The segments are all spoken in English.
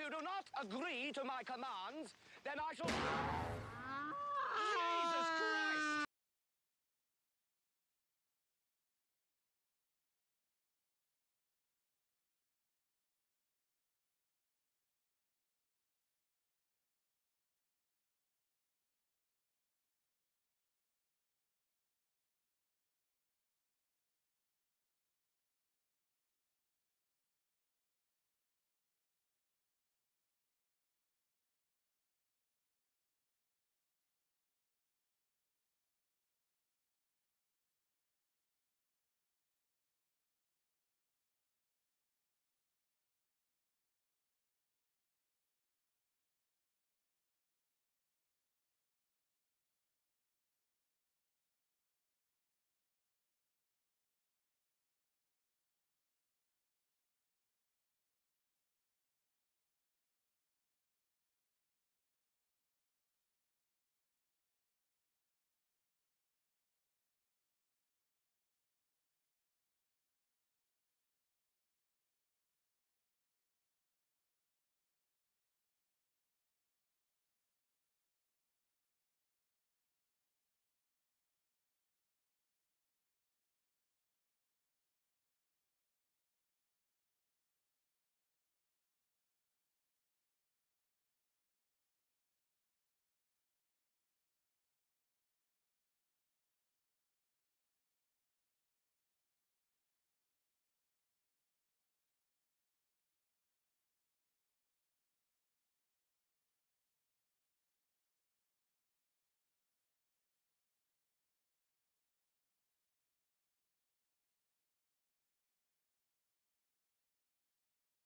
If you do not agree to my commands, then I shall...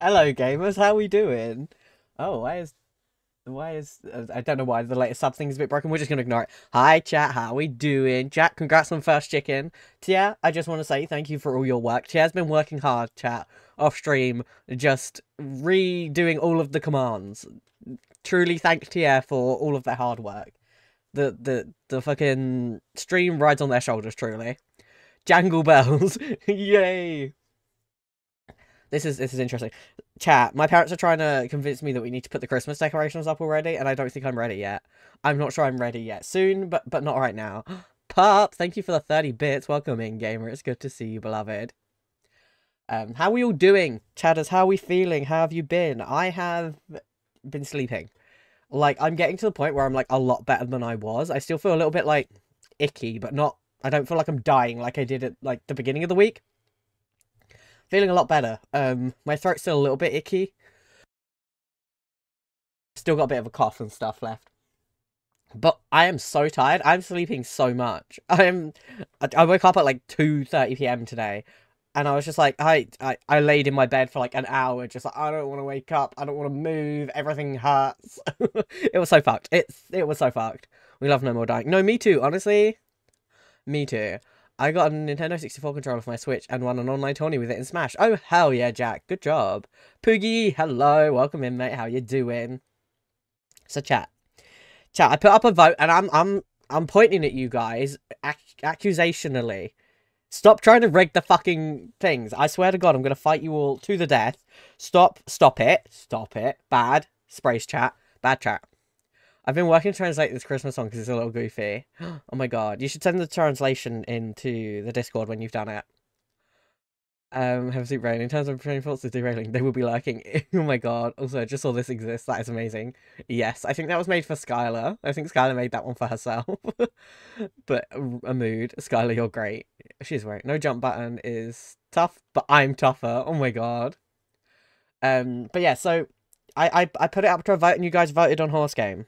Hello, gamers. How we doing? Oh, why is... Why is... I don't know why the latest sub thing is a bit broken. We're just going to ignore it. Hi, chat. How we doing? Jack, congrats on first chicken. Tia, I just want to say thank you for all your work. Tia's been working hard, chat, off stream, just redoing all of the commands. Truly thank Tia for all of their hard work. The, the, the fucking stream rides on their shoulders, truly. Jangle bells. Yay. This is this is interesting. Chat. My parents are trying to convince me that we need to put the Christmas decorations up already, and I don't think I'm ready yet. I'm not sure I'm ready yet. Soon, but but not right now. Pup, thank you for the 30 bits. Welcome in, gamer. It's good to see you, beloved. Um, how are we all doing? Chatters, how are we feeling? How have you been? I have been sleeping. Like, I'm getting to the point where I'm, like, a lot better than I was. I still feel a little bit, like, icky, but not... I don't feel like I'm dying like I did at, like, the beginning of the week feeling a lot better. Um, my throat's still a little bit icky. Still got a bit of a cough and stuff left. But I am so tired. I'm sleeping so much. I am. I, woke up at like two thirty p.m. today, and I was just like, I, I, I laid in my bed for like an hour, just like I don't want to wake up. I don't want to move. Everything hurts. it was so fucked. It's it was so fucked. We love no more dying. No, me too. Honestly, me too. I got a Nintendo 64 controller for my Switch and won an online tourney with it in Smash. Oh, hell yeah, Jack. Good job. Poogie, hello. Welcome in, mate. How you doing? So, chat. Chat, I put up a vote and I'm I'm I'm pointing at you guys ac accusationally. Stop trying to rig the fucking things. I swear to God, I'm going to fight you all to the death. Stop. Stop it. Stop it. Bad. Sprays chat. Bad chat. I've been working to translate this Christmas song because it's a little goofy. oh my god. You should send the translation into the Discord when you've done it. Um, have a sleep brain. In terms of training faults, is derailing. They will be lurking. oh my god. Also, I just saw this exists. That is amazing. Yes, I think that was made for Skylar. I think Skylar made that one for herself. but a mood. Skylar, you're great. She's right. No jump button is tough, but I'm tougher. Oh my god. Um, but yeah, so I, I, I put it up to a vote and you guys voted on Horse Game.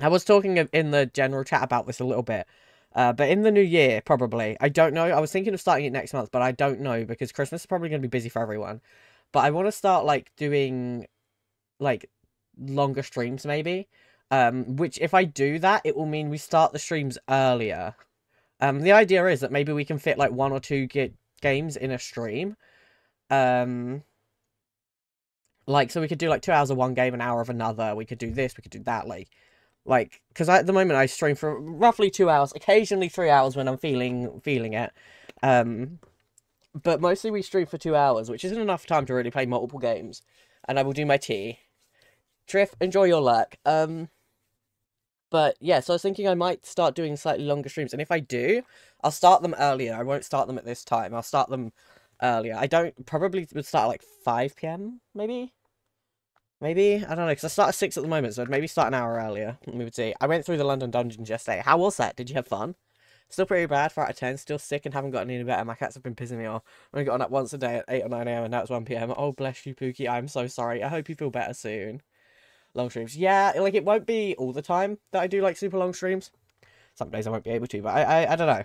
I was talking in the general chat about this a little bit. Uh, but in the new year, probably. I don't know. I was thinking of starting it next month, but I don't know because Christmas is probably going to be busy for everyone. But I want to start like doing like longer streams, maybe. Um, which if I do that, it will mean we start the streams earlier. Um, the idea is that maybe we can fit like one or two ge- games in a stream. Um, like so we could do like two hours of one game, an hour of another. We could do this. We could do that. Like like because at the moment I stream for roughly two hours, occasionally three hours when I'm feeling feeling it. Um, but mostly we stream for two hours, which isn't enough time to really play multiple games. And I will do my tea. Triff, enjoy your luck. Um, but yeah, so I was thinking I might start doing slightly longer streams, and if I do, I'll start them earlier. I won't start them at this time. I'll start them earlier. I don't probably would start like five p.m. maybe Maybe, I don't know, because I start at 6 at the moment, so I'd maybe start an hour earlier. We would see. I went through the London Dungeons yesterday. How was that? Did you have fun? Still pretty bad, 4 out of 10. Still sick and haven't gotten any better. My cats have been pissing me off. I only got on at once a day at 8 or 9am and now it's 1pm. Oh, bless you, Pookie. I'm so sorry. I hope you feel better soon. Long streams. Yeah, like it won't be all the time that I do like super long streams. Some days I won't be able to, but I, I, I don't know.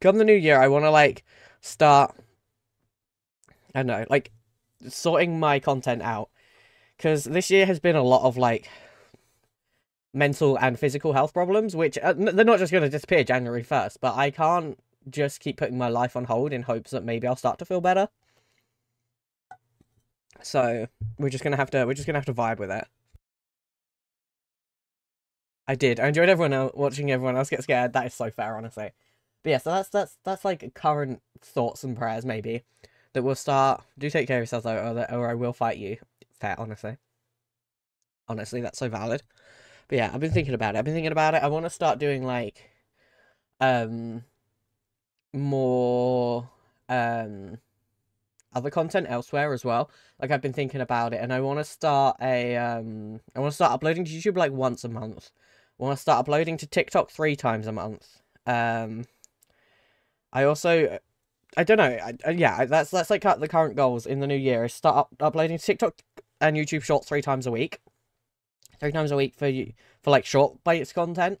Come the new year, I want to like start, I don't know, like sorting my content out because this year has been a lot of, like, mental and physical health problems, which uh, they're not just going to disappear January 1st, but I can't just keep putting my life on hold in hopes that maybe I'll start to feel better. So we're just gonna have to we're just gonna have to vibe with it. I did. I enjoyed everyone else watching everyone else get scared. That is so fair, honestly. But yeah, so that's that's that's like current thoughts and prayers maybe. That we'll start do take care of yourselves though, or, that, or I will fight you fair, honestly. Honestly, that's so valid. But yeah, I've been thinking about it. I've been thinking about it. I want to start doing like um more um other content elsewhere as well. Like I've been thinking about it and I want to start a um I want to start uploading to YouTube like once a month. I want to start uploading to TikTok 3 times a month. Um I also I don't know. I, yeah, that's that's like the current goals in the new year is start up uploading to TikTok and YouTube Shorts three times a week, three times a week for you for like short bites content,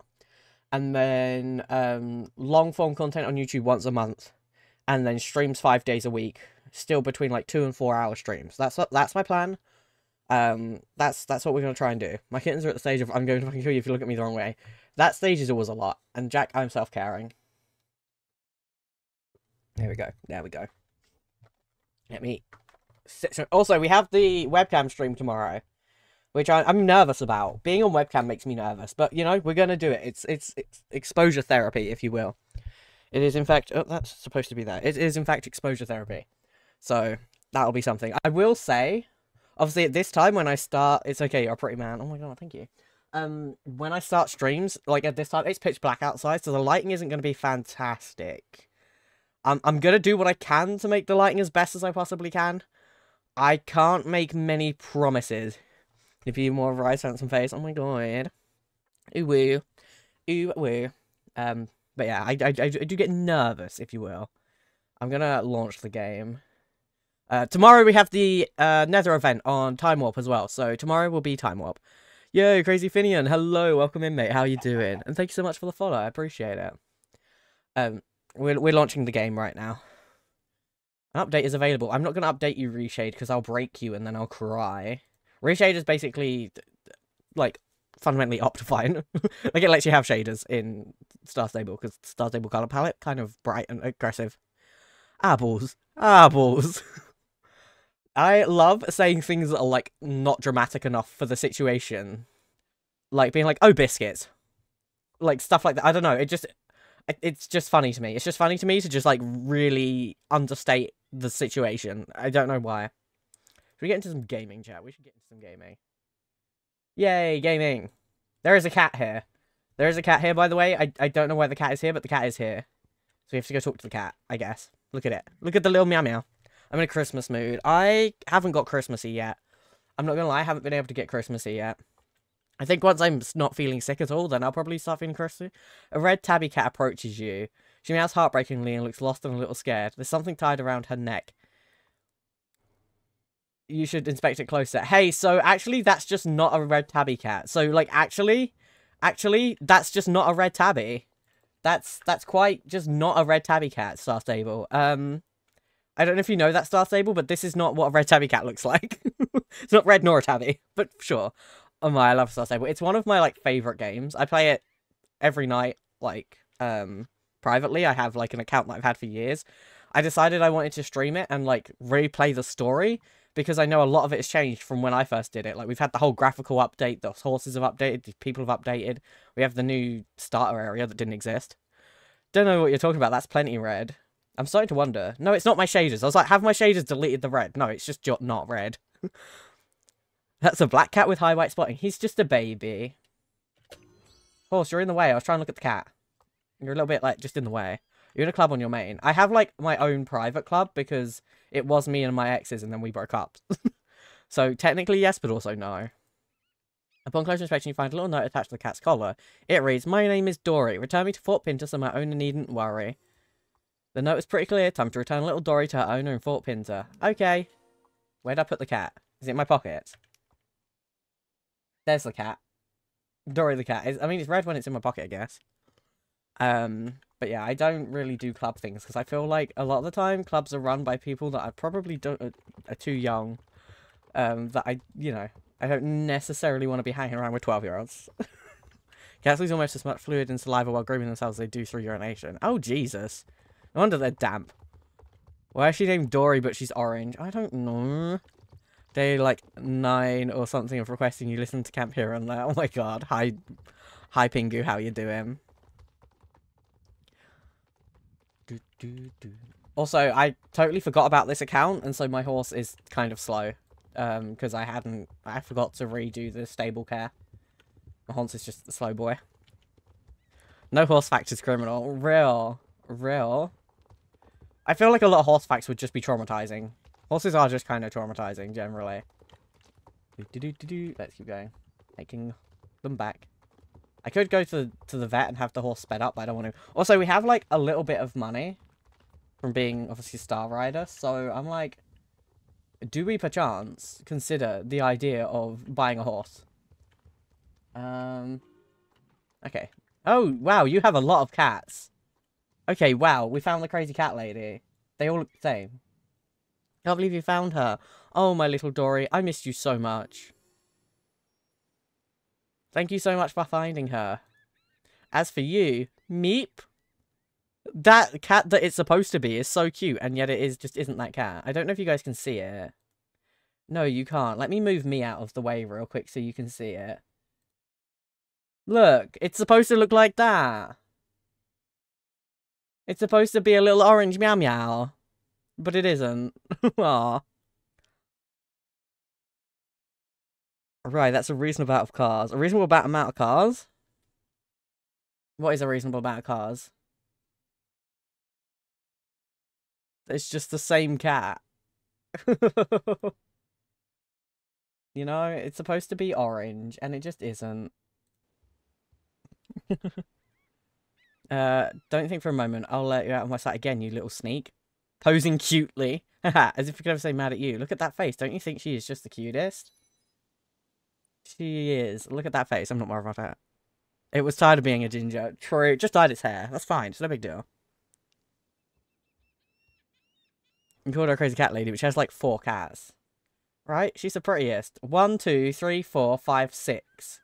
and then um, long form content on YouTube once a month, and then streams five days a week, still between like two and four hour streams. That's what that's my plan. Um, that's that's what we're gonna try and do. My kittens are at the stage of I'm going to fucking kill you if you look at me the wrong way. That stage is always a lot, and Jack, I'm self caring. There we go. There we go. Let me also, we have the webcam stream tomorrow, which I, am nervous about. Being on webcam makes me nervous, but you know we're gonna do it. It's it's, it's exposure therapy, if you will. It is in fact. Oh, that's supposed to be there. It is in fact exposure therapy. So that'll be something. I will say, obviously at this time when I start, it's okay. You're a pretty man. Oh my god, thank you. Um, when I start streams, like at this time, it's pitch black outside, so the lighting isn't gonna be fantastic. I'm I'm gonna do what I can to make the lighting as best as I possibly can. I can't make many promises. If you more of rice and handsome face, oh my god. Ooh woo. Ooh woo. Um, but yeah, I, I, I do get nervous, if you will. I'm gonna launch the game. Uh, tomorrow we have the uh, Nether event on Time Warp as well, so tomorrow will be Time Warp. Yo, Crazy Finian, hello, welcome in, mate. How you doing? And thank you so much for the follow. I appreciate it. Um, we're we're launching the game right now. An update is available. I'm not going to update you, Reshade, because I'll break you and then I'll cry. Reshade is basically, like, fundamentally Optifine. like, it lets you have shaders in Star Stable, because Star Stable color palette, kind of bright and aggressive. Apples, apples. I love saying things that are, like, not dramatic enough for the situation. Like, being like, oh, biscuits. Like, stuff like that. I don't know. It just, it's just funny to me. It's just funny to me to just like really understate the situation. I don't know why. Should we get into some gaming chat? We should get into some gaming. Yay, gaming. There is a cat here. There is a cat here, by the way. I, I don't know why the cat is here, but the cat is here. So we have to go talk to the cat, I guess. Look at it. Look at the little meow meow. I'm in a Christmas mood. I haven't got Christmassy yet. I'm not gonna lie, I haven't been able to get Christmassy yet. I think once I'm not feeling sick at all, then I'll probably start feeling Christmassy. A red tabby cat approaches you. She meows heartbreakingly and looks lost and a little scared. There's something tied around her neck. You should inspect it closer. Hey, so actually that's just not a red tabby cat. So like actually, actually that's just not a red tabby. That's that's quite just not a red tabby cat, Star Stable. Um I don't know if you know that Star Stable, but this is not what a red tabby cat looks like. it's not red nor a tabby, but sure. Oh my, I love Star Stable. It's one of my like favorite games. I play it every night, like um privately. I have like an account that I've had for years. I decided I wanted to stream it and like replay the story because I know a lot of it has changed from when I first did it. Like we've had the whole graphical update, the horses have updated, the people have updated. We have the new starter area that didn't exist. Don't know what you're talking about. That's plenty red. I'm starting to wonder. No, it's not my shaders. I was like, have my shaders deleted the red? No, it's just not red. That's a black cat with high white spotting. He's just a baby. Horse, you're in the way. I was trying to look at the cat. You're a little bit, like, just in the way. You're in a club on your main. I have, like, my own private club because it was me and my exes and then we broke up. so technically yes, but also no. Upon closer inspection, you find a little note attached to the cat's collar. It reads, My name is Dory. Return me to Fort Pinter so my owner needn't worry. The note is pretty clear. Time to return little Dory to her owner in Fort Pinter. Okay. Where'd I put the cat? Is it in my pocket? There's the cat. Dory the cat. I mean, it's red when it's in my pocket, I guess. Um, but yeah, I don't really do club things because I feel like a lot of the time clubs are run by people that I probably don't are, uh, are too young. Um, that I you know I don't necessarily want to be hanging around with twelve year olds. Cats lose almost as much fluid and saliva while grooming themselves as they do through urination. Oh Jesus! No wonder they're damp. Why is she named Dory but she's orange? I don't know. Day like nine or something of requesting you listen to Camp Hero and oh my god, hi, hi Pingu, how you doing? Also, I totally forgot about this account, and so my horse is kind of slow. Because um, I hadn't... I forgot to redo the stable care. My horse is just a slow boy. No horse fact is criminal. Real. Real. I feel like a lot of horse facts would just be traumatizing. Horses are just kind of traumatizing, generally. Let's keep going. Taking them back. I could go to to the vet and have the horse sped up, but I don't want to. Also, we have, like, a little bit of money from being obviously Star Rider. So I'm like, do we perchance consider the idea of buying a horse? Um, okay. Oh, wow, you have a lot of cats. Okay, wow, we found the crazy cat lady. They all look the same. Can't believe you found her. Oh, my little Dory, I missed you so much. Thank you so much for finding her. As for you, meep, that cat that it's supposed to be is so cute, and yet it is just isn't that cat. I don't know if you guys can see it. No, you can't. Let me move me out of the way real quick so you can see it. Look, it's supposed to look like that. It's supposed to be a little orange meow meow. But it isn't. Aww. Right, that's a reasonable amount of cars. A reasonable amount of cars? What is a reasonable amount of cars? it's just the same cat. you know, it's supposed to be orange, and it just isn't. uh, don't think for a moment. I'll let you out of my sight again, you little sneak. Posing cutely. As if we could ever say mad at you. Look at that face. Don't you think she is just the cutest? She is. Look at that face. I'm not worried about that. It was tired of being a ginger. True. Just dyed its hair. That's fine. It's no big deal. and called her Crazy Cat Lady, which has like four cats. Right? She's the prettiest. One, two, three, four, five, six.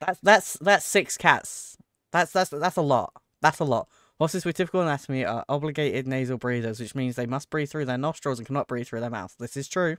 That's that's that's six cats. That's that's that's a lot. That's a lot. Horses with typical anatomy are obligated nasal breathers, which means they must breathe through their nostrils and cannot breathe through their mouth. This is true.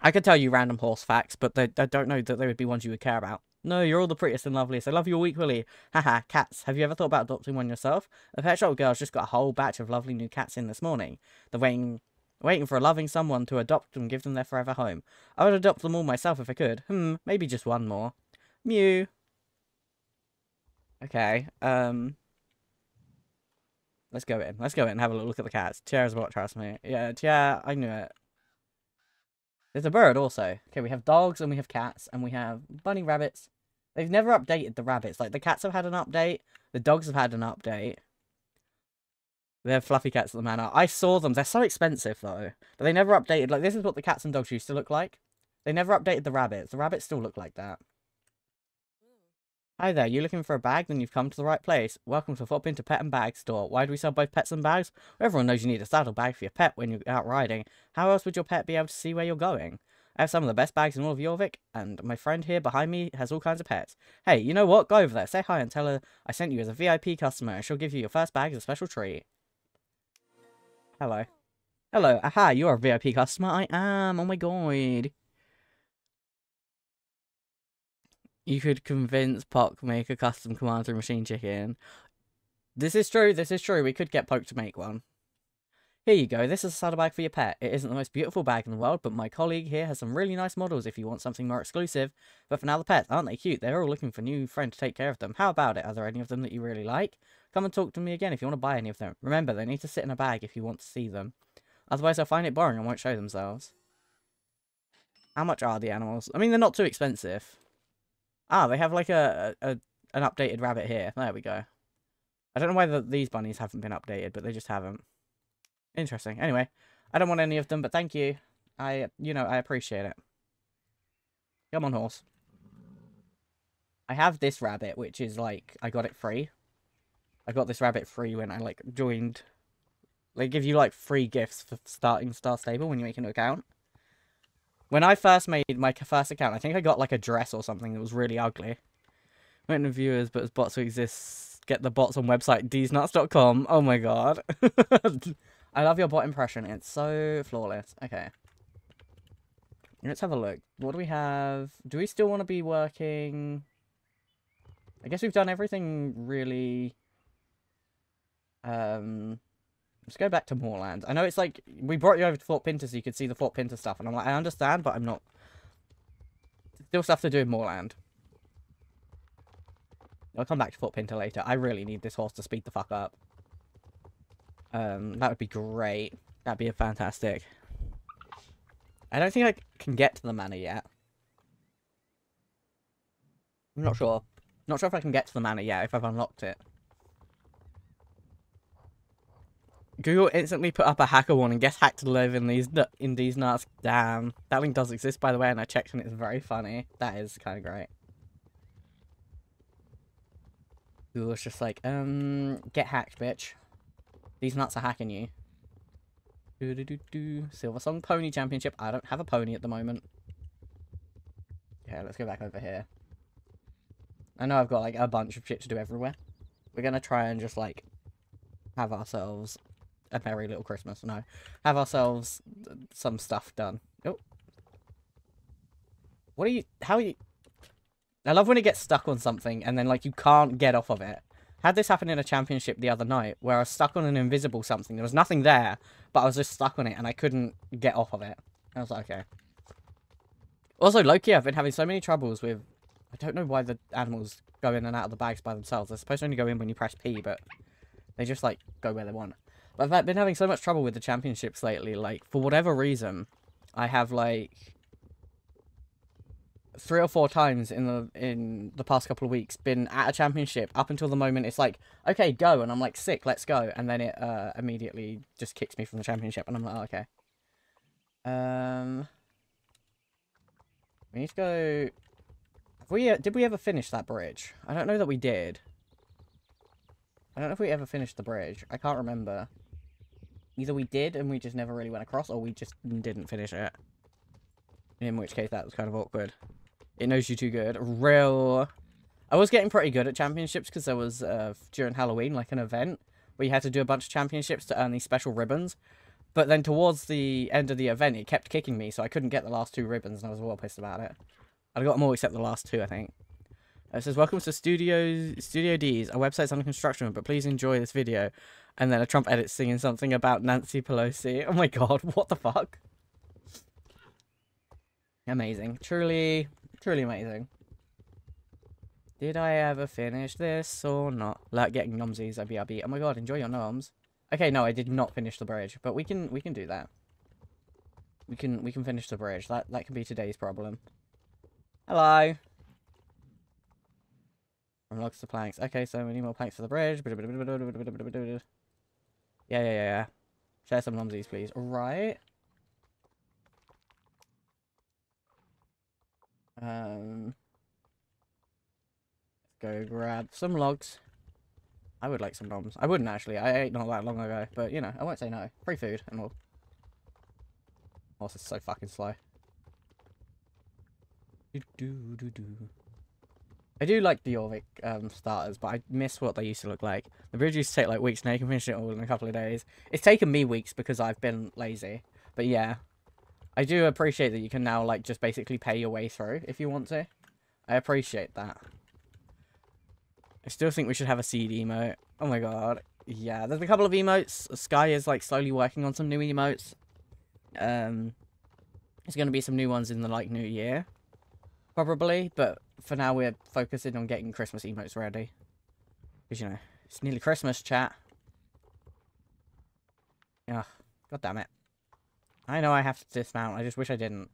I could tell you random horse facts, but they, I don't know that they would be ones you would care about. No, you're all the prettiest and loveliest. I love you all equally. Haha, cats. Have you ever thought about adopting one yourself? The pet shop girl's just got a whole batch of lovely new cats in this morning. They're waiting, waiting for a loving someone to adopt and give them their forever home. I would adopt them all myself if I could. Hmm, maybe just one more. Mew. Okay, um... Let's go in. Let's go in and have a look at the cats. Tiara's bot, trust me. Yeah, Tiara, I knew it. There's a bird also. Okay, we have dogs and we have cats and we have bunny rabbits They've never updated the rabbits. Like, the cats have had an update. The dogs have had an update. They're fluffy cats at the manor. I saw them. They're so expensive, though. But they never updated. Like, this is what the cats and dogs used to look like. They never updated the rabbits. The rabbits still look like that. Hi there, you looking for a bag? Then you've come to the right place. Welcome to Fop Into Pet and Bag Store. Why do we sell both pets and bags? Everyone knows you need a saddle bag for your pet when you're out riding. How else would your pet be able to see where you're going? I have some of the best bags in all of Jorvik, and my friend here behind me has all kinds of pets. Hey, you know what? Go over there, say hi and tell her I sent you as a VIP customer, and she'll give you your first bag as a special treat. Hello. Hello. Aha, you are a VIP customer. I am. Oh my god. You could convince Puck make a custom command through Machine Chicken. This is true. This is true. We could get Poke to make one. Here you go, this is a saddlebag for your pet. It isn't the most beautiful bag in the world, but my colleague here has some really nice models if you want something more exclusive. But for now, the pets, aren't they cute? They're all looking for a new friend to take care of them. How about it? Are there any of them that you really like? Come and talk to me again if you want to buy any of them. Remember, they need to sit in a bag if you want to see them. Otherwise, they'll find it boring and won't show themselves. How much are the animals? I mean, they're not too expensive. Ah, they have like a, a an updated rabbit here. There we go. I don't know whether these bunnies haven't been updated, but they just haven't. Interesting. Anyway, I don't want any of them, but thank you. I, you know, I appreciate it. Come on, horse. I have this rabbit, which is, like, I got it free. I got this rabbit free when I, like, joined. They give you, like, free gifts for starting Star Stable when you make an account. When I first made my first account, I think I got, like, a dress or something that was really ugly. Went to viewers, but as bots who exist. Get the bots on website deesnuts.com. Oh my god. I love your bot impression. It's so flawless. Okay. Let's have a look. What do we have? Do we still want to be working? I guess we've done everything really... Um, let's go back to Moorland. I know it's like, we brought you over to Fort Pinter so you could see the Fort Pinter stuff. And I'm like, I understand, but I'm not. Still stuff to do in Moorland. I'll come back to Fort Pinter later. I really need this horse to speed the fuck up. Um, that would be great. That'd be fantastic. I don't think I can get to the manor yet. I'm not sure. Not sure if I can get to the manor yet, if I've unlocked it. Google instantly put up a hacker warning. Guess hacked to live in these in these nuts. Damn, that link does exist, by the way, and I checked, and it's very funny. That is kind of great. Google's just like, um, get hacked, bitch. These nuts are hacking you. Silver Song Pony Championship. I don't have a pony at the moment. Yeah, let's go back over here. I know I've got like a bunch of shit to do everywhere. We're gonna try and just like have ourselves a merry little Christmas. No, have ourselves some stuff done. Oh, what are you? How are you? I love when it gets stuck on something and then like you can't get off of it. Had this happen in a championship the other night where I was stuck on an invisible something. There was nothing there, but I was just stuck on it and I couldn't get off of it. I was like, okay. Also, Loki, I've been having so many troubles with... I don't know why the animals go in and out of the bags by themselves. They're supposed to only go in when you press P, but they just, like, go where they want. But I've been having so much trouble with the championships lately. Like, for whatever reason, I have, like three or four times in the in the past couple of weeks been at a championship up until the moment it's like okay go and I'm like sick let's go and then it uh, immediately just kicks me from the championship and I'm like oh, okay um we need to go we uh, did we ever finish that bridge I don't know that we did I don't know if we ever finished the bridge I can't remember either we did and we just never really went across or we just didn't finish it in which case that was kind of awkward it knows you too good. Real. I was getting pretty good at championships because there was, uh, during Halloween, like an event where you had to do a bunch of championships to earn these special ribbons. But then towards the end of the event, it kept kicking me, so I couldn't get the last two ribbons, and I was little pissed about it. I got them all except the last two, I think. It says, Welcome to Studios Studio D's. Our website's under construction, but please enjoy this video. And then a Trump edit singing something about Nancy Pelosi. Oh my god, what the fuck? Amazing. Truly Truly amazing. Did I ever finish this or not? Like getting nomsies, be. Oh my god, enjoy your noms. Okay, no, I did not finish the bridge, but we can we can do that. We can we can finish the bridge. That that can be today's problem. Hello. Unlocks the planks. Okay, so we need more planks for the bridge. Yeah, yeah, yeah, yeah. Share some nomsies, please. Right. Um, go grab some logs. I would like some noms. I wouldn't actually. I ate not that long ago, but you know, I won't say no. Free food and all. Horse oh, is so fucking slow. Do do do do. I do like the Orvic um, starters, but I miss what they used to look like. The bridge used to take like weeks, now you can finish it all in a couple of days. It's taken me weeks because I've been lazy. But yeah, I do appreciate that you can now, like, just basically pay your way through if you want to. I appreciate that. I still think we should have a seed emote. Oh my god. Yeah, there's a couple of emotes. Sky is, like, slowly working on some new emotes. Um, there's going to be some new ones in the, like, new year. Probably, but for now we're focusing on getting Christmas emotes ready. Because, you know, it's nearly Christmas, chat. Yeah, god damn it. I know I have to dismount. I just wish I didn't.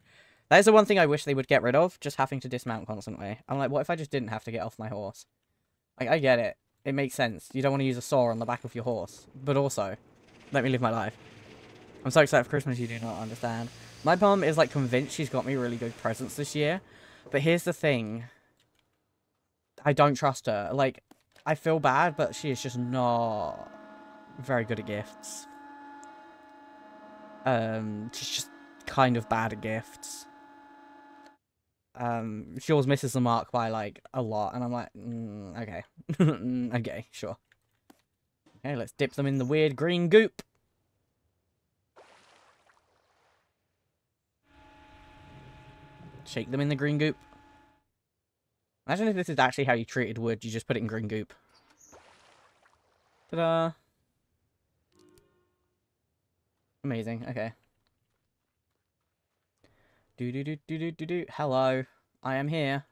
That is the one thing I wish they would get rid of, just having to dismount constantly. I'm like, what if I just didn't have to get off my horse? Like, I get it. It makes sense. You don't want to use a saw on the back of your horse. But also, let me live my life. I'm so excited for Christmas, you do not understand. My mom is, like, convinced she's got me really good presents this year. But here's the thing. I don't trust her. Like, I feel bad, but she is just not very good at gifts. Um, she's just kind of bad at gifts. Um, she always misses the mark by like a lot, and I'm like, mm, okay, okay, sure. Okay, let's dip them in the weird green goop. Shake them in the green goop. Imagine if this is actually how you treated wood, you just put it in green goop. Ta-da! Amazing, okay. Do do do do do do do. Hello, I am here.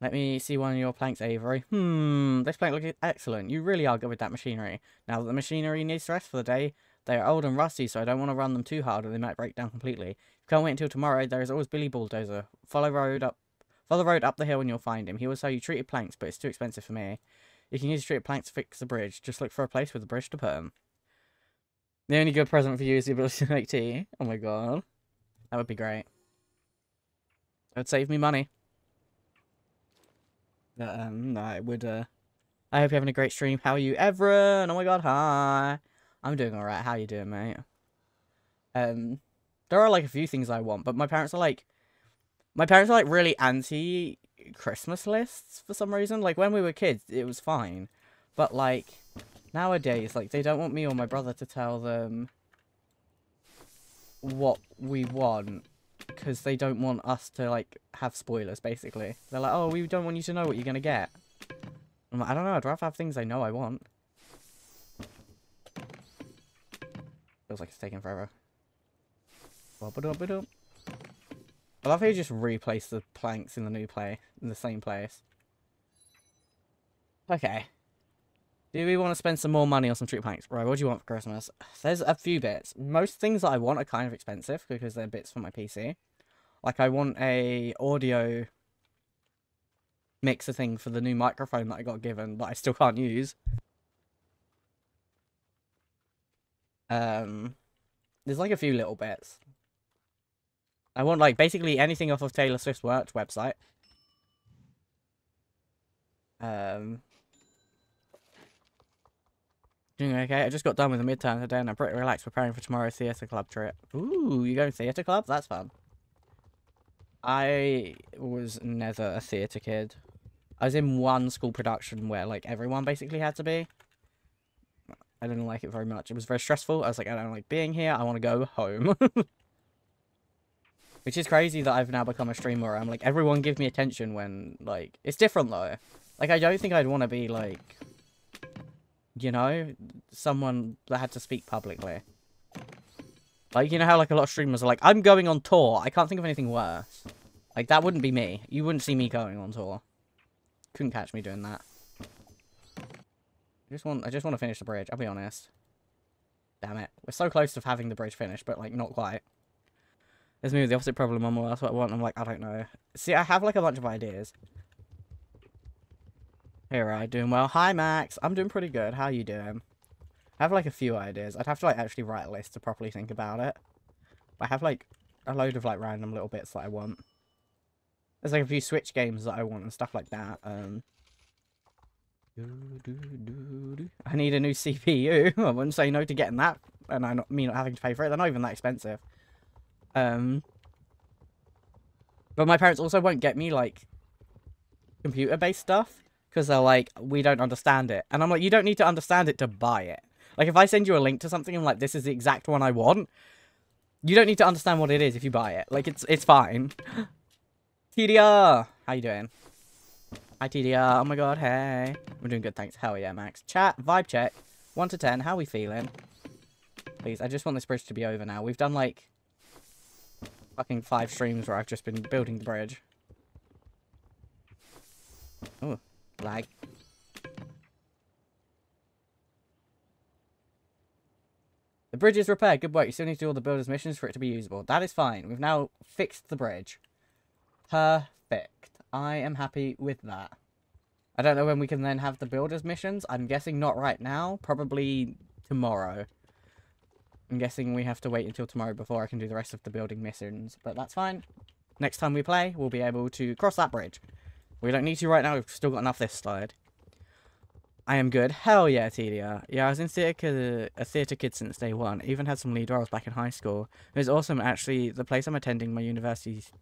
Let me see one of your planks, Avery. Hmm, this plank looks excellent. You really are good with that machinery. Now that the machinery needs rest for the day, they are old and rusty, so I don't want to run them too hard or they might break down completely. If you can't wait until tomorrow, there is always Billy Bulldozer. Follow road up follow road up the hill and you'll find him. He will sell you treated planks, but it's too expensive for me. You can use treated planks to fix the bridge. Just look for a place with a bridge to put them. The only good present for you is the ability to make tea. Oh my god. That would be great. That would save me money. But, um, I would, uh... I hope you're having a great stream. How are you, Everon? Oh my god, hi. I'm doing alright. How you doing, mate? Um, there are, like, a few things I want, but my parents are, like... My parents are, like, really anti-Christmas lists for some reason. Like, when we were kids, it was fine. But, like Nowadays, like, they don't want me or my brother to tell them what we want because they don't want us to, like, have spoilers, basically. They're like, oh, we don't want you to know what you're going to get. I'm like, I don't know, I'd rather have things I know I want. Feels like it's taking forever. I love how you just replace the planks in the new play, in the same place. Okay. Do we want to spend some more money on some street planks? Right, what do you want for Christmas? There's a few bits. Most things that I want are kind of expensive because they're bits for my PC. Like I want a audio mixer thing for the new microphone that I got given that I still can't use. Um, there's like a few little bits. I want like basically anything off of Taylor Swift's worked website. Um, Doing okay. I just got done with the midterm today and I'm pretty relaxed preparing for tomorrow's theatre club trip. Ooh, you going to theatre club? That's fun. I was never a theatre kid. I was in one school production where like everyone basically had to be. I didn't like it very much. It was very stressful. I was like, I don't like being here. I want to go home. Which is crazy that I've now become a streamer. I'm like, everyone give me attention when, like, it's different though. Like, I don't think I'd want to be, like, you know? Someone that had to speak publicly. Like, you know how, like, a lot of streamers are like, I'm going on tour. I can't think of anything worse. Like, that wouldn't be me. You wouldn't see me going on tour. Couldn't catch me doing that. I just want, I just want to finish the bridge, I'll be honest. Damn it. We're so close to having the bridge finished, but, like, not quite. There's me with the opposite problem I'm on what I want. I'm like, I don't know. See, I have, like, a bunch of ideas. Here, I doing well. Hi, Max. I'm doing pretty good. How you doing? I have, like, a few ideas. I'd have to, like, actually write a list to properly think about it. But I have, like, a load of, like, random little bits that I want. There's, like, a few Switch games that I want and stuff like that. Um, I need a new CPU. I wouldn't say no to getting that. And I not, me not having to pay for it. They're not even that expensive. Um, but my parents also won't get me, like, computer-based stuff because they're like, we don't understand it. And I'm like, you don't need to understand it to buy it. Like, if I send you a link to something, I'm like, this is the exact one I want. You don't need to understand what it is if you buy it. Like, it's it's fine. TDR! How you doing? Hi, TDR. Oh my god, hey. We're doing good, thanks. Hell yeah, Max. Chat, vibe check. 1 to 10, how we feeling? Please, I just want this bridge to be over now. We've done, like, fucking five streams where I've just been building the bridge. Oh, like the bridge is repaired. Good work. You still need to do all the builder's missions for it to be usable. That is fine. We've now fixed the bridge. Perfect. I am happy with that. I don't know when we can then have the builder's missions. I'm guessing not right now. Probably tomorrow. I'm guessing we have to wait until tomorrow before I can do the rest of the building missions. But that's fine. Next time we play, we'll be able to cross that bridge. We don't need to right now. We've still got enough this side. I am good. Hell yeah, TDR. Yeah, I was in theatre a theatre kid since day one. Even had some lead roles back in high school. It was awesome. Actually, the place I'm attending, my university's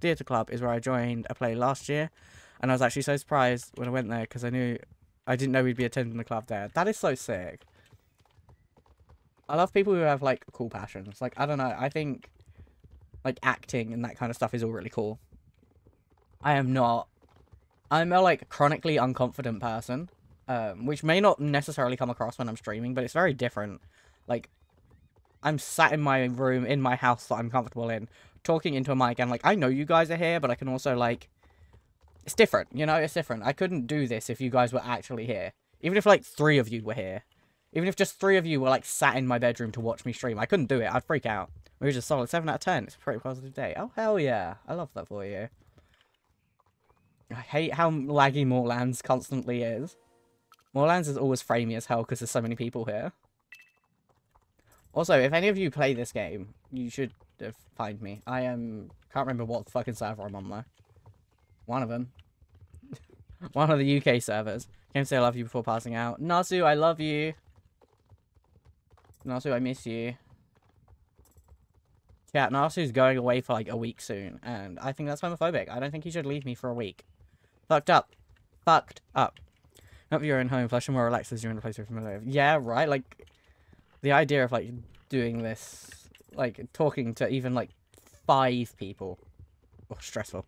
theatre club, is where I joined a play last year. And I was actually so surprised when I went there because I knew I didn't know we'd be attending the club there. That is so sick. I love people who have like cool passions. Like I don't know. I think like acting and that kind of stuff is all really cool. I am not I'm a like chronically unconfident person, um, which may not necessarily come across when I'm streaming, but it's very different. Like, I'm sat in my room in my house that I'm comfortable in, talking into a mic, and like I know you guys are here, but I can also like, it's different, you know, it's different. I couldn't do this if you guys were actually here, even if like three of you were here, even if just three of you were like sat in my bedroom to watch me stream. I couldn't do it. I'd freak out. It was a solid seven out of ten. It's a pretty positive day. Oh hell yeah! I love that for you. I hate how laggy Morlands constantly is. Morlands is always framey as hell because there's so many people here. Also, if any of you play this game, you should find me. I am um, can't remember what fucking server I'm on though. One of them. One of the UK servers. Came to say I love you before passing out. Nasu, I love you. Nasu, I miss you. Yeah, Nasu's going away for like a week soon, and I think that's homophobic. I don't think he should leave me for a week. Fucked up. Fucked up. Not you're in home, flush and more relaxed as you're in a place you're familiar. Yeah, right? Like, the idea of, like, doing this, like, talking to even, like, five people. Oh, stressful.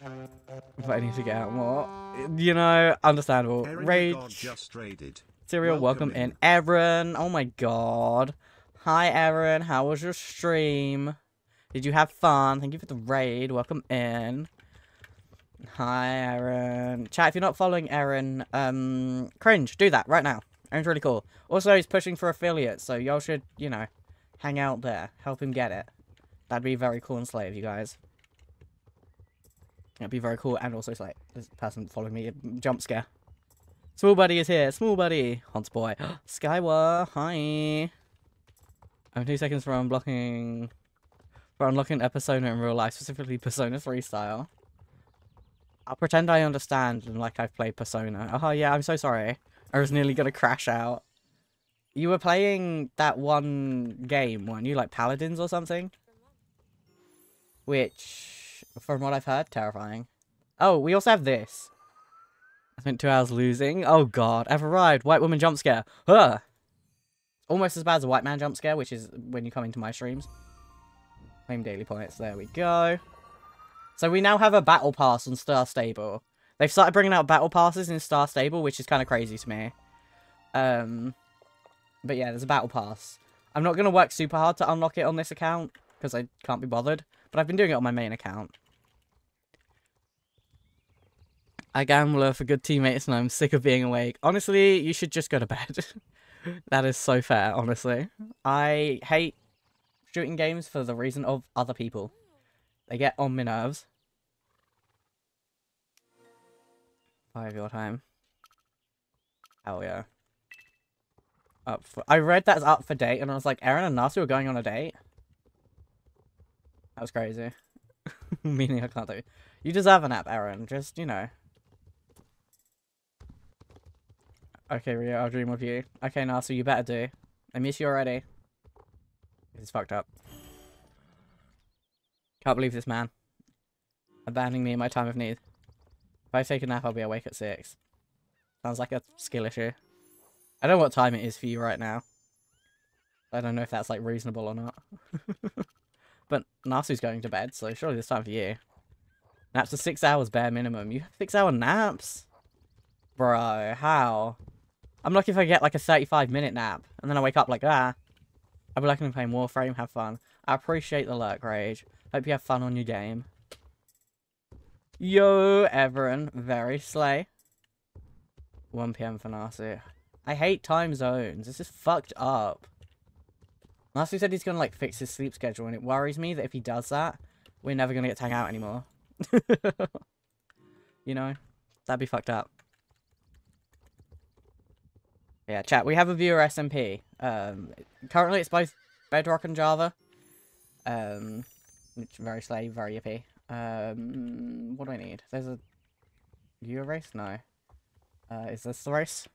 But I need to get out more. You know, understandable. Rage. Just raided. Serial, welcome, welcome in. Aaron, oh my god. Hi, Aaron. How was your stream? Did you have fun? Thank you for the raid. Welcome in. Hi, Aaron. Chat, if you're not following Aaron, um, cringe, do that right now. Aaron's really cool. Also, he's pushing for affiliates, so y'all should, you know, hang out there. Help him get it. That'd be very cool and slave, you guys. That'd be very cool, and also, it's like, this person following me, jump scare. Small buddy is here. Small buddy. Hans boy. Skywa. Hi. I'm two seconds from unblocking... For unlocking a persona in real life, specifically Persona 3 style. I'll pretend I understand and like I've played Persona. Oh yeah, I'm so sorry. I was nearly gonna crash out. You were playing that one game, weren't you? Like Paladins or something? Which, from what I've heard, terrifying. Oh, we also have this. I spent two hours losing. Oh god, I've arrived. White woman jump scare. Huh. Almost as bad as a white man jump scare, which is when you come into my streams. Claim daily points. There we go. So we now have a battle pass on Star Stable. They've started bringing out battle passes in Star Stable, which is kind of crazy to me. Um, but yeah, there's a battle pass. I'm not going to work super hard to unlock it on this account, because I can't be bothered. But I've been doing it on my main account. I gambler for good teammates and I'm sick of being awake. Honestly, you should just go to bed. that is so fair, honestly. I hate shooting games for the reason of other people. They get on my nerves. Five your time. Hell yeah. Up for, I read that's up for date, and I was like, Aaron and Nasu are going on a date? That was crazy. Meaning I can't do. You deserve an app, Aaron. Just, you know. Okay, Rio, I'll dream of you. Okay, Nasu, you better do. I miss you already. This is fucked up. Can't believe this man. Abandoning me in my time of need. If I take a nap, I'll be awake at 6. Sounds like a skill issue. I don't know what time it is for you right now. I don't know if that's, like, reasonable or not. but Nasu's going to bed, so surely this time for you. Naps are six hours bare minimum. You have six-hour naps? Bro, how? I'm lucky if I get, like, a 35-minute nap, and then I wake up like, ah. I'll be lucky to play playing Warframe, have fun. I appreciate the lurk, Rage. Hope you have fun on your game. Yo, everyone. Very slay. 1pm for Nasu. I hate time zones. This is fucked up. Nasu said he's gonna, like, fix his sleep schedule, and it worries me that if he does that, we're never gonna get to hang out anymore. you know? That'd be fucked up. Yeah, chat, we have a viewer SMP. Um, currently it's both Bedrock and Java. Um, very slay, very yippy. Um, what do I need? There's a... You a race? No. Uh, is this the race?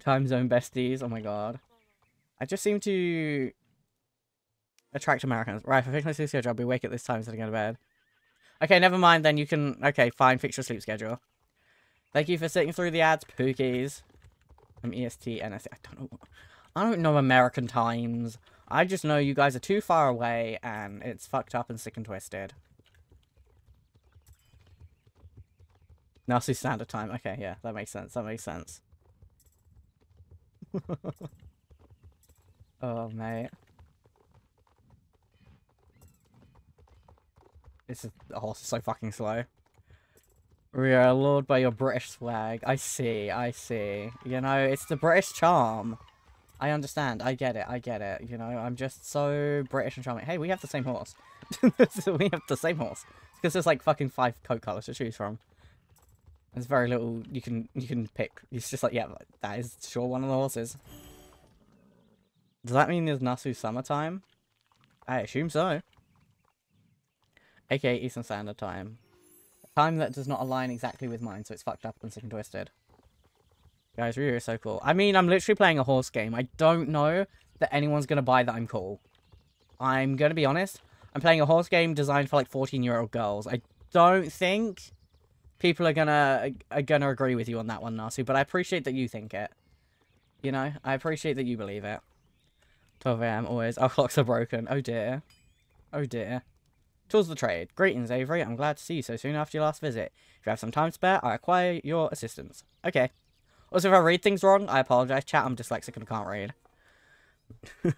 Time zone besties. Oh my god. I just seem to attract Americans. Right, fix my sleep schedule, I'll be awake at this time instead of going to bed. Okay, never mind then. You can... Okay, fine. Fix your sleep schedule. Thank you for sitting through the ads, pookies. I'm EST, and I don't know... I don't know American times. I just know you guys are too far away and it's fucked up and sick and twisted. Nasty standard time. Okay, yeah, that makes sense. That makes sense. oh, mate. This is, oh, is so fucking slow. We are lured by your British swag. I see, I see. You know, it's the British charm. I understand. I get it. I get it. You know, I'm just so British and charming. Hey, we have the same horse. we have the same horse. Because there's like fucking five coat colors to choose from. There's very little you can you can pick. It's just like, yeah, that is sure one of the horses. Does that mean there's Nasu summertime? I assume so. AKA Eastern Standard Time. time that does not align exactly with mine, so it's fucked up and sick and twisted. Guys, Ryu is so cool. I mean, I'm literally playing a horse game. I don't know that anyone's going to buy that I'm cool. I'm going to be honest. I'm playing a horse game designed for like 14-year-old girls. I don't think people are going to are going to agree with you on that one, Nasu, but I appreciate that you think it. You know, I appreciate that you believe it. 12 a.m. always. Our clocks are broken. Oh dear. Oh dear. Tools of the trade. Greetings, Avery. I'm glad to see you so soon after your last visit. If you have some time spare, I acquire your assistance. Okay. Also, if I read things wrong, I apologize, chat. I'm dyslexic and can't read.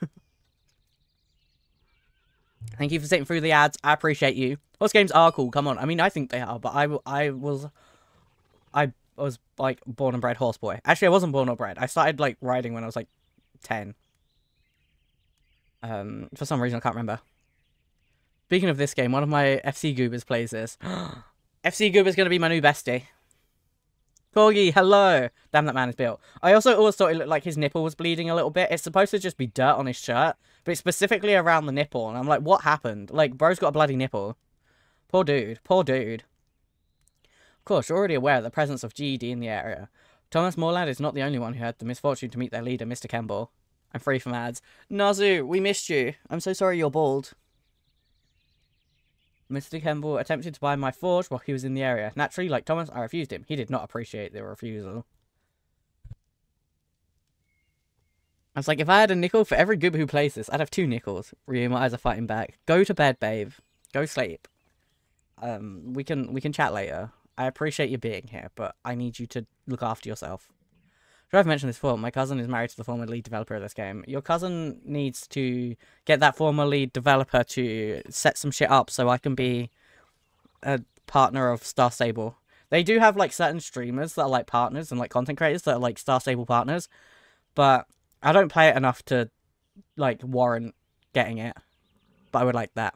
Thank you for sitting through the ads. I appreciate you. Horse games are cool. Come on. I mean, I think they are, but I, I was... I was, like, born and bred horse boy. Actually, I wasn't born or bred. I started, like, riding when I was, like, 10. Um, for some reason, I can't remember. Speaking of this game, one of my FC Goobers plays this. FC Goober's going to be my new bestie. Corgi, hello. Damn, that man is built. I also always thought it looked like his nipple was bleeding a little bit. It's supposed to just be dirt on his shirt, but it's specifically around the nipple. And I'm like, what happened? Like, bro's got a bloody nipple. Poor dude. Poor dude. Of course, you're already aware of the presence of GED in the area. Thomas Morland is not the only one who had the misfortune to meet their leader, Mr. Campbell. I'm free from ads. Nazu, we missed you. I'm so sorry you're bald. Mr. Kemble attempted to buy my forge while he was in the area. Naturally, like Thomas, I refused him. He did not appreciate the refusal. I was like, if I had a nickel for every goob who plays this, I'd have two nickels. Ryu, my eyes are fighting back. Go to bed, babe. Go sleep. Um, we can we can chat later. I appreciate you being here, but I need you to look after yourself sure I've mentioned this before. My cousin is married to the former lead developer of this game. Your cousin needs to get that former lead developer to set some shit up so I can be a partner of Star Stable. They do have like certain streamers that are like partners and like content creators that are like Star Stable partners, but I don't play it enough to like warrant getting it. But I would like that.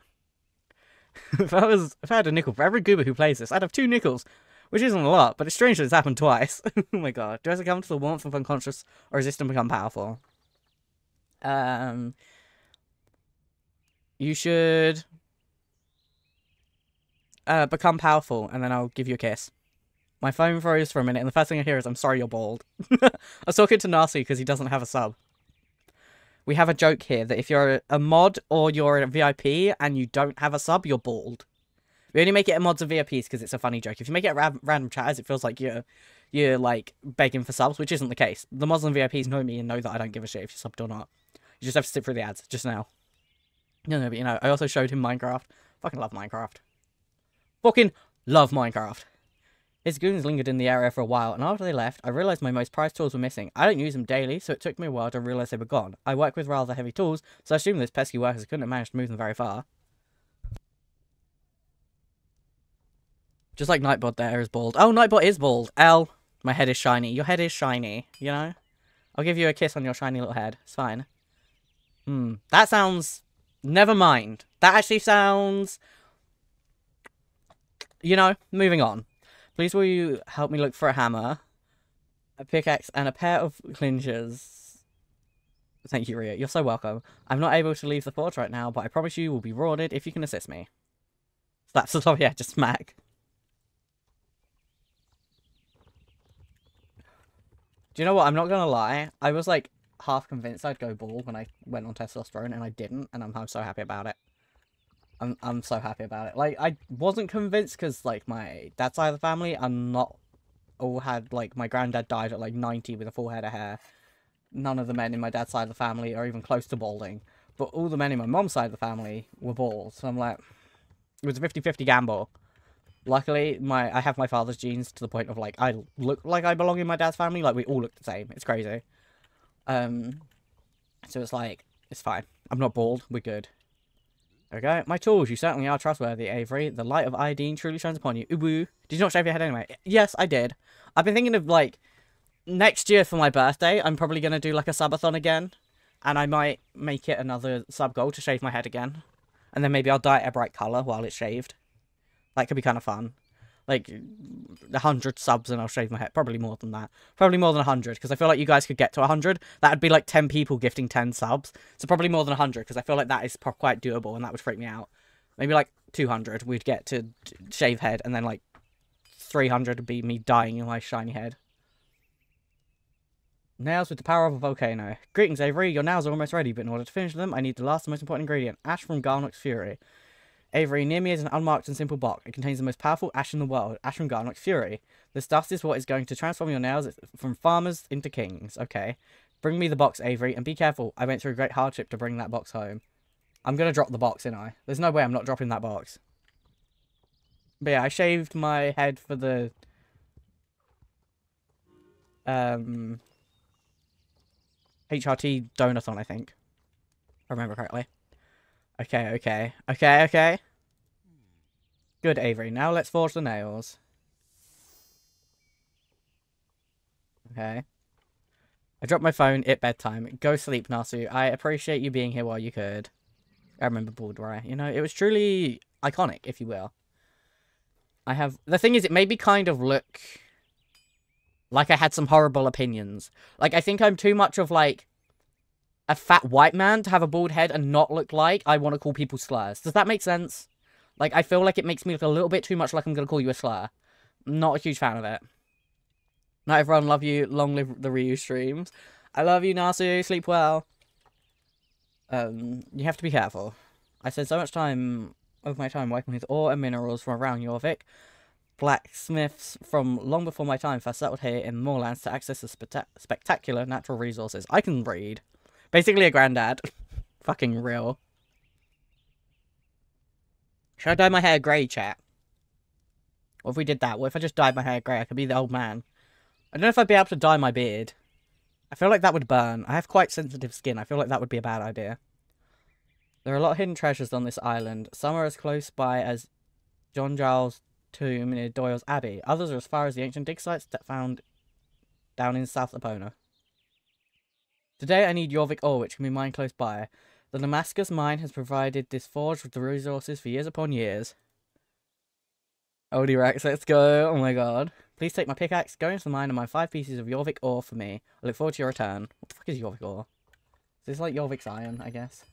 if I was if I had a nickel for every goober who plays this, I'd have two nickels which isn't a lot, but it's strange that it's happened twice. oh my god. Do I succumb to the warmth of unconscious or resist and become powerful? Um, you should uh, become powerful, and then I'll give you a kiss. My phone froze for a minute, and the first thing I hear is, I'm sorry you're bald. I was talking to Nasi because he doesn't have a sub. We have a joke here that if you're a mod or you're a VIP and you don't have a sub, you're bald. We only make it at mods and VIPs because it's a funny joke. If you make it ra random chatters, it feels like you're you're like begging for subs, which isn't the case. The mods and VIPs know me and know that I don't give a shit if you subbed or not. You just have to sit through the ads just now. No, no, but you know, I also showed him Minecraft. Fucking love Minecraft. Fucking love Minecraft. His goons lingered in the area for a while, and after they left, I realised my most prized tools were missing. I don't use them daily, so it took me a while to realise they were gone. I work with rather heavy tools, so I assume those pesky workers couldn't have managed to move them very far. Just like Nightbot there is bald. Oh, Nightbot is bald. L, my head is shiny. Your head is shiny, you know? I'll give you a kiss on your shiny little head. It's fine. Hmm. That sounds... Never mind. That actually sounds... You know, moving on. Please will you help me look for a hammer, a pickaxe, and a pair of clinchers. Thank you, Ria. You're so welcome. I'm not able to leave the forge right now, but I promise you will be rewarded if you can assist me. Slaps the top, yeah, just smack. Do you know what? I'm not gonna lie. I was like half convinced I'd go bald when I went on testosterone, and I didn't, and I'm, I'm so happy about it. I'm I'm so happy about it. Like I wasn't convinced because like my dad side of the family are not all had like my granddad died at like 90 with a full head of hair. None of the men in my dad's side of the family are even close to balding, but all the men in my mom's side of the family were bald. So I'm like, it was a 50-50 gamble. Luckily, my I have my father's genes to the point of like I look like I belong in my dad's family. Like we all look the same. It's crazy. Um, so it's like it's fine. I'm not bald. We're good. Okay. My tools. You certainly are trustworthy, Avery. The light of iodine truly shines upon you. Ubu. Did you not shave your head anyway? Yes, I did. I've been thinking of like next year for my birthday. I'm probably gonna do like a subathon again, and I might make it another sub goal to shave my head again, and then maybe I'll dye it a bright color while it's shaved. That could be kind of fun. Like, 100 subs and I'll shave my head. Probably more than that. Probably more than 100, because I feel like you guys could get to 100. That would be like 10 people gifting 10 subs. So probably more than 100, because I feel like that is quite doable, and that would freak me out. Maybe like 200 we'd get to shave head, and then like 300 would be me dying in my shiny head. Nails with the power of a volcano. Greetings, Avery. Your nails are almost ready, but in order to finish them, I need the last and most important ingredient, ash from Garnock's Fury. Avery, near me is an unmarked and simple box. It contains the most powerful ash in the world, Ash from Garnock Fury. This dust is what is going to transform your nails from farmers into kings. Okay. Bring me the box, Avery, and be careful. I went through great hardship to bring that box home. I'm going to drop the box, ain't I? There's no way I'm not dropping that box. But yeah, I shaved my head for the... Um... HRT Donutthon. I think. I remember correctly. Okay, okay. Okay, okay. Good, Avery. Now let's forge the nails. Okay. I dropped my phone at bedtime. Go sleep, Nasu. I appreciate you being here while you could. I remember Baldwire. You know, it was truly iconic, if you will. I have... The thing is, it made me kind of look like I had some horrible opinions. Like, I think I'm too much of, like, a fat white man to have a bald head and not look like I want to call people slurs. Does that make sense? Like, I feel like it makes me look a little bit too much like I'm going to call you a slur. Not a huge fan of it. Night, everyone. Love you. Long live the Ryu streams. I love you, Nasu. Sleep well. Um, you have to be careful. I spend so much time of my time working with ore and minerals from around Jorvik. Blacksmiths from long before my time first settled here in moorlands to access the spectacular natural resources. I can read. Basically a granddad. Fucking real. Should I dye my hair grey, chat? What if we did that? What if I just dyed my hair grey? I could be the old man. I don't know if I'd be able to dye my beard. I feel like that would burn. I have quite sensitive skin. I feel like that would be a bad idea. There are a lot of hidden treasures on this island. Some are as close by as John Giles' tomb near Doyle's Abbey. Others are as far as the ancient dig sites that found down in South Lapona. Today I need Jorvik ore, oh, which can be mined close by. The Damascus mine has provided this forge with the resources for years upon years. Odie Rex, let's go. Oh my god. Please take my pickaxe, go into the mine and mine five pieces of Jorvik ore for me. I look forward to your return. What the fuck is Jorvik ore? Is this like Jorvik's iron, I guess?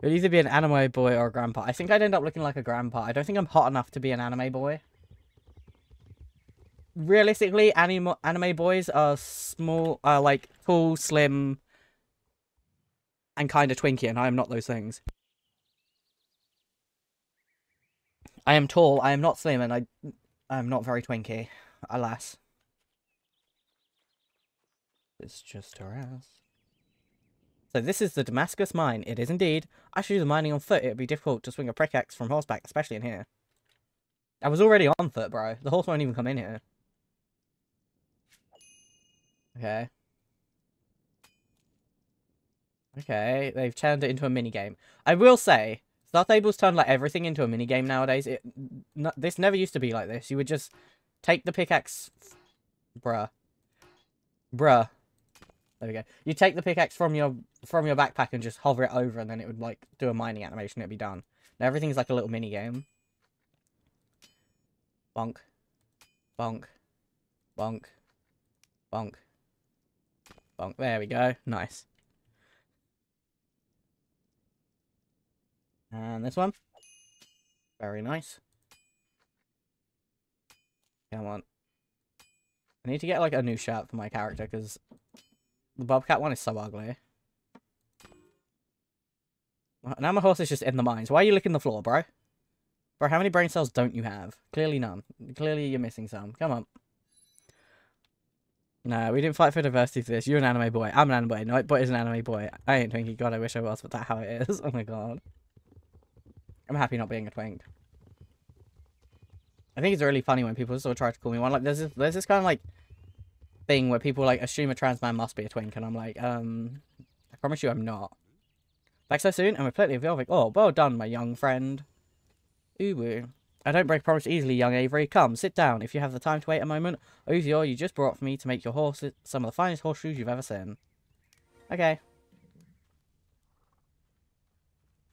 It would either be an anime boy or a grandpa. I think I'd end up looking like a grandpa. I don't think I'm hot enough to be an anime boy realistically, anime anime boys are small, are like tall, slim, and kind of twinky, and I am not those things. I am tall. I am not slim, and I, I am not very twinky, alas. It's just her ass. So this is the Damascus Mine. It is indeed. I should do the mining on foot. It would be difficult to swing a pickaxe from horseback, especially in here. I was already on foot, bro. The horse won't even come in here. Okay. Okay, they've turned it into a mini game. I will say, Star Stable's turned like everything into a mini game nowadays. It, this never used to be like this. You would just take the pickaxe, bruh, bruh. There we go. You take the pickaxe from your from your backpack and just hover it over, and then it would like do a mining animation. It'd be done. Now everything's like a little mini game. Bonk, bonk, bonk, bonk bonk. There we go. Nice. And this one. Very nice. Come on. I need to get, like, a new shirt for my character, because the Bobcat one is so ugly. Now my horse is just in the mines. Why are you licking the floor, bro? Bro, how many brain cells don't you have? Clearly none. Clearly you're missing some. Come on. No, we didn't fight for diversity for this. You're an anime boy. I'm an anime boy. No, boy is an anime boy. I ain't twinky. God, I wish I was, but that how it is. Oh my god. I'm happy not being a twink. I think it's really funny when people sort of try to call me one. Like, there's this, there's this kind of, like, thing where people, like, assume a trans man must be a twink, and I'm like, um, I promise you I'm not. Back so soon, and we're completely Like, Oh, well done, my young friend. Ubu. I don't break promise easily, young Avery. Come, sit down. If you have the time to wait a moment, Uzior, you just brought for me to make your horse some of the finest horseshoes you've ever seen. Okay.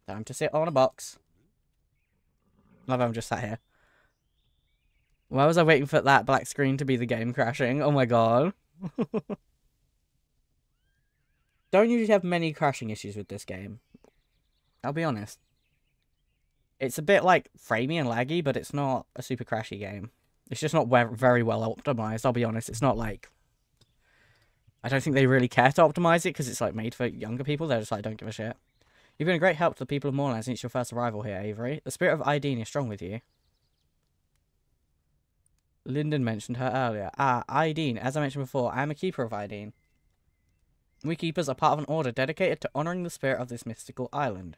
Time to sit on a box. Love I'm just sat here. Why was I waiting for that black screen to be the game crashing? Oh my god. Don't usually have many crashing issues with this game. I'll be honest. It's a bit like framey and laggy, but it's not a super crashy game. It's just not very well optimized. I'll be honest. It's not like I don't think they really care to optimize it because it's like made for younger people. They're just like don't give a shit. You've been a great help to the people of Moorland since your first arrival here, Avery. The spirit of Ideen is strong with you. Lyndon mentioned her earlier. Ah, Ideen. As I mentioned before, I am a keeper of Ideen. We keepers are part of an order dedicated to honoring the spirit of this mystical island.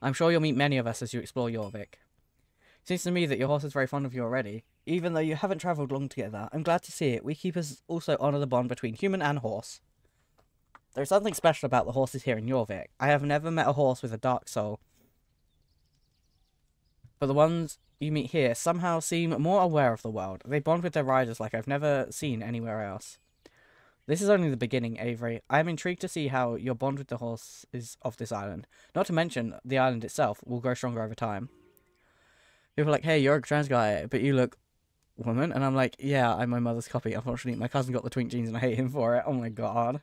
I'm sure you'll meet many of us as you explore Jorvik. Seems to me that your horse is very fond of you already. Even though you haven't travelled long together, I'm glad to see it. We keepers also honour the bond between human and horse. There's something special about the horses here in Jorvik. I have never met a horse with a dark soul. But the ones you meet here somehow seem more aware of the world. They bond with their riders like I've never seen anywhere else. This is only the beginning, Avery. I am intrigued to see how your bond with the horse is of this island. Not to mention, the island itself will grow stronger over time. People are like, hey, you're a trans guy, but you look woman. And I'm like, yeah, I'm my mother's copy. Unfortunately, my cousin got the twink jeans and I hate him for it. Oh my god.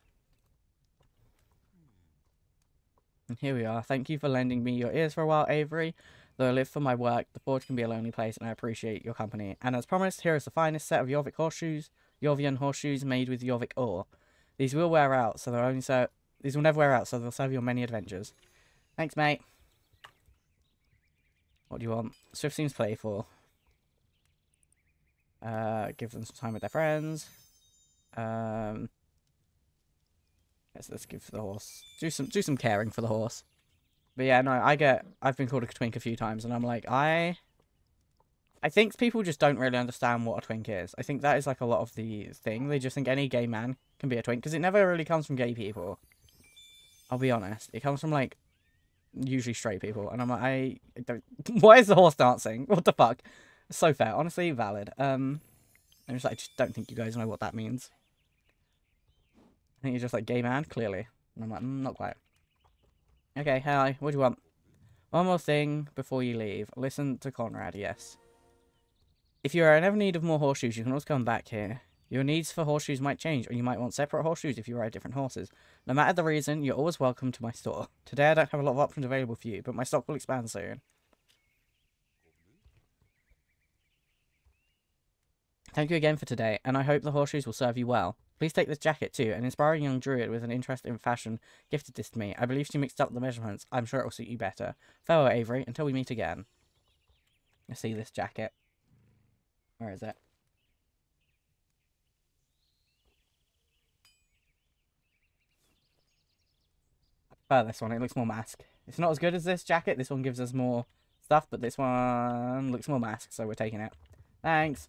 And here we are. Thank you for lending me your ears for a while, Avery. Though I live for my work, the forge can be a lonely place and I appreciate your company. And as promised, here is the finest set of Jorvik horseshoes Jovian horseshoes made with Jovic ore. These will wear out, so they'll only so these will never wear out, so they'll serve your many adventures. Thanks, mate. What do you want? Swift seems playful. Uh, give them some time with their friends. Um, let's let's give the horse do some do some caring for the horse. But yeah, no, I get I've been called a twink a few times, and I'm like I I think people just don't really understand what a twink is. I think that is like a lot of the thing. They just think any gay man can be a twink because it never really comes from gay people. I'll be honest. It comes from like usually straight people. And I'm like, I don't. Why is the horse dancing? What the fuck? So fair. Honestly, valid. Um, I'm just like, I just don't think you guys know what that means. I think you're just like gay man, clearly. And I'm like, mm, not quite. Okay, hi. What do you want? One more thing before you leave. Listen to Conrad, yes. If you are in ever need of more horseshoes, you can always come back here. Your needs for horseshoes might change, or you might want separate horseshoes if you ride different horses. No matter the reason, you're always welcome to my store. Today I don't have a lot of options available for you, but my stock will expand soon. Thank you again for today, and I hope the horseshoes will serve you well. Please take this jacket too. An inspiring young druid with an interest in fashion gifted this to me. I believe she mixed up the measurements. I'm sure it will suit you better. Farewell, Avery, until we meet again. I see this jacket. Where is that? Oh, this one. It looks more mask. It's not as good as this jacket. This one gives us more stuff, but this one looks more mask, so we're taking it. Thanks.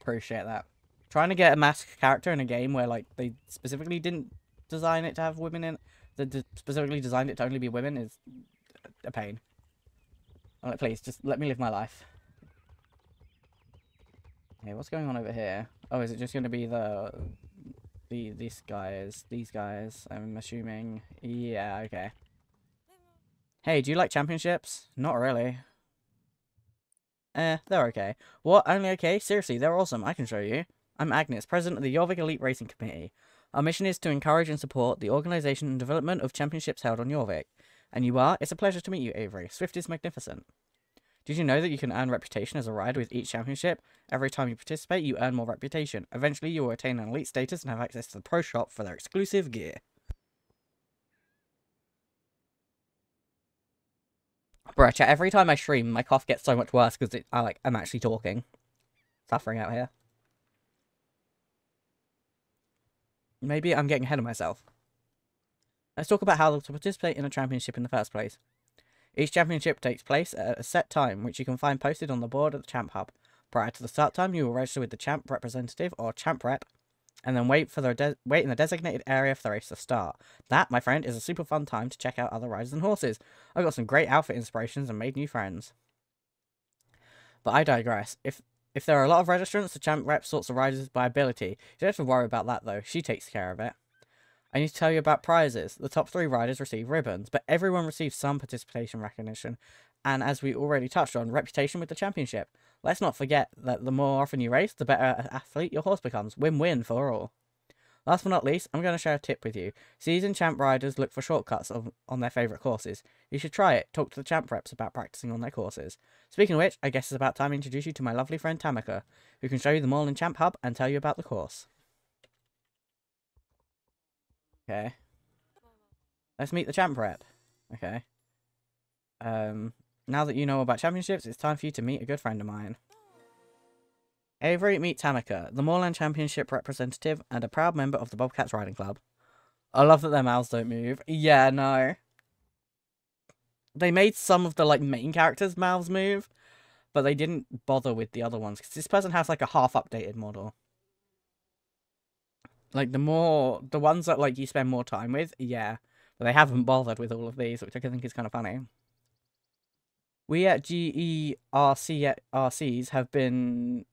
Appreciate that. Trying to get a mask character in a game where, like, they specifically didn't design it to have women in They specifically designed it to only be women is a pain. please, just let me live my life. Okay, what's going on over here? Oh, is it just going to be the... the these guys? These guys, I'm assuming. Yeah, okay. Hey, do you like championships? Not really. Eh, they're okay. What? Only okay? Seriously, they're awesome. I can show you. I'm Agnes, president of the Jorvik Elite Racing Committee. Our mission is to encourage and support the organisation and development of championships held on Jorvik. And you are? It's a pleasure to meet you, Avery. Swift is magnificent. Did you know that you can earn reputation as a rider with each championship? Every time you participate, you earn more reputation. Eventually, you will attain an elite status and have access to the pro shop for their exclusive gear. Bruh, chat, every time I stream, my cough gets so much worse because I, like, I'm actually talking. Suffering out here. Maybe I'm getting ahead of myself. Let's talk about how to participate in a championship in the first place. Each championship takes place at a set time, which you can find posted on the board at the Champ Hub. Prior to the start time, you will register with the champ representative or champ rep, and then wait for the wait in the designated area for the race to start. That, my friend, is a super fun time to check out other riders and horses. I got some great outfit inspirations and made new friends. But I digress. If if there are a lot of registrants, the champ rep sorts the riders by ability. You don't have to worry about that though. She takes care of it. I need to tell you about prizes. The top three riders receive ribbons, but everyone receives some participation recognition. And as we already touched on, reputation with the championship. Let's not forget that the more often you race, the better athlete your horse becomes. Win-win for all. Last but not least, I'm going to share a tip with you. Season champ riders look for shortcuts on, on their favourite courses. You should try it. Talk to the champ reps about practicing on their courses. Speaking of which, I guess it's about time I introduce you to my lovely friend Tamika, who can show you the in Champ Hub and tell you about the course. Okay. Let's meet the champ rep. Okay. Um, now that you know about championships, it's time for you to meet a good friend of mine. Avery, meet Tamika, the Moorland Championship representative and a proud member of the Bobcats Riding Club. I love that their mouths don't move. Yeah, no. They made some of the, like, main characters' mouths move, but they didn't bother with the other ones, because this person has, like, a half-updated model. Like the more the ones that like you spend more time with, yeah. But they haven't bothered with all of these, which I think is kind of funny. We at C's have been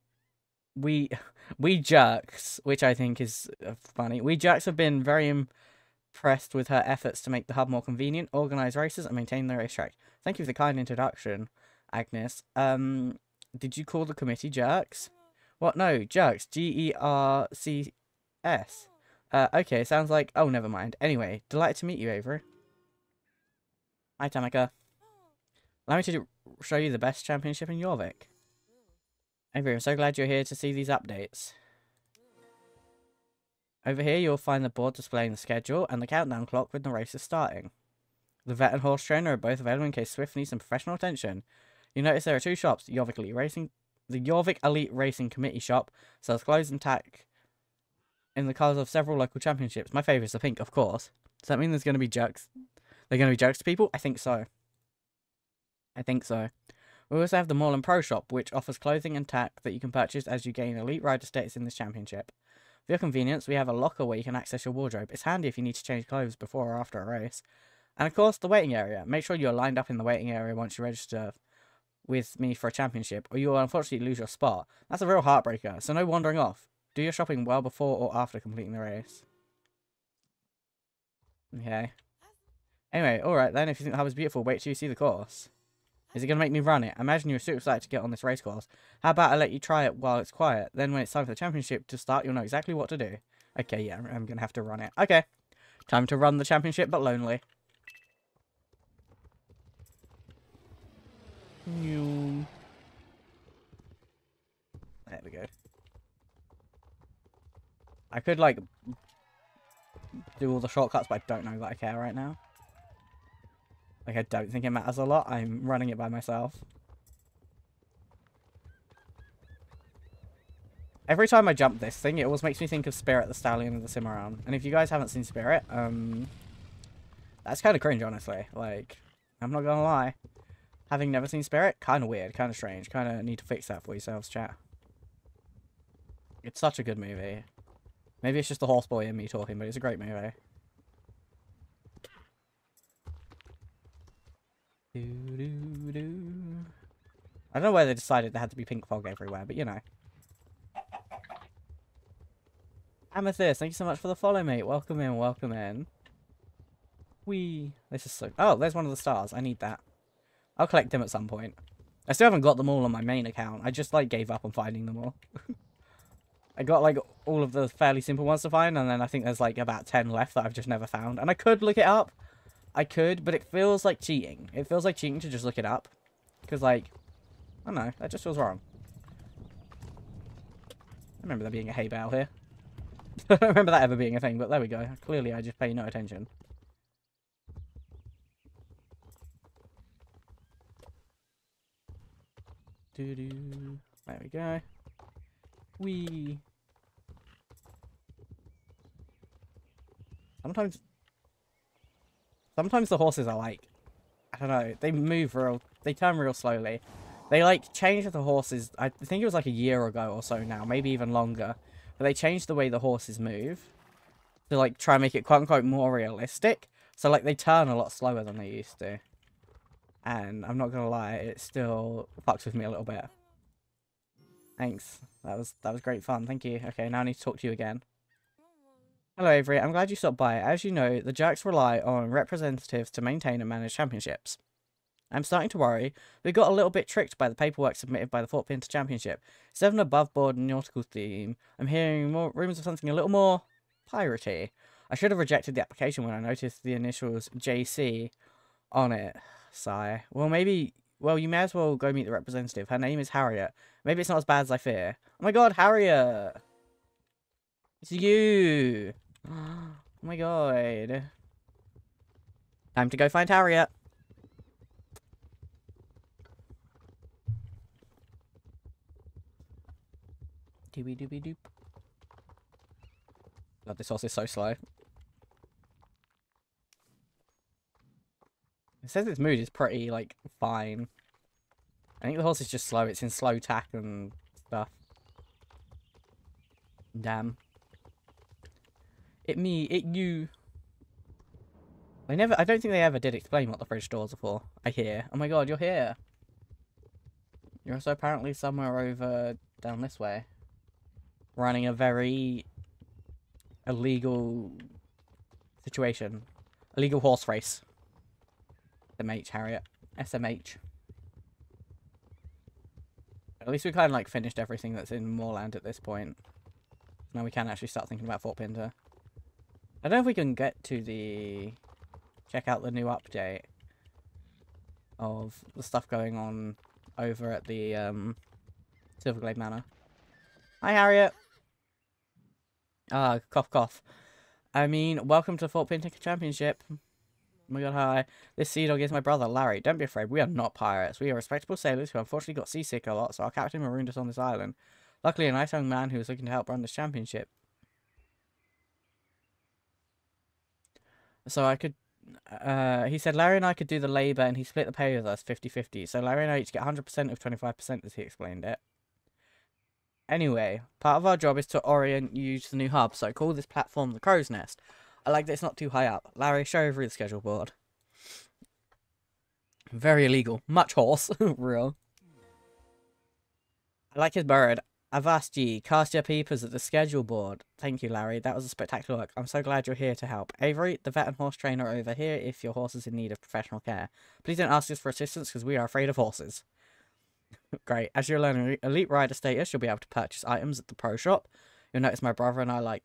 we we jerks, which I think is uh, funny. We jerks have been very impressed with her efforts to make the hub more convenient, organize races, and maintain the racetrack. Thank you for the kind introduction, Agnes. Um, did you call the committee jerks? What? No, jerks. G E R C S. Uh, okay, sounds like... Oh, never mind. Anyway, delighted to meet you, Avery. Hi, Tamika. Allow me to do, show you the best championship in Jorvik. Avery, I'm so glad you're here to see these updates. Over here, you'll find the board displaying the schedule and the countdown clock when the race is starting. The vet and horse trainer are both available in case Swift needs some professional attention. You notice there are two shops, Jorvik Elite Racing... The Jorvik Elite Racing Committee shop sells clothes and tack in the cars of several local championships. My favourites are pink, of course. Does that mean there's going to be jerks? They're going to be jerks to people? I think so. I think so. We also have the Moreland Pro Shop, which offers clothing and tack that you can purchase as you gain elite rider status in this championship. For your convenience, we have a locker where you can access your wardrobe. It's handy if you need to change clothes before or after a race. And of course, the waiting area. Make sure you're lined up in the waiting area once you register with me for a championship, or you will unfortunately lose your spot. That's a real heartbreaker, so no wandering off. Do your shopping well before or after completing the race. Okay. Anyway, alright then, if you think the hub is beautiful, wait till you see the course. Is it going to make me run it? imagine you're super excited to get on this race course. How about I let you try it while it's quiet? Then when it's time for the championship to start, you'll know exactly what to do. Okay, yeah, I'm going to have to run it. Okay. Time to run the championship, but lonely. There we go. I could, like, do all the shortcuts, but I don't know that I care right now. Like, I don't think it matters a lot. I'm running it by myself. Every time I jump this thing, it always makes me think of Spirit the Stallion and the Cimarron. And if you guys haven't seen Spirit, um, that's kind of cringe, honestly. Like, I'm not gonna lie. Having never seen Spirit, kind of weird, kind of strange, kind of need to fix that for yourselves, chat. It's such a good movie. Maybe it's just the horseboy in me talking, but it's a great movie. Do, do, do. I don't know where they decided there had to be pink fog everywhere, but you know. Amethyst, thank you so much for the follow, mate. Welcome in, welcome in. We. This is so... Oh, there's one of the stars. I need that. I'll collect them at some point. I still haven't got them all on my main account. I just, like, gave up on finding them all. I got like all of the fairly simple ones to find, and then I think there's like about 10 left that I've just never found. And I could look it up. I could, but it feels like cheating. It feels like cheating to just look it up. Because like, I don't know, that just feels wrong. I remember there being a hay bale here. I don't remember that ever being a thing, but there we go. Clearly I just pay no attention. There we go. Wee. Sometimes... Sometimes the horses are like... I don't know, they move real... They turn real slowly. They like changed the horses... I think it was like a year ago or so now, maybe even longer. But they changed the way the horses move. To like try and make it quote-unquote more realistic. So like they turn a lot slower than they used to. And I'm not gonna lie, it still fucks with me a little bit. Thanks. That was that was great fun. Thank you. Okay, now I need to talk to you again. Hello, Avery. I'm glad you stopped by. As you know, the Jacks rely on representatives to maintain and manage championships. I'm starting to worry. We got a little bit tricked by the paperwork submitted by the Fort Pinter Championship. Seven above board nautical theme. I'm hearing more rumours of something a little more piratey. I should have rejected the application when I noticed the initials JC on it. Sigh. Well, maybe... Well, you may as well go meet the representative. Her name is Harriet. Maybe it's not as bad as I fear. Oh my god, Harriet! It's you! oh my god. Time to go find Harriet. Dooby dooby doop. God, this horse is so slow. It says its mood is pretty, like, fine. I think the horse is just slow. It's in slow tack and stuff. Damn. It me, it you. I never, I don't think they ever did explain what the fridge doors are for. I hear. Oh my god, you're here. You're also apparently somewhere over down this way. Running a very illegal situation. Illegal horse race. SMH, Harriet. SMH. At least we kind of like finished everything that's in Moorland at this point. Now we can actually start thinking about Fort Pinder. I don't know if we can get to the... Check out the new update of the stuff going on over at the um, Silverglade Manor. Hi, Harriet. Ah, cough, cough. I mean, welcome to the Fort Pinnacle Championship. Oh my god, hi. This sea dog is my brother, Larry. Don't be afraid, we are not pirates. We are respectable sailors who unfortunately got seasick a lot, so our captain marooned us on this island. Luckily, a nice young man who was looking to help run this championship. So I could, uh, he said Larry and I could do the labour and he split the pay with us 50-50. So Larry and I each get 100% of 25% as he explained it. Anyway, part of our job is to orient you to the new hub, so I call this platform the Crow's Nest. I like that it's not too high up. Larry, show over the schedule board. Very illegal. Much horse. Real. I like his bird. I've asked ye, cast your peepers at the schedule board. Thank you, Larry. That was a spectacular work. I'm so glad you're here to help. Avery, the vet and horse trainer are over here if your horse is in need of professional care. Please don't ask us for assistance because we are afraid of horses. Great. As you are learning elite rider status, you'll be able to purchase items at the pro shop. You'll notice my brother and I like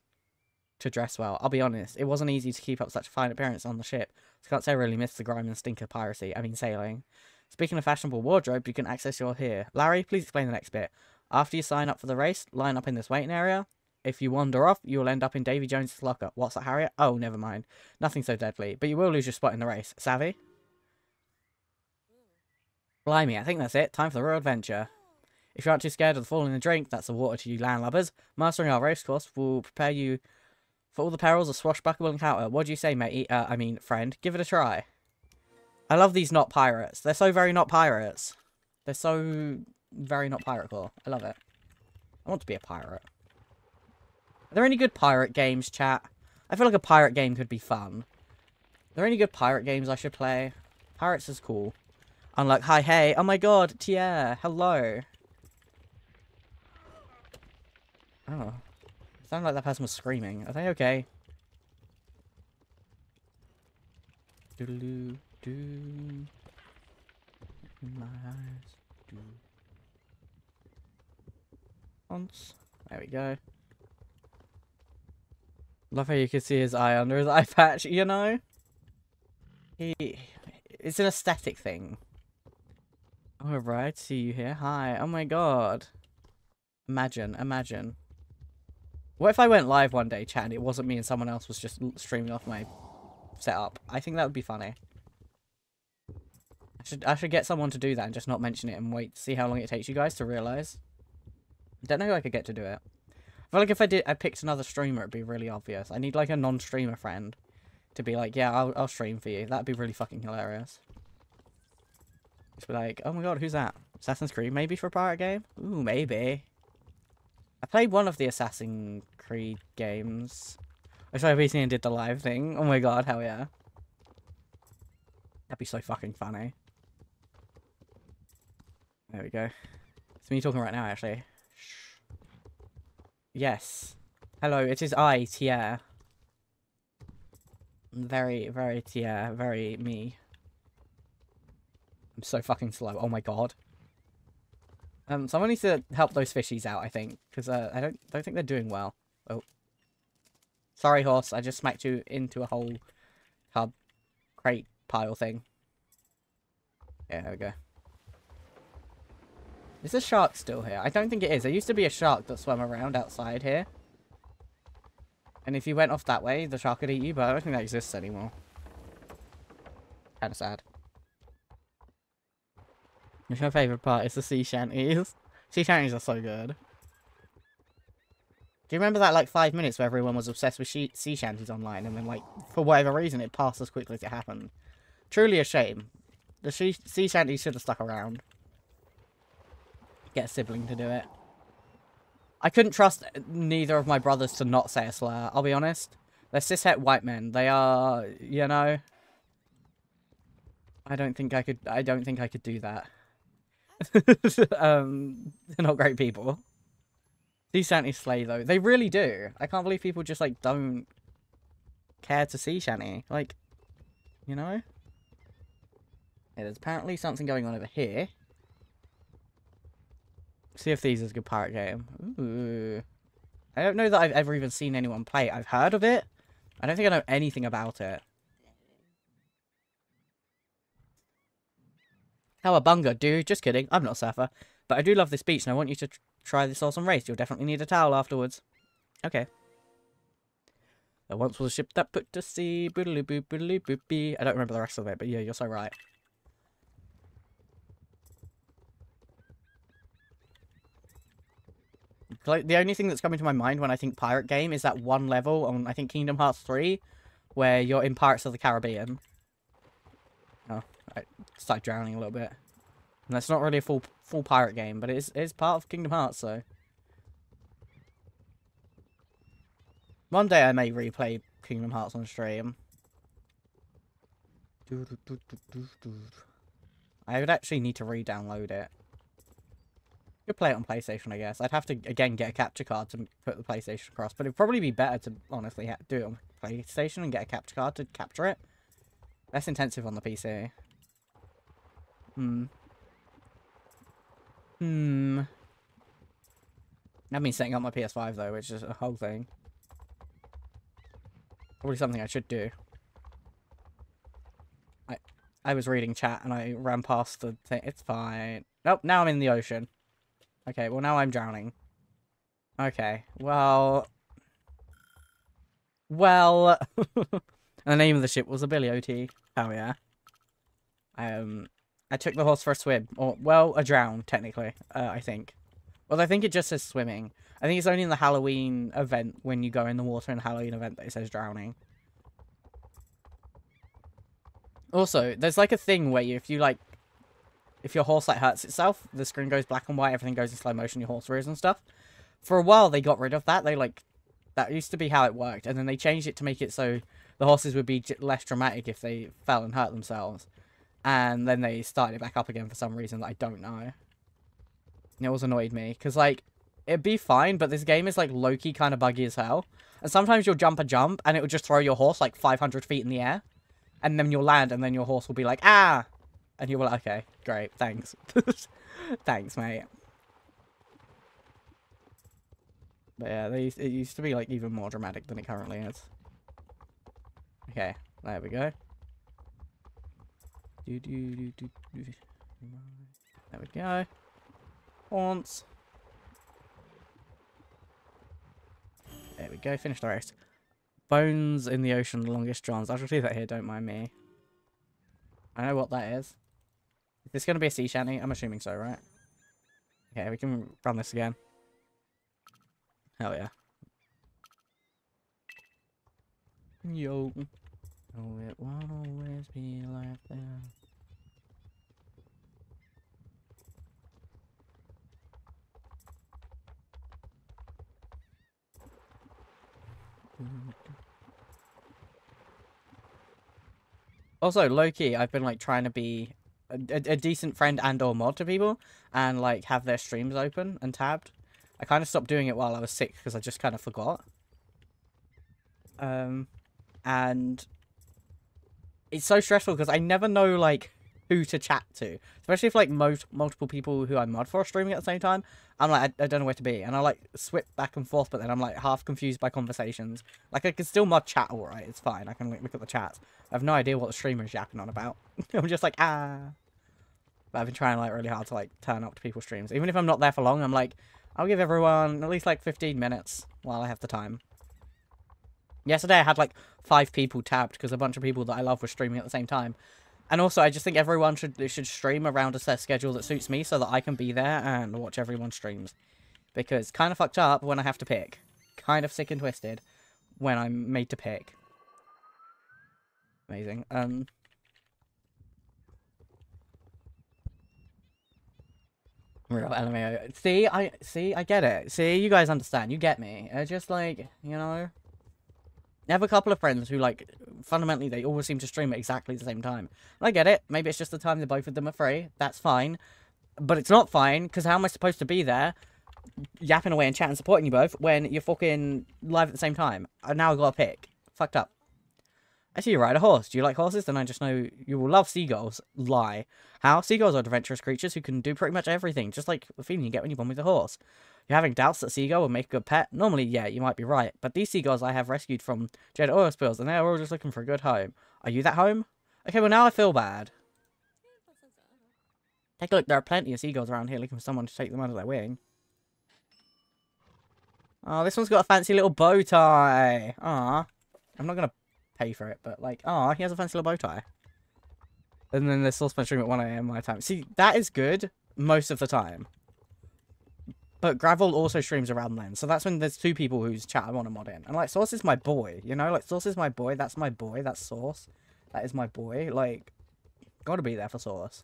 to dress well. I'll be honest, it wasn't easy to keep up such a fine appearance on the ship. So can't say I really missed the grime and stink of piracy. I mean sailing. Speaking of fashionable wardrobe, you can access your here. Larry, please explain the next bit. After you sign up for the race, line up in this waiting area. If you wander off, you will end up in Davy Jones's locker. What's that, Harriet? Oh, never mind. Nothing so deadly, but you will lose your spot in the race. Savvy? Blimey, I think that's it. Time for the real adventure. If you aren't too scared of the fall in the drink, that's the water to you landlubbers, mastering our racecourse will prepare you for all the perils of swashbuckle encounter. What do you say, mate? Uh, I mean, friend. Give it a try. I love these not pirates. They're so very not pirates. They're so very not pirate core. I love it. I want to be a pirate. Are there any good pirate games, chat? I feel like a pirate game could be fun. Are there any good pirate games I should play? Pirates is cool. I'm like, hi, hey. Oh my god, Tier. Hello. Oh. It sounded like that person was screaming. Are they okay? Doodaloo, doo. My eyes, doo once. There we go. Love how you can see his eye under his eye patch, you know? He... It's an aesthetic thing. Alright, see you here. Hi. Oh my god. Imagine, imagine. What if I went live one day, chat, and it wasn't me and someone else was just streaming off my setup? I think that would be funny. I should, I should get someone to do that and just not mention it and wait to see how long it takes you guys to realise. Don't know who I could get to do it. I feel like if I did, I picked another streamer, it'd be really obvious. I need like a non-streamer friend to be like, yeah, I'll, I'll stream for you. That'd be really fucking hilarious. Just be like, oh my god, who's that? Assassin's Creed maybe for a pirate game? Ooh, maybe. I played one of the Assassin's Creed games. I saw PC and did the live thing. Oh my god, hell yeah. That'd be so fucking funny. There we go. It's me talking right now, actually. Yes. Hello, it is I, Tier. Very, very Tier, very me. I'm so fucking slow. Oh my god. Um, someone needs to help those fishies out, I think, because uh, I don't don't think they're doing well. Oh, sorry, horse. I just smacked you into a whole hub crate pile thing. Yeah, there we go. Is the shark still here? I don't think it is. There used to be a shark that swam around outside here. And if you went off that way, the shark could eat you, but I don't think that exists anymore. Kind of sad. my favourite part is the sea shanties. Sea shanties are so good. Do you remember that like five minutes where everyone was obsessed with sea shanties online and then like, for whatever reason, it passed as quickly as it happened? Truly a shame. The sea shanties should have stuck around get a sibling to do it. I couldn't trust neither of my brothers to not say a slur, I'll be honest. They're cishet white men. They are, you know... I don't think I could, I don't think I could do that. um, they're not great people. These shanties slay, though. They really do. I can't believe people just, like, don't care to see Shanty. Like, you know? Yeah, there's apparently something going on over here. See if these is a good pirate game. Ooh. I don't know that I've ever even seen anyone play it. I've heard of it. I don't think I know anything about it. How a bunga, dude. Just kidding. I'm not surfer, But I do love this beach, and I want you to try this awesome race. You'll definitely need a towel afterwards. Okay. There once was a ship that put to sea. Boodaloo boo, boodaloo boopy. I don't remember the rest of it, but yeah, you're so right. Like the only thing that's coming to my mind when I think pirate game is that one level on I think Kingdom Hearts 3 where you're in Pirates of the Caribbean. Oh, I started drowning a little bit. And that's not really a full full pirate game, but it is, it is part of Kingdom Hearts, so. One day I may replay Kingdom Hearts on stream. I would actually need to re-download it. Could play it on PlayStation, I guess. I'd have to, again, get a capture card to put the PlayStation across. But it'd probably be better to, honestly, do it on PlayStation and get a capture card to capture it. Less intensive on the PC. Hmm. Hmm. I've been setting up my PS5, though, which is a whole thing. Probably something I should do. I I was reading chat and I ran past the thing. It's fine. Nope, now I'm in the ocean. Okay, well now I'm drowning. Okay, well... Well... the name of the ship was a Billy O.T. Hell yeah. Um, I took the horse for a swim. Or, well, a drown, technically, uh, I think. Well, I think it just says swimming. I think it's only in the Halloween event when you go in the water in the Halloween event that it says drowning. Also, there's like a thing where you, if you like if your horse like hurts itself, the screen goes black and white, everything goes in slow motion, your horse rears and stuff. For a while, they got rid of that. They like that used to be how it worked, and then they changed it to make it so the horses would be less dramatic if they fell and hurt themselves. And then they started it back up again for some reason that I don't know. And it always annoyed me because like it'd be fine, but this game is like Loki kind of buggy as hell. And sometimes you'll jump a jump and it will just throw your horse like 500 feet in the air, and then you'll land, and then your horse will be like ah and you were like, okay, great, thanks. thanks, mate. But yeah, they, it used to be like even more dramatic than it currently is. Okay, there we go. There we go. Haunts. There we go, finish the race. Bones in the ocean, longest johns. I just leave that here, don't mind me. I know what that is. Is this going to be a sea shanty? I'm assuming so, right? Okay, we can run this again. Hell yeah. Yo. Oh, it won't always be like that. Also, low key, I've been like trying to be a, a decent friend and or mod to people and like have their streams open and tabbed. I kind of stopped doing it while I was sick because I just kind of forgot. Um, and it's so stressful because I never know like who to chat to. Especially if like most multiple people who I mod for are streaming at the same time. I'm like, I, I, don't know where to be. And I like switch back and forth, but then I'm like half confused by conversations. Like I can still mod chat all right. It's fine. I can like, look at the chats. I have no idea what the streamer's yapping on about. I'm just like, ah. But I've been trying like really hard to like turn up to people's streams. Even if I'm not there for long, I'm like, I'll give everyone at least like 15 minutes while I have the time. Yesterday I had like five people tapped because a bunch of people that I love were streaming at the same time. And also, I just think everyone should should stream around a set schedule that suits me so that I can be there and watch everyone streams. Because kind of fucked up when I have to pick. Kind of sick and twisted when I'm made to pick. Amazing. Um... Real LMAO. See, I see, I get it. See, you guys understand. You get me. It's just like, you know... I have a couple of friends who, like, fundamentally, they always seem to stream at exactly the same time. And I get it. Maybe it's just the time that both of them are free. That's fine. But it's not fine, because how am I supposed to be there, yapping away and chatting, supporting you both, when you're fucking live at the same time? And uh, now i have got to pick. Fucked up. I see you ride a horse. Do you like horses? Then I just know you will love seagulls. Lie. How? Seagulls are adventurous creatures who can do pretty much everything, just like the feeling you get when you're born with a horse. You're having doubts that seagull will make a good pet? Normally, yeah, you might be right, but these seagulls I have rescued from jet oil spills, and they are all just looking for a good home. Are you that home? Okay, well now I feel bad. Take a look, there are plenty of seagulls around here looking for someone to take them under their wing. Oh, this one's got a fancy little bow tie. Ah, I'm not going to pay for it, but like, ah, he has a fancy little bow tie. And then the saucepan stream at 1am my time. See, that is good most of the time. But Gravel also streams around then. So that's when there's two people whose chat I want to mod in. And like Source is my boy, you know? Like Source is my boy. That's my boy. That's Source. That is my boy. Like, gotta be there for Source.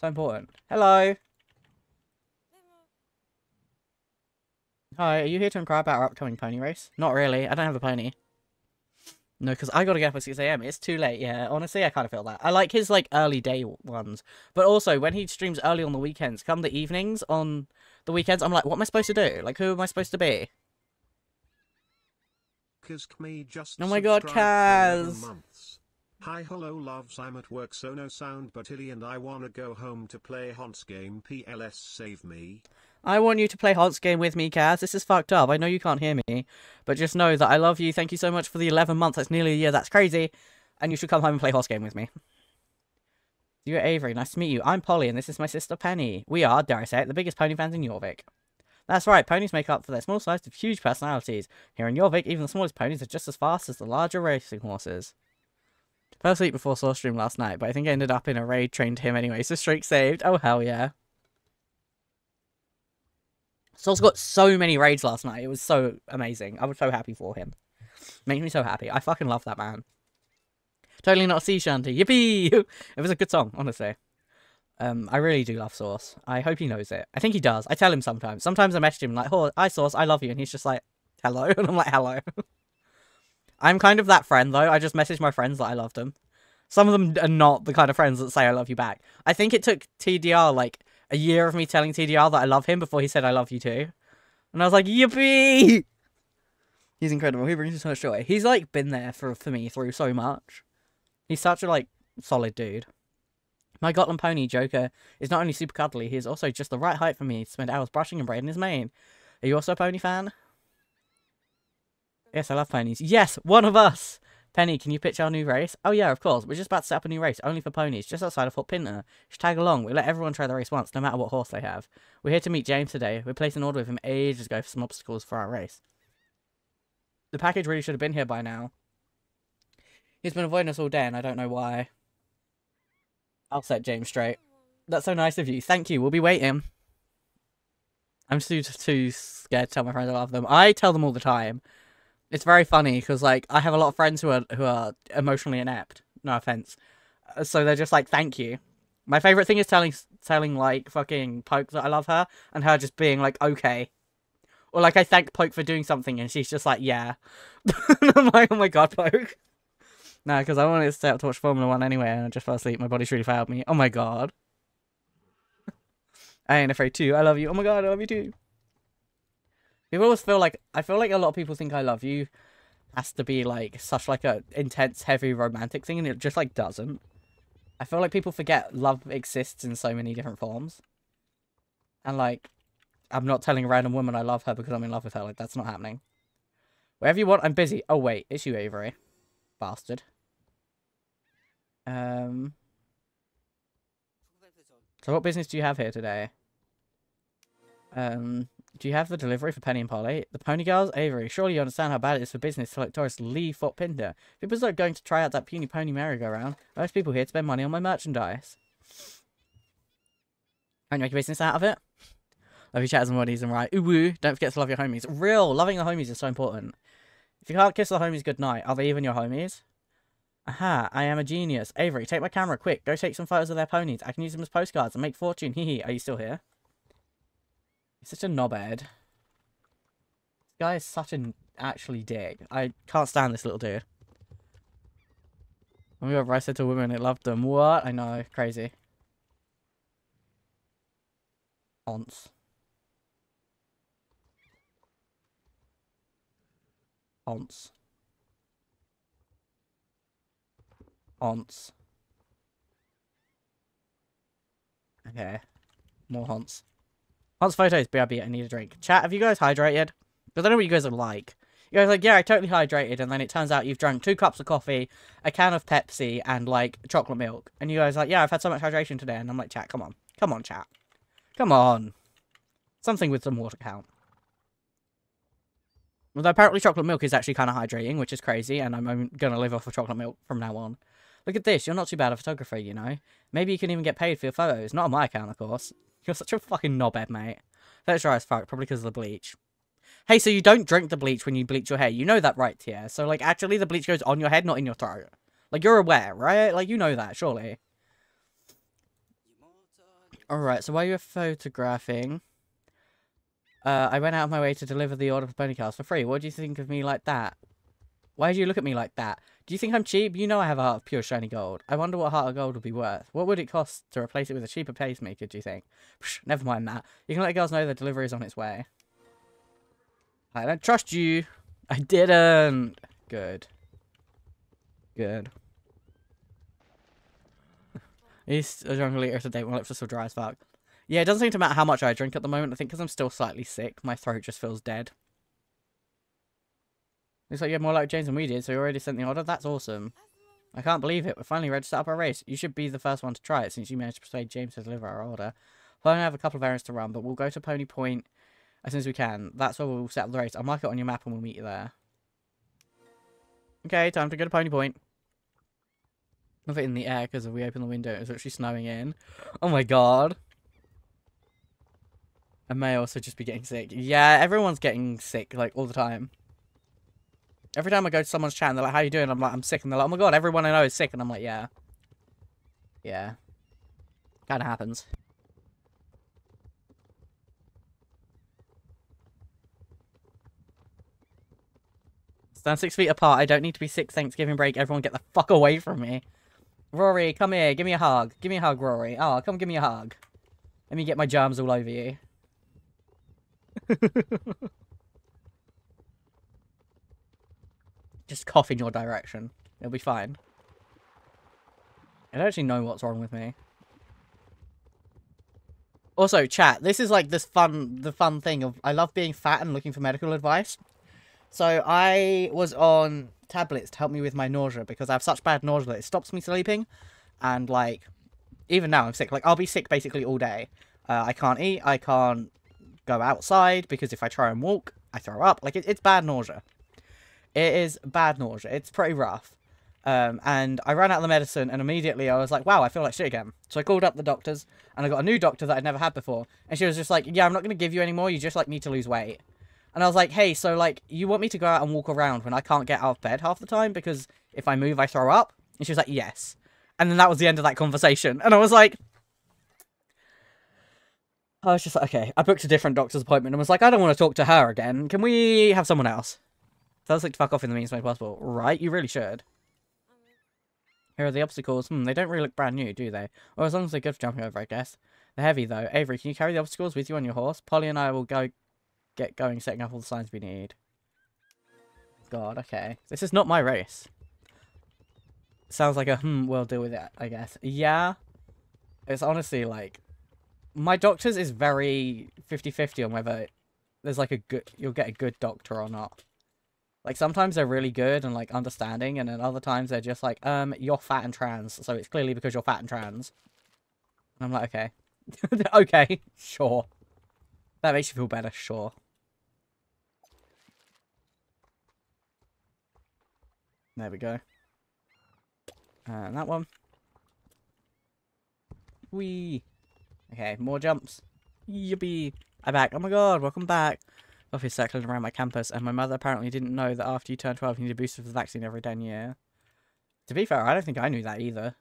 So important. Hello. Hi, are you here to inquire about our upcoming pony race? Not really. I don't have a pony. No, because I gotta get up at 6 a.m. It's too late, yeah. Honestly, I kind of feel that. I like his, like, early day ones. But also, when he streams early on the weekends, come the evenings on the weekends, I'm like, what am I supposed to do? Like, who am I supposed to be? oh my god, Kaz! Hi hello loves I'm at work so no sound but Illy and I wanna go home to play Haunts game PLS save me. I want you to play Haunts game with me Kaz, this is fucked up, I know you can't hear me, but just know that I love you, thank you so much for the 11 months, that's nearly a year, that's crazy, and you should come home and play Haunts game with me. You're Avery, nice to meet you. I'm Polly, and this is my sister Penny. We are, dare I say it, the biggest pony fans in Jorvik. That's right, ponies make up for their small size to huge personalities. Here in Jorvik, even the smallest ponies are just as fast as the larger racing horses. First week before Saw Stream last night, but I think I ended up in a raid trained him anyway, so streak saved. Oh, hell yeah. saw has got so many raids last night. It was so amazing. I was so happy for him. Makes me so happy. I fucking love that man. Totally not a sea shanty. Yippee! it was a good song, honestly. Um, I really do love Source. I hope he knows it. I think he does. I tell him sometimes. Sometimes I message him like, "Oh, I Source, I love you," and he's just like, "Hello," and I'm like, "Hello." I'm kind of that friend though. I just message my friends that I love them. Some of them are not the kind of friends that say I love you back. I think it took TDR like a year of me telling TDR that I love him before he said I love you too, and I was like, "Yippee!" He's incredible. He brings me so much joy. He's like been there for for me through so much. He's such a, like, solid dude. My Gotland Pony Joker is not only super cuddly, he is also just the right height for me to spend hours brushing and braiding his mane. Are you also a pony fan? Yes, I love ponies. Yes, one of us! Penny, can you pitch our new race? Oh yeah, of course. We're just about to set up a new race, only for ponies, just outside of Fort Pinter. Just tag along. We let everyone try the race once, no matter what horse they have. We're here to meet James today. We placed an order with him ages ago for some obstacles for our race. The package really should have been here by now. He's been avoiding us all day, and I don't know why. I'll set James straight. That's so nice of you. Thank you. We'll be waiting. I'm too, too scared to tell my friends I love them. I tell them all the time. It's very funny because like I have a lot of friends who are who are emotionally inept. No offense. Uh, so they're just like, thank you. My favorite thing is telling telling like fucking Poke that I love her and her just being like, okay. Or like I thank Poke for doing something and she's just like, yeah. I'm like, oh my god, Poke. No, because I wanted to stay up to watch Formula One anyway, and I just fell asleep. My body's really failed me. Oh my god. I ain't afraid too. I love you. Oh my god, I love you too. People always feel like I feel like a lot of people think I love you has to be like such like a intense, heavy romantic thing, and it just like doesn't. I feel like people forget love exists in so many different forms, and like I'm not telling a random woman I love her because I'm in love with her. Like that's not happening. Wherever you want, I'm busy. Oh wait, it's you, Avery, bastard. Um, so what business do you have here today? Um, do you have the delivery for Penny and Polly? The Pony Girls? Avery, surely you understand how bad it is for business to let tourists leave Fort Pinder. People are going to try out that puny pony merry-go-round. Most people here spend money on my merchandise. Can you make a business out of it? Love your chatters and buddies and right. Ooh, woo. Don't forget to love your homies. Real. Loving the homies is so important. If you can't kiss the homies goodnight, are they even your homies? Aha, I am a genius. Avery, take my camera, quick. Go take some photos of their ponies. I can use them as postcards and make fortune. Hee hee. Are you still here? He's such a knobhead. This guy is such an actually dick. I can't stand this little dude. Oh my god, Rice said to women it loved them. What? I know. Crazy. Aunts. Aunts. Haunts. Okay. More haunts. Haunts photos, BRB, I need a drink. Chat, have you guys hydrated? Because I know what you guys are like. You guys like, yeah, I totally hydrated, and then it turns out you've drunk two cups of coffee, a can of Pepsi, and, like, chocolate milk. And you guys like, yeah, I've had so much hydration today. And I'm like, chat, come on. Come on, chat. Come on. Something with some water count. Although apparently chocolate milk is actually kind of hydrating, which is crazy, and I'm going to live off of chocolate milk from now on. Look at this. You're not too bad a photographer, you know. Maybe you can even get paid for your photos. Not on my account, of course. You're such a fucking knobhead, mate. That's right as fuck. Probably because of the bleach. Hey, so you don't drink the bleach when you bleach your hair. You know that, right, Tia? So, like, actually, the bleach goes on your head, not in your throat. Like, you're aware, right? Like, you know that, surely. Alright, so while you're photographing, uh, I went out of my way to deliver the order for Ponycast for free. What do you think of me like that? Why do you look at me like that? Do you think I'm cheap? You know I have a heart of pure shiny gold. I wonder what heart of gold would be worth. What would it cost to replace it with a cheaper pacemaker, do you think? Psh, never mind that. You can let the girls know the delivery is on its way. I don't trust you. I didn't. Good. Good. He's a jungle leader today My it's are so dry as fuck. Yeah, it doesn't seem to matter how much I drink at the moment. I think because I'm still slightly sick, my throat just feels dead. Looks like you have more like James than we did, so you already sent the order? That's awesome. I can't believe it. We're finally ready to start up our race. You should be the first one to try it, since you managed to persuade James to deliver our order. we only have a couple of errands to run, but we'll go to Pony Point as soon as we can. That's where we'll set up the race. I'll mark it on your map and we'll meet you there. Okay, time to go to Pony Point. it in the air because we open the window. It's actually snowing in. Oh my god. I may also just be getting sick. Yeah, everyone's getting sick, like, all the time. Every time I go to someone's chat and they're like, how you doing? I'm like, I'm sick. And they're like, oh my god, everyone I know is sick. And I'm like, yeah. Yeah. Kind of happens. Stand six feet apart. I don't need to be sick Thanksgiving break. Everyone get the fuck away from me. Rory, come here. Give me a hug. Give me a hug, Rory. Oh, come give me a hug. Let me get my germs all over you. just cough in your direction. It'll be fine. I don't actually know what's wrong with me. Also, chat, this is like this fun, the fun thing of, I love being fat and looking for medical advice. So I was on tablets to help me with my nausea because I have such bad nausea that it stops me sleeping. And like, even now I'm sick. Like, I'll be sick basically all day. Uh, I can't eat. I can't go outside because if I try and walk, I throw up. Like, it, it's bad nausea. It is bad nausea. It's pretty rough. Um, and I ran out of the medicine, and immediately I was like, wow, I feel like shit again. So I called up the doctors, and I got a new doctor that I'd never had before. And she was just like, yeah, I'm not going to give you any more. You just, like, need to lose weight. And I was like, hey, so, like, you want me to go out and walk around when I can't get out of bed half the time because if I move, I throw up? And she was like, yes. And then that was the end of that conversation. And I was like, I was just like, okay. I booked a different doctor's appointment and was like, I don't want to talk to her again. Can we have someone else? Feels like to fuck off in the meanest way possible. Right, you really should. Here are the obstacles. Hmm, they don't really look brand new, do they? Or well, as long as they're good for jumping over, I guess. They're heavy, though. Avery, can you carry the obstacles with you on your horse? Polly and I will go get going, setting up all the signs we need. God, okay. This is not my race. Sounds like a, hmm, we'll deal with it, I guess. Yeah. It's honestly, like... My doctor's is very 50-50 on whether there's, like, a good... You'll get a good doctor or not. Like sometimes they're really good and like understanding, and then other times they're just like, um, you're fat and trans, so it's clearly because you're fat and trans. And I'm like, okay, okay, sure. That makes you feel better, sure. There we go. And that one. Wee. Okay, more jumps. Yippee. I'm back. Oh my god, welcome back coffee circling around my campus, and my mother apparently didn't know that after you turn 12, you need a booster for the vaccine every 10 years. To be fair, I don't think I knew that either.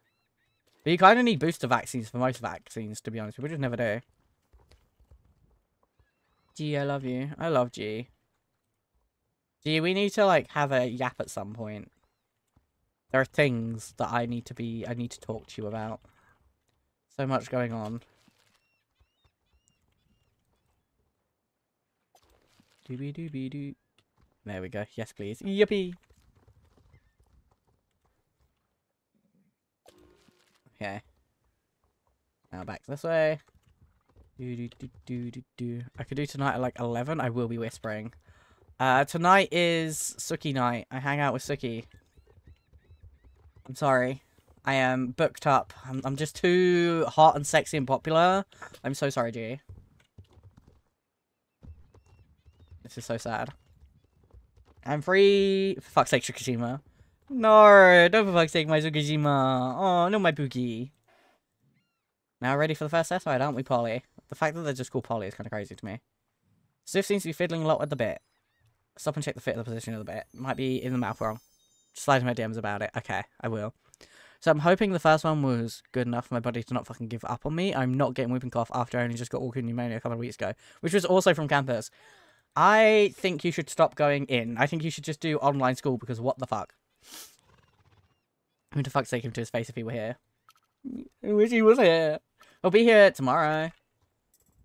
But you kind of need booster vaccines for most vaccines, to be honest. People just never do. G, I love you. I love G. G, we need to, like, have a yap at some point. There are things that I need to be... I need to talk to you about. So much going on. Dooby be doo. There we go. Yes, please. Yippee! Okay. Now back this way. Do, do, do, do, do, do. I could do tonight at like 11. I will be whispering. Uh, tonight is Suki night. I hang out with Suki. I'm sorry. I am booked up. I'm, I'm just too hot and sexy and popular. I'm so sorry, G. This is so sad. I'm free. For fuck's sake, Tsukishima. No, don't for fuck's sake, my Tsukishima. Oh, no, my Pookie. Now ready for the first test ride, aren't we, Polly? The fact that they're just called Polly is kind of crazy to me. Swift seems to be fiddling a lot with the bit. Stop and check the fit of the position of the bit. Might be in the mouth wrong. Slide my DMs about it. Okay, I will. So I'm hoping the first one was good enough for my body to not fucking give up on me. I'm not getting whooping cough after I only just got walking pneumonia a couple of weeks ago, which was also from campus. I think you should stop going in. I think you should just do online school because what the fuck? Who the fuck taking him to his face if he were here? I wish he was here. He'll be here tomorrow.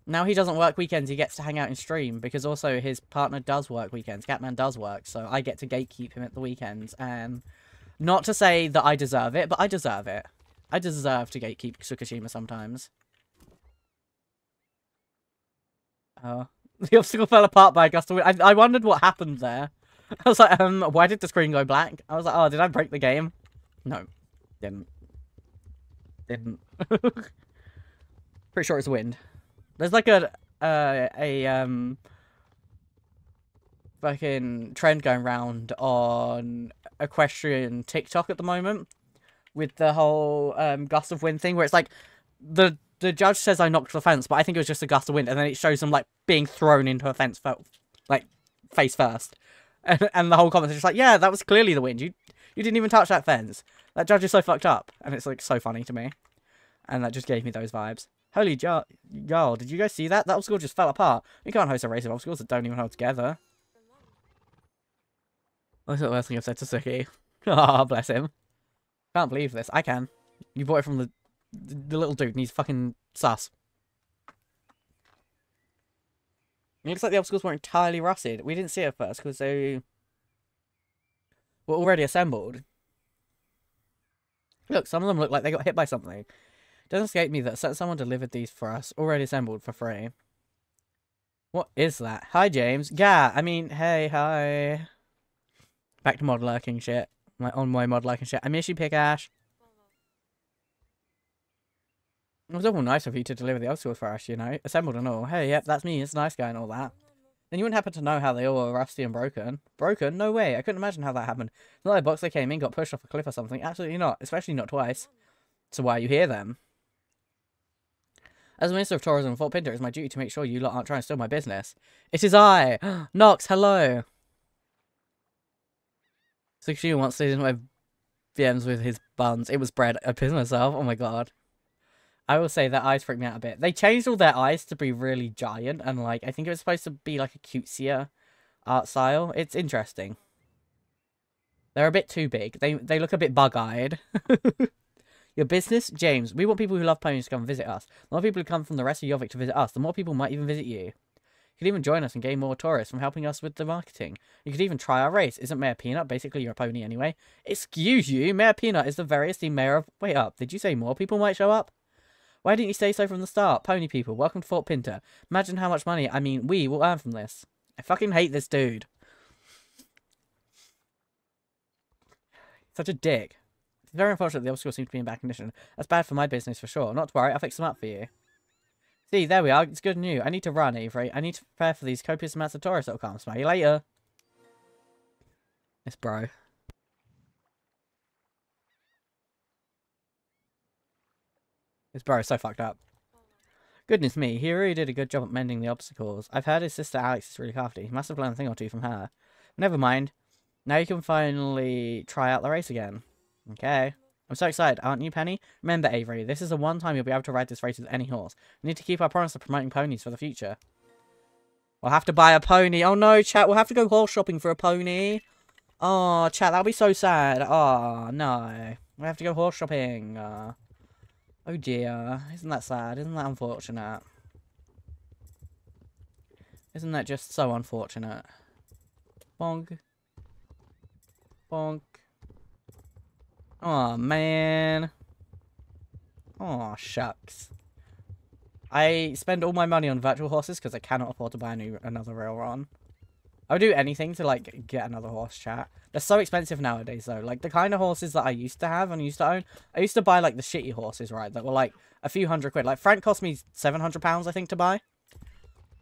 Now he doesn't work weekends, he gets to hang out and stream because also his partner does work weekends. Catman does work, so I get to gatekeep him at the weekends. And um, not to say that I deserve it, but I deserve it. I deserve to gatekeep Tsukushima sometimes. Oh. The obstacle fell apart by a gust of wind. I, I wondered what happened there. I was like, um, why did the screen go black? I was like, oh, did I break the game? No, didn't. Didn't. Pretty sure it's wind. There's like a, uh, a, um, fucking trend going round on equestrian TikTok at the moment with the whole, um, gust of wind thing where it's like the the judge says I knocked the fence, but I think it was just a gust of wind, and then it shows them like being thrown into a fence, like face first, and, and the whole comments are just like, yeah, that was clearly the wind. You you didn't even touch that fence. That judge is so fucked up, and it's like so funny to me, and that just gave me those vibes. Holy jar, you Did you guys see that? That obstacle just fell apart. You can't host a race of obstacles that don't even hold together. That's the worst thing I've said to Suki. Ah, oh, bless him. Can't believe this. I can. You bought it from the the little dude, and he's fucking sus. It looks like the obstacles were entirely rusted. We didn't see it at first because they were already assembled. Look, some of them look like they got hit by something. Doesn't escape me that someone delivered these for us, already assembled for free. What is that? Hi, James. Yeah, I mean, hey, hi. Back to mod lurking shit. My on my mod lurking shit. I miss you, Pick Ash. It was all nice of you to deliver the outsource for us, you know. Assembled and all. Hey, yep, that's me. It's a nice guy and all that. Then you wouldn't happen to know how they all were rusty and broken. Broken? No way. I couldn't imagine how that happened. Not like a box they came in, got pushed off a cliff or something. Absolutely not. Especially not twice. So why are you here, then? As Minister of Tourism Fort Pinter, it's my duty to make sure you lot aren't trying to steal my business. It is I! Knox, hello! Sukushima so once didn't wear VMs with his buns. It was bread. I pissed myself. Oh my god. I will say their eyes freak me out a bit. They changed all their eyes to be really giant and like I think it was supposed to be like a cutesier art style. It's interesting. They're a bit too big. They they look a bit bug-eyed. your business, James. We want people who love ponies to come and visit us. The more people who come from the rest of Yovik to visit us, the more people might even visit you. You could even join us and gain more tourists from helping us with the marketing. You could even try our race. Isn't Mayor Peanut basically your pony anyway? Excuse you, Mayor Peanut is the very esteemed mayor of... Wait up, did you say more people might show up? Why didn't you say so from the start? Pony people, welcome to Fort Pinter. Imagine how much money, I mean, we will earn from this. I fucking hate this dude. Such a dick. It's very unfortunate the obstacle seems to be in bad condition. That's bad for my business for sure. Not to worry, I'll fix them up for you. See, there we are. It's good news. I need to run, Avery. I need to prepare for these copious amounts of tourists that'll come. Smell you later. It's bro. This bro is so fucked up. Goodness me, he really did a good job at mending the obstacles. I've heard his sister Alex is really crafty. He must have learned a thing or two from her. Never mind. Now you can finally try out the race again. Okay. I'm so excited, aren't you, Penny? Remember, Avery, this is the one time you'll be able to ride this race with any horse. We need to keep our promise of promoting ponies for the future. We'll have to buy a pony. Oh no, chat, we'll have to go horse shopping for a pony. Oh, chat, that'll be so sad. Oh, no. We'll have to go horse shopping. Uh... Oh dear, isn't that sad? Isn't that unfortunate? Isn't that just so unfortunate? Bonk. Bonk. oh, man. oh, shucks. I spend all my money on virtual horses because I cannot afford to buy a new, another rail run. I would do anything to like get another horse chat. They're so expensive nowadays though. Like the kind of horses that I used to have and used to own. I used to buy like the shitty horses, right? That were like a few hundred quid. Like Frank cost me 700 pounds, I think, to buy.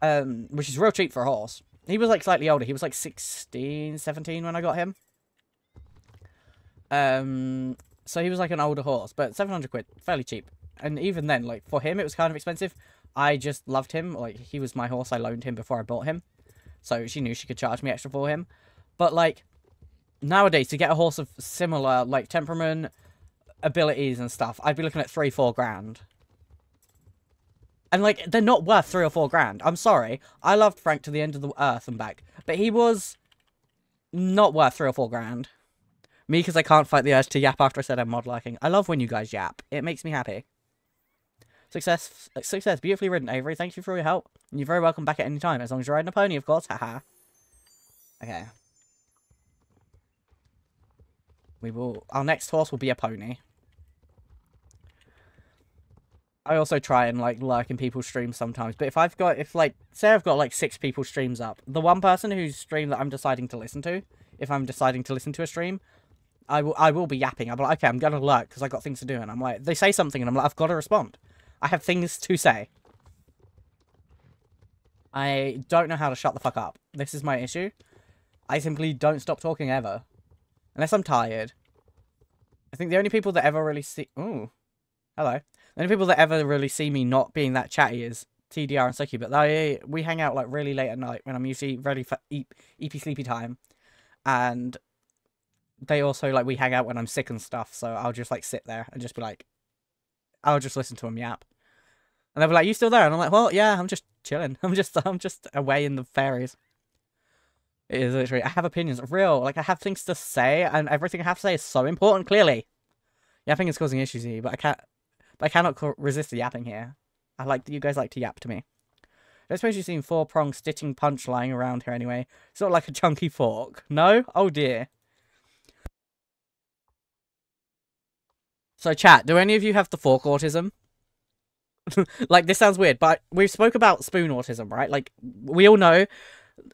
Um, which is real cheap for a horse. He was like slightly older. He was like 16, 17 when I got him. Um, so he was like an older horse, but 700 quid, fairly cheap. And even then, like for him, it was kind of expensive. I just loved him. Like he was my horse. I loaned him before I bought him. So she knew she could charge me extra for him. But, like, nowadays, to get a horse of similar, like, temperament, abilities and stuff, I'd be looking at three, four grand. And, like, they're not worth three or four grand. I'm sorry. I loved Frank to the end of the earth and back. But he was not worth three or four grand. Me, because I can't fight the urge to yap after I said I'm mod liking. I love when you guys yap. It makes me happy. Success, success, beautifully ridden, Avery. Thank you for your help. And you're very welcome back at any time, as long as you're riding a pony, of course. Haha. okay. We will. Our next horse will be a pony. I also try and like lurk in people's streams sometimes. But if I've got, if like, say I've got like six people streams up, the one person whose stream that I'm deciding to listen to, if I'm deciding to listen to a stream, I will I will be yapping. I'm like, okay, I'm gonna lurk because I got things to do, and I'm like, they say something, and I'm like, I've got to respond. I have things to say. I don't know how to shut the fuck up. This is my issue. I simply don't stop talking ever. Unless I'm tired. I think the only people that ever really see... Ooh. Hello. The only people that ever really see me not being that chatty is TDR and Suki, but they, we hang out like really late at night when I'm usually ready for eep, eepy sleepy time. And they also like we hang out when I'm sick and stuff, so I'll just like sit there and just be like, I'll just listen to them yap. And they were like, you still there? And I'm like, well, yeah, I'm just chilling. I'm just, I'm just away in the fairies. It is literally, I have opinions, real. Like, I have things to say, and everything I have to say is so important, clearly. Yapping is causing issues here, but I can't, but I cannot resist the yapping here. I like that you guys like to yap to me. I suppose you've seen four prong stitching punch lying around here anyway. It's not like a chunky fork. No? Oh dear. So chat, do any of you have the fork autism? like this sounds weird, but we've spoke about spoon autism, right? Like we all know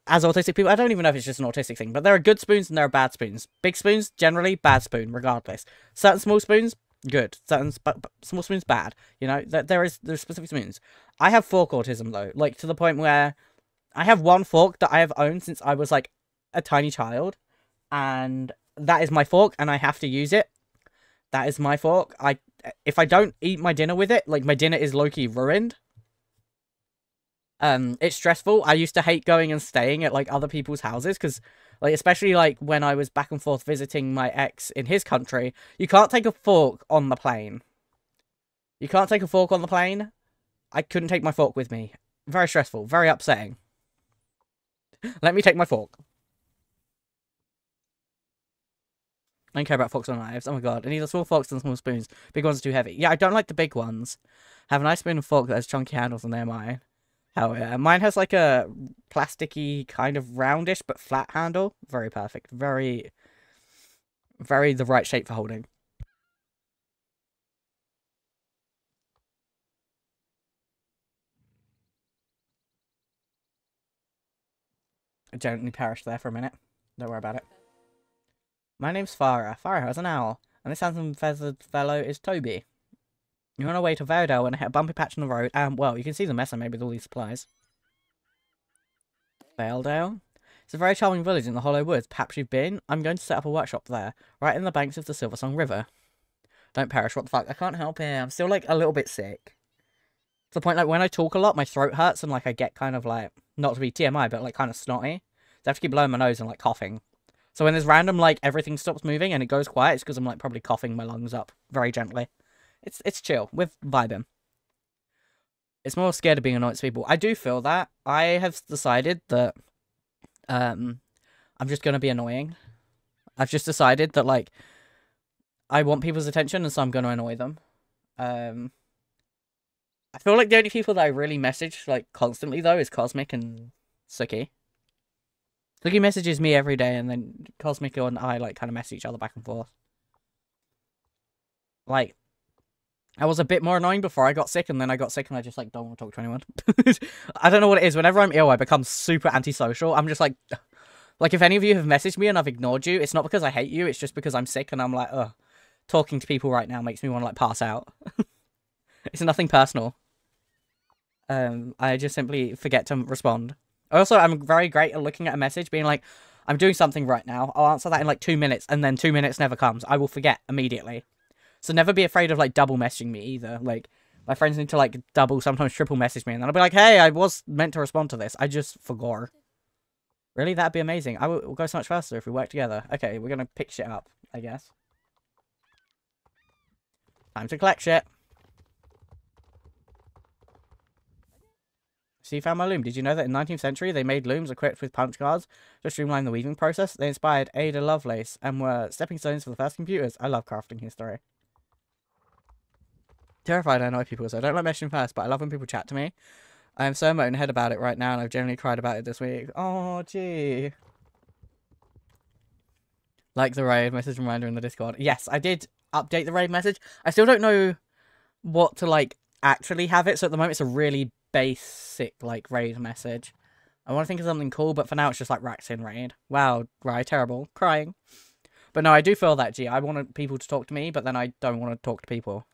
as autistic people, I don't even know if it's just an autistic thing, but there are good spoons and there are bad spoons. Big spoons, generally bad spoon, regardless. Certain small spoons, good. Certain sp- small spoons, bad. You know, there, there is there's specific spoons. I have fork autism though, like to the point where I have one fork that I have owned since I was like a tiny child, and that is my fork, and I have to use it. That is my fork. I if I don't eat my dinner with it, like my dinner is Loki ruined. Um, it's stressful. I used to hate going and staying at like other people's houses because, like, especially like when I was back and forth visiting my ex in his country, you can't take a fork on the plane. You can't take a fork on the plane. I couldn't take my fork with me. Very stressful. Very upsetting. Let me take my fork. I don't care about forks or knives. Oh my god. I need a small forks and small spoons. Big ones are too heavy. Yeah, I don't like the big ones. have a nice spoon and fork that has chunky handles on their mine. Hell yeah. Mine has like a plasticky kind of roundish but flat handle. Very perfect. Very, very the right shape for holding. I gently perished there for a minute. Don't worry about it. My name's Farah. Farah has an owl, and this handsome feathered fellow is Toby. You're on our way to when and hit a bumpy patch on the road. And well, you can see the mess I made with all these supplies. Valedale? It's a very charming village in the Hollow Woods. Perhaps you've been? I'm going to set up a workshop there, right in the banks of the Silversong River. Don't perish, what the fuck? I can't help it. I'm still, like, a little bit sick. To the point, like, when I talk a lot, my throat hurts and, like, I get kind of, like, not to be TMI, but, like, kind of snotty. So I have to keep blowing my nose and, like, coughing. So when there's random like everything stops moving and it goes quiet, it's because I'm like probably coughing my lungs up very gently. It's it's chill. with vibing. It's more scared of being annoyed to people. I do feel that. I have decided that um I'm just gonna be annoying. I've just decided that like I want people's attention and so I'm gonna annoy them. Um I feel like the only people that I really message like constantly though is Cosmic and Suki. Like he messages me every day, and then Cosmico and I like kind of message each other back and forth. Like, I was a bit more annoying before I got sick, and then I got sick, and I just like don't want to talk to anyone. I don't know what it is. Whenever I'm ill, I become super antisocial. I'm just like, like if any of you have messaged me and I've ignored you, it's not because I hate you. It's just because I'm sick, and I'm like, ugh. Talking to people right now makes me want to like pass out. it's nothing personal. Um, I just simply forget to respond. Also, I'm very great at looking at a message, being like, I'm doing something right now. I'll answer that in like two minutes, and then two minutes never comes. I will forget immediately. So never be afraid of like double messaging me either. Like, my friends need to like double, sometimes triple message me, and then I'll be like, hey, I was meant to respond to this. I just forgot. Really? That'd be amazing. I will go so much faster if we work together. Okay, we're gonna pick shit up, I guess. Time to collect shit. See, found my loom. Did you know that in 19th century they made looms equipped with punch cards to streamline the weaving process? They inspired Ada Lovelace and were stepping stones for the first computers. I love crafting history. Terrified I annoy people, so I don't like mentioning first, but I love when people chat to me. I am so moanhead about it right now, and I've generally cried about it this week. Oh, gee. Like the raid message reminder in the Discord. Yes, I did update the raid message. I still don't know what to, like, actually have it, so at the moment it's a really basic, like, raid message. I want to think of something cool, but for now it's just like racks in raid. Wow, right, terrible. Crying. But no, I do feel that, G. I want people to talk to me, but then I don't want to talk to people.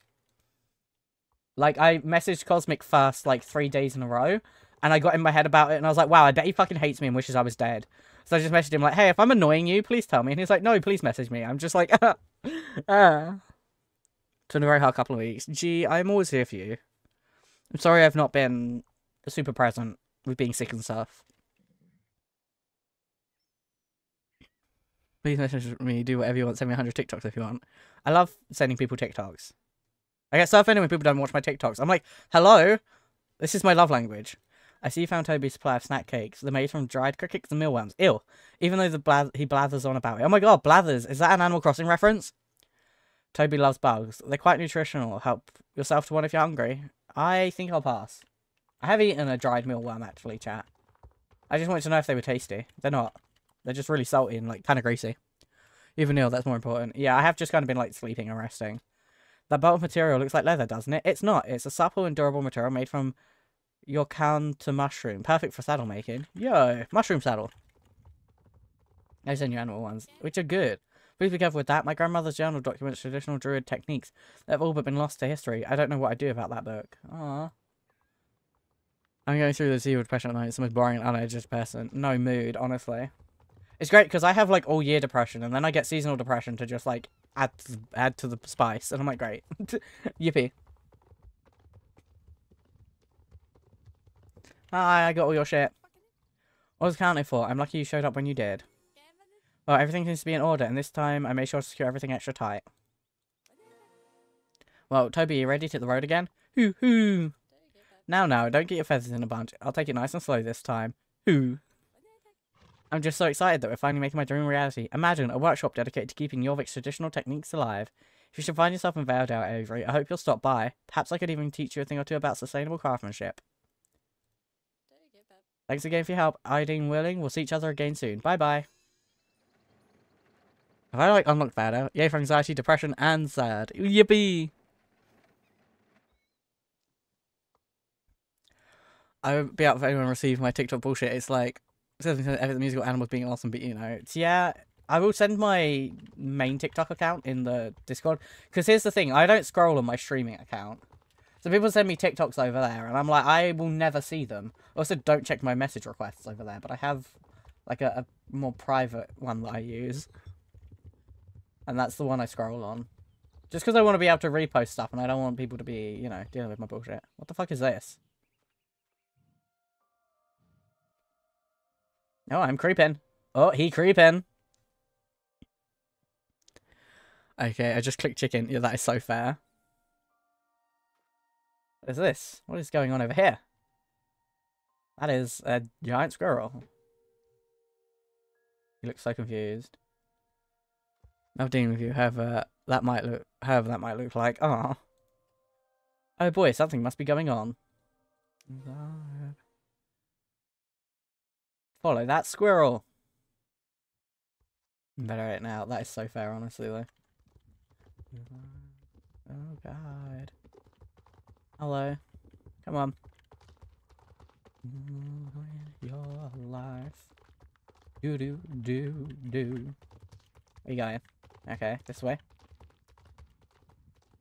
Like, I messaged Cosmic first, like, three days in a row, and I got in my head about it, and I was like, wow, I bet he fucking hates me and wishes I was dead. So I just messaged him, like, hey, if I'm annoying you, please tell me. And he's like, no, please message me. I'm just like, ah. ah. It's been a very hard couple of weeks. G, I'm always here for you. I'm sorry I've not been super present with being sick and stuff. Please message me, do whatever you want, send me 100 TikToks if you want. I love sending people TikToks. I get so offended when people don't watch my TikToks. I'm like, hello, this is my love language. I see you found Toby's supply of snack cakes. They're made from dried crickets and mealworms. Ill. Even though the blath he blathers on about it. Oh my god, blathers. Is that an Animal Crossing reference? Toby loves bugs. They're quite nutritional. Help yourself to one if you're hungry. I think I'll pass. I have eaten a dried mealworm, actually, chat. I just wanted to know if they were tasty. They're not. They're just really salty and, like, kind of greasy. Even ill. that's more important. Yeah, I have just kind of been, like, sleeping and resting. That belt material looks like leather, doesn't it? It's not. It's a supple and durable material made from your can to mushroom. Perfect for saddle making. Yo, mushroom saddle. Those are new animal ones, which are good. Please be careful with that. My grandmother's journal documents traditional druid techniques. They've all but been lost to history. I don't know what I do about that book. Ah. I'm going through the zero depression at night. It's the most boring and uneducated person. No mood, honestly. It's great because I have like all year depression and then I get seasonal depression to just like add to, add to the spice. And I'm like, great. Yippee. Hi, I got all your shit. What was counting for? I'm lucky you showed up when you did. Oh, everything seems to be in order, and this time I made sure to secure everything extra tight. Well, Toby, you ready to hit the road again? Hoo hoo! Now, now, don't get your feathers in a bunch. I'll take it nice and slow this time. Hoo! I'm just so excited that we're finally making my dream reality. Imagine a workshop dedicated to keeping Jorvik's traditional techniques alive. If you should find yourself in Valedale, Avery, I hope you'll stop by. Perhaps I could even teach you a thing or two about sustainable craftsmanship. Thanks again for your help, Idine Willing. We'll see each other again soon. Bye-bye. Have I like unlocked that out? Yay for anxiety, depression, and sad. Yippee! I would be out if anyone received my TikTok bullshit. It's like it says the musical animals being awesome, but you know, it's yeah. I will send my main TikTok account in the Discord because here's the thing: I don't scroll on my streaming account, so people send me TikToks over there, and I'm like, I will never see them. Also, don't check my message requests over there, but I have like a, a more private one that I use. And that's the one I scroll on. Just because I want to be able to repost stuff and I don't want people to be, you know, dealing with my bullshit. What the fuck is this? No, oh, I'm creeping. Oh, he creeping. Okay, I just clicked chicken. Yeah, that is so fair. What is this? What is going on over here? That is a giant squirrel. He looks so confused. I'm dealing with you, however that might look however that might look like. Ah. Oh. oh boy, something must be going on. Follow that squirrel. I'm better at it now. That is so fair, honestly, though. Oh, God. Hello. Come on. Your life. Do, do, do, do. Where you going? Okay, this way.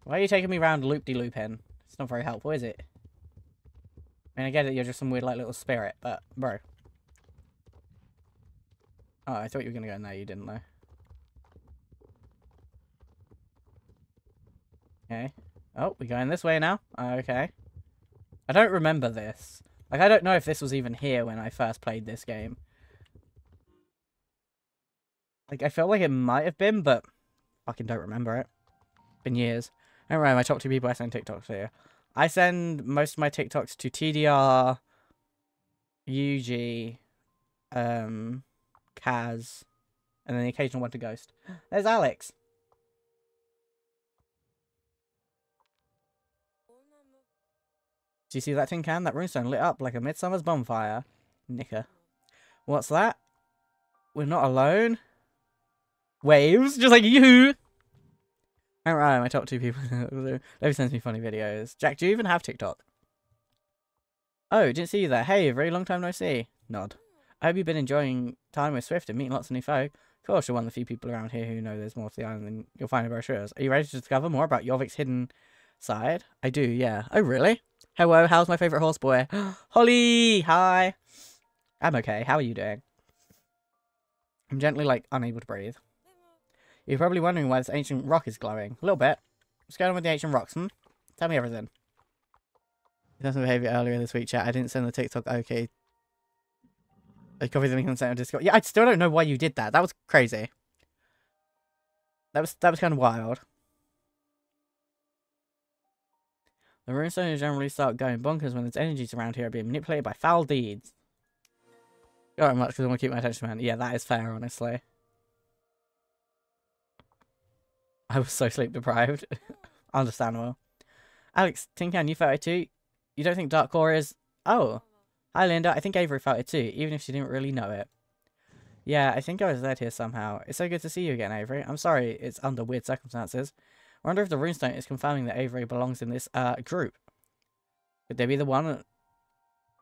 Why are you taking me round loop-de-loop in? It's not very helpful, is it? I mean, I get it, you're just some weird, like, little spirit, but, bro. Oh, I thought you were gonna go in there, you didn't, though. Okay. Oh, we're going this way now? Okay. I don't remember this. Like, I don't know if this was even here when I first played this game. Like, I felt like it might have been, but fucking don't remember it. Been years. Anyway, my top two people I send TikToks to. I send most of my TikToks to TDR, UG, um, Kaz, and then the occasional one to Ghost. There's Alex. Do you see that tin can? That runestone lit up like a midsummer's bonfire. Nicker. What's that? We're not alone? waves, just like you. All right, my top two people. Levy sends me funny videos. Jack, do you even have TikTok? Oh, didn't see you there. Hey, very long time no see. Nod. I hope you've been enjoying time with Swift and meeting lots of new folk. Of course, you're one of the few people around here who know there's more to the island than you'll find in brochures. Are you ready to discover more about Jorvik's hidden side? I do, yeah. Oh, really? Hello, how's my favourite horse boy? Holly! Hi! I'm okay. How are you doing? I'm gently, like, unable to breathe. You're probably wondering why this ancient rock is glowing. A little bit. What's going on with the ancient rocks, hmm? Tell me everything. done some behavior earlier this week, chat. I didn't send the TikTok okay. I copied the link and sent on Discord. Yeah, I still don't know why you did that. That was crazy. That was that was kind of wild. The runestones generally start going bonkers when its energies around here are being manipulated by foul deeds. Not much because I want to keep my attention, man. Yeah, that is fair, honestly. I was so sleep deprived. Understandable. Alex, Tinkan, you felt it too? You don't think Dark Core is... Oh. Hi, Linda. I think Avery felt it too, even if she didn't really know it. Yeah, I think I was led here somehow. It's so good to see you again, Avery. I'm sorry it's under weird circumstances. I wonder if the runestone is confirming that Avery belongs in this uh, group. Could they be the one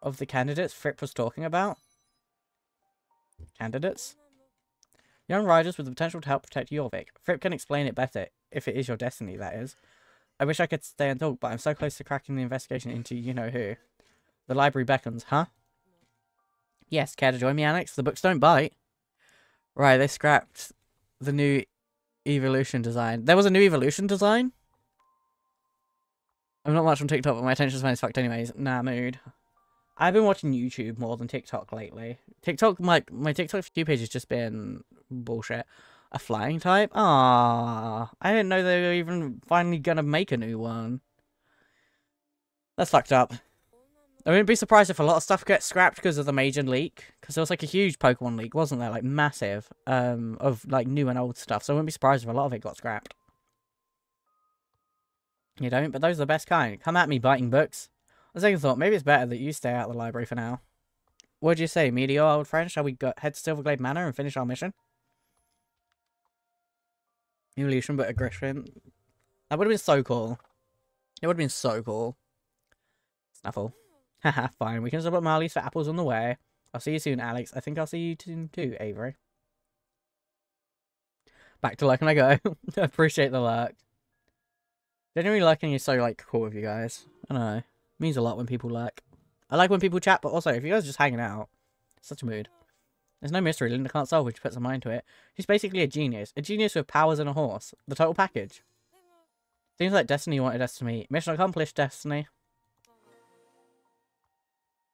of the candidates Fripp was talking about? Candidates? Young riders with the potential to help protect Jorvik. Fripp can explain it better, if it is your destiny, that is. I wish I could stay and talk, but I'm so close to cracking the investigation into you-know-who. The library beckons, huh? Yes, care to join me, Alex? The books don't bite. Right, they scrapped the new evolution design. There was a new evolution design? I'm not much on TikTok, but my attention span is fucked anyways. Nah, mood. I've been watching YouTube more than TikTok lately. TikTok, my my TikTok view page has just been bullshit. A flying type? Ah, I didn't know they were even finally gonna make a new one. That's fucked up. I wouldn't be surprised if a lot of stuff gets scrapped because of the major leak. Because there was like a huge Pokemon leak, wasn't there? Like massive, um, of like new and old stuff. So I wouldn't be surprised if a lot of it got scrapped. You don't, but those are the best kind. Come at me, biting books. On second thought, maybe it's better that you stay out of the library for now. What would you say, Meteor, old friend? Shall we go head to Silverglade Manor and finish our mission? Evolution, but aggression. That would have been so cool. It would have been so cool. Snuffle. Haha, fine. We can stop at Marley's for apples on the way. I'll see you soon, Alex. I think I'll see you soon too, Avery. Back to lurking I go. Appreciate the lurk. Genuinely lurking is so, like, cool with you guys. I know. Means a lot when people like. I like when people chat, but also if you guys are just hanging out, such a mood. There's no mystery Linda can't solve when she puts her mind to it. She's basically a genius. A genius with powers and a horse. The total package. Seems like Destiny wanted us to meet. Mission accomplished, Destiny.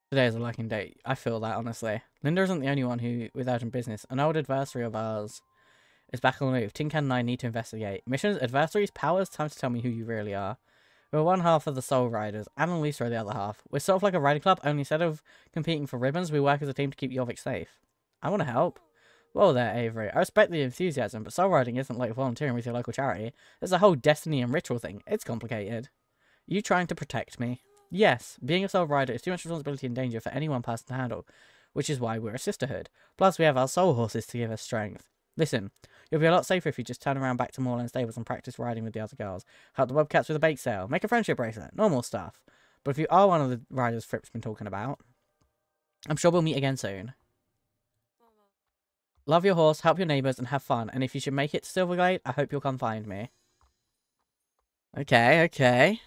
Today is a lacking date. I feel that, honestly. Linda isn't the only one who, without in business, an old adversary of ours is back on the move. Tin and I need to investigate. Mission's adversaries, powers, time to tell me who you really are. We are one half of the Soul Riders. Anne and Lisa are the other half. We're sort of like a riding club, only instead of competing for ribbons, we work as a team to keep Yovik safe. I want to help. Well there, Avery. I respect the enthusiasm, but soul riding isn't like volunteering with your local charity. There's a whole destiny and ritual thing. It's complicated. you trying to protect me? Yes, being a soul rider is too much responsibility and danger for any one person to handle, which is why we're a sisterhood. Plus, we have our soul horses to give us strength. Listen, you'll be a lot safer if you just turn around back to Moorland Stables and practice riding with the other girls. Help the Bobcats with a bake sale. Make a friendship bracelet. Normal stuff. But if you are one of the riders Fripp's been talking about, I'm sure we'll meet again soon. Love your horse, help your neighbours, and have fun. And if you should make it to Silverglade, I hope you'll come find me. Okay, okay.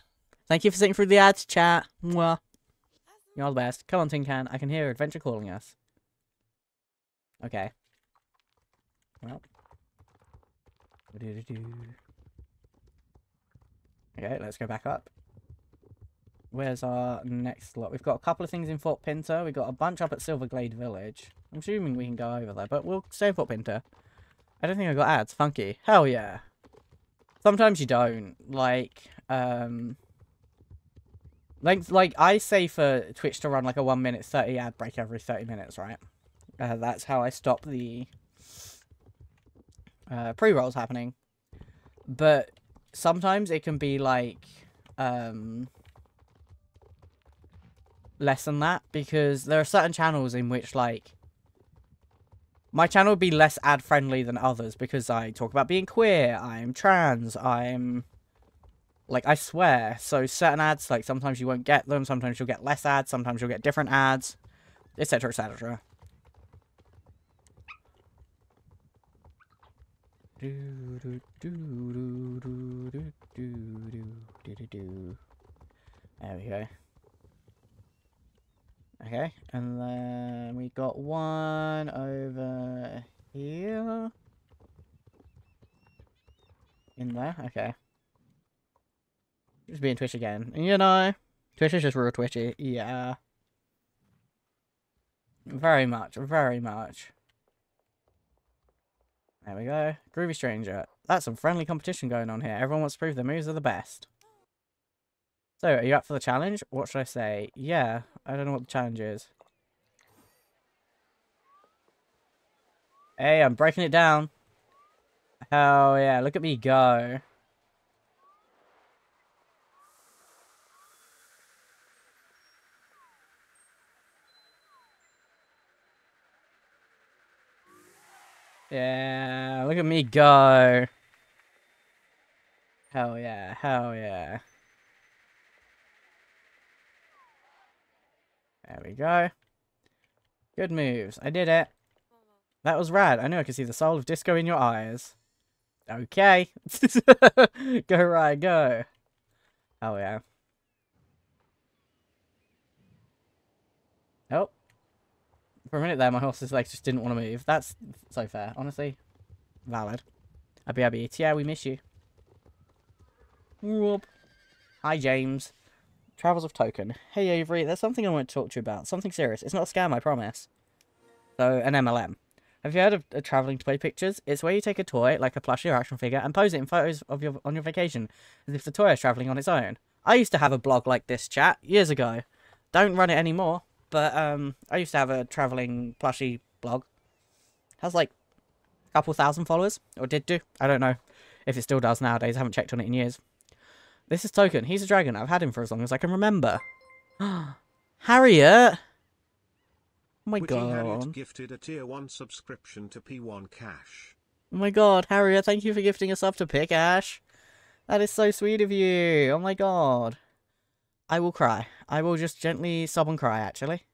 Thank you for sitting through the ads, chat. Mwah. You're all the best. Come on, Tin Can. I can hear adventure calling us. Okay. Well. Okay, let's go back up. Where's our next lot? We've got a couple of things in Fort Pinto. We've got a bunch up at Silverglade Village. I'm assuming we can go over there, but we'll stay in Fort Pinto. I don't think I got ads. Funky. Hell yeah. Sometimes you don't. Like, um... Like, like I say for Twitch to run like a 1 minute 30 ad break every 30 minutes, right? Uh, that's how I stop the uh, pre-rolls happening. But sometimes it can be like um, less than that because there are certain channels in which like my channel would be less ad friendly than others because I talk about being queer, I'm trans, I'm like I swear. So certain ads like sometimes you won't get them, sometimes you'll get less ads, sometimes you'll get different ads, etc etc. Do do do do do do do do do do. There we go. Okay, and then we got one over here. In there, okay. Just being Twitch again. You know, Twitch is just real twitchy, yeah. Very much, very much. There we go. Groovy Stranger. That's some friendly competition going on here. Everyone wants to prove their moves are the best. So, are you up for the challenge? What should I say? Yeah, I don't know what the challenge is. Hey, I'm breaking it down. Hell yeah, look at me go. Yeah, look at me go. Hell yeah, hell yeah. There we go. Good moves. I did it. That was rad. I knew I could see the soul of disco in your eyes. Okay. go, right, go. Oh, yeah. For a minute there, my horse's legs just didn't want to move. That's so fair. Honestly, valid. Abby Abby, yeah, we miss you. Whoop. Hi, James. Travels of Token. Hey, Avery, there's something I want to talk to you about. Something serious. It's not a scam, I promise. So, an MLM. Have you heard of uh, traveling to play pictures? It's where you take a toy, like a plushie or action figure, and pose it in photos of your on your vacation, as if the toy is traveling on its own. I used to have a blog like this, chat, years ago. Don't run it anymore. But um, I used to have a traveling plushie blog. Has like a couple thousand followers, or did do. I don't know if it still does nowadays. I haven't checked on it in years. This is Token. He's a dragon. I've had him for as long as I can remember. Harriet! Oh my Witty god. Harriet gifted a tier 1 subscription to P1 Cash. Oh my god, Harriet, thank you for gifting us up to Pick Ash. That is so sweet of you. Oh my god. I will cry. I will just gently sob and cry, actually.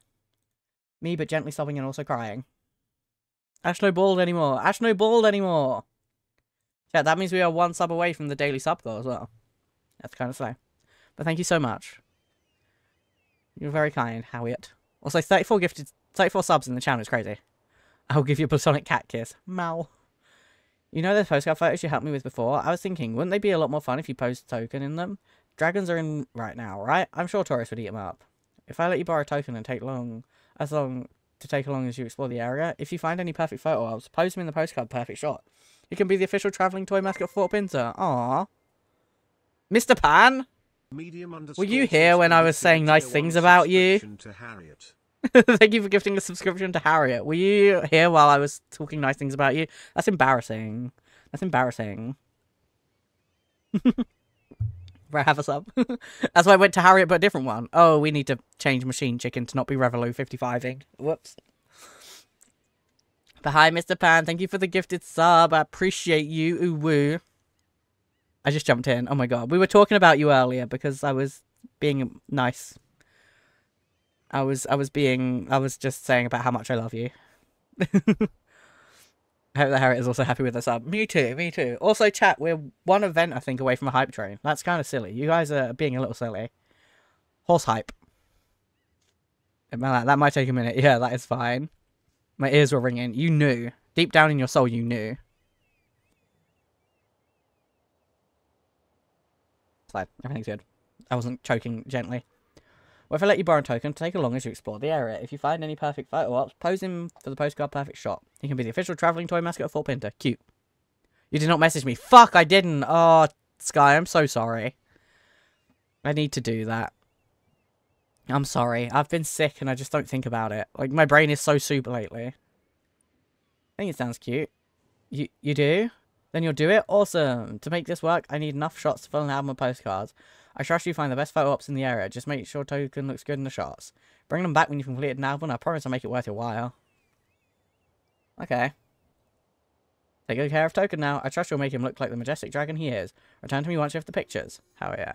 Me, but gently sobbing and also crying. Ash no bald anymore. Ash no bald anymore. Yeah, that means we are one sub away from the daily sub goal as well. That's kind of slow. But thank you so much. You're very kind, Howitt. Also, 34 gifted, 34 subs in the channel is crazy. I'll give you a platonic cat kiss. Mal. You know those postcard photos you helped me with before? I was thinking, wouldn't they be a lot more fun if you post token in them? Dragons are in right now, right? I'm sure Taurus would eat them up. If I let you borrow a token and take long, as long to take along as you explore the area, if you find any perfect photo albums, post them in the postcard perfect shot. You can be the official travelling toy mascot for Fort Pinter. Aww. Mr. Pan? Medium. Were you here when I was saying nice things about you? Thank you for gifting a subscription to Harriet. Were you here while I was talking nice things about you? That's embarrassing. That's embarrassing. have a sub. That's why I went to Harriet, but a different one. Oh, we need to change Machine Chicken to not be Revolu 55ing. Whoops. But hi, Mr. Pan. Thank you for the gifted sub. I appreciate you. Ooh, woo. I just jumped in. Oh my god. We were talking about you earlier because I was being nice. I was I was being I was just saying about how much I love you. I hope that Harriet is also happy with us up. Me too, me too. Also, chat, we're one event, I think, away from a hype train. That's kind of silly. You guys are being a little silly. Horse hype. That might take a minute. Yeah, that is fine. My ears were ringing. You knew. Deep down in your soul, you knew. Slide. Everything's good. I wasn't choking gently. If I let you borrow a token, take along as you explore the area. If you find any perfect photo ops, pose him for the postcard perfect shot. He can be the official travelling toy mascot of Fort Pinter. Cute. You did not message me. Fuck, I didn't. Oh, Sky, I'm so sorry. I need to do that. I'm sorry. I've been sick and I just don't think about it. Like, my brain is so super lately. I think it sounds cute. You, you do? Then you'll do it? Awesome. To make this work, I need enough shots to fill an album of postcards. I trust you find the best photo ops in the area. Just make sure Token looks good in the shots. Bring them back when you've completed an album. I promise I'll make it worth your while. Okay. Take good care of Token now. I trust you'll make him look like the majestic dragon he is. Return to me once you have the pictures. Hell yeah.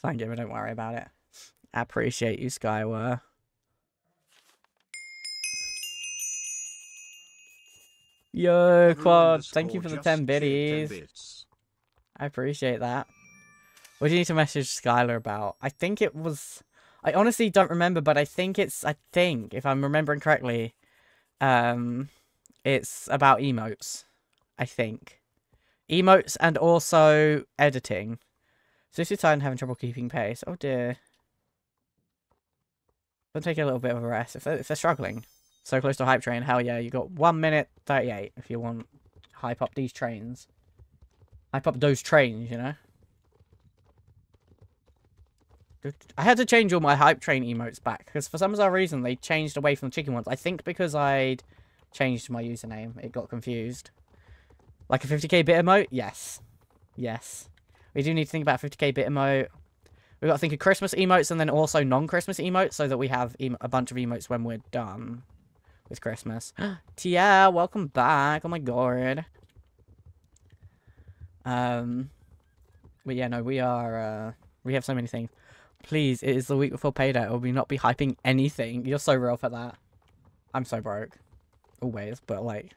Thank you, but don't worry about it. I appreciate you, Skywar. Yo, Quad, thank you for the 10 biddies. I appreciate that. What do you need to message Skylar about? I think it was... I honestly don't remember, but I think it's... I think, if I'm remembering correctly, um, it's about emotes. I think. Emotes and also editing. So Suicide time having trouble keeping pace. Oh dear. i will take a little bit of a rest if they're, if they're struggling. So close to Hype Train. Hell yeah, you got 1 minute 38 if you want hype up these trains. Hype up those trains, you know? I had to change all my hype train emotes back because for some bizarre reason they changed away from the chicken ones. I think because I'd changed my username, it got confused. Like a 50k bit emote? Yes. Yes. We do need to think about 50k bit emote. We've got to think of Christmas emotes and then also non-Christmas emotes so that we have a bunch of emotes when we're done with Christmas. Tia, welcome back. Oh my god. Um, but yeah, no, we are, uh, we have so many things. Please, it is the week before payday. I will not be hyping anything. You're so real for that. I'm so broke. Always, but like...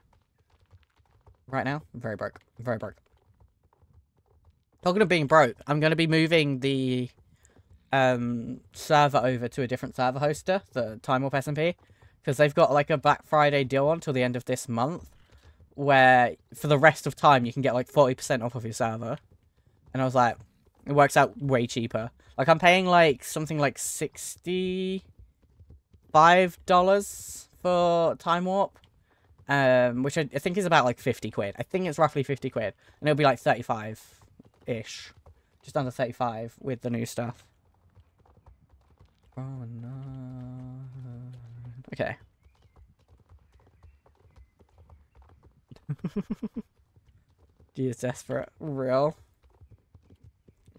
Right now, I'm very broke. I'm very broke. Talking of being broke, I'm going to be moving the um, server over to a different server hoster, the Time Warp SMP, because they've got like a Black Friday deal on till the end of this month, where for the rest of time you can get like 40% off of your server. And I was like, it works out way cheaper. Like, I'm paying, like, something like $65 for Time Warp. Um, which I, I think is about, like, 50 quid. I think it's roughly 50 quid. And it'll be, like, 35-ish. Just under 35 with the new stuff. Oh, no. Okay. Dude's desperate. Real.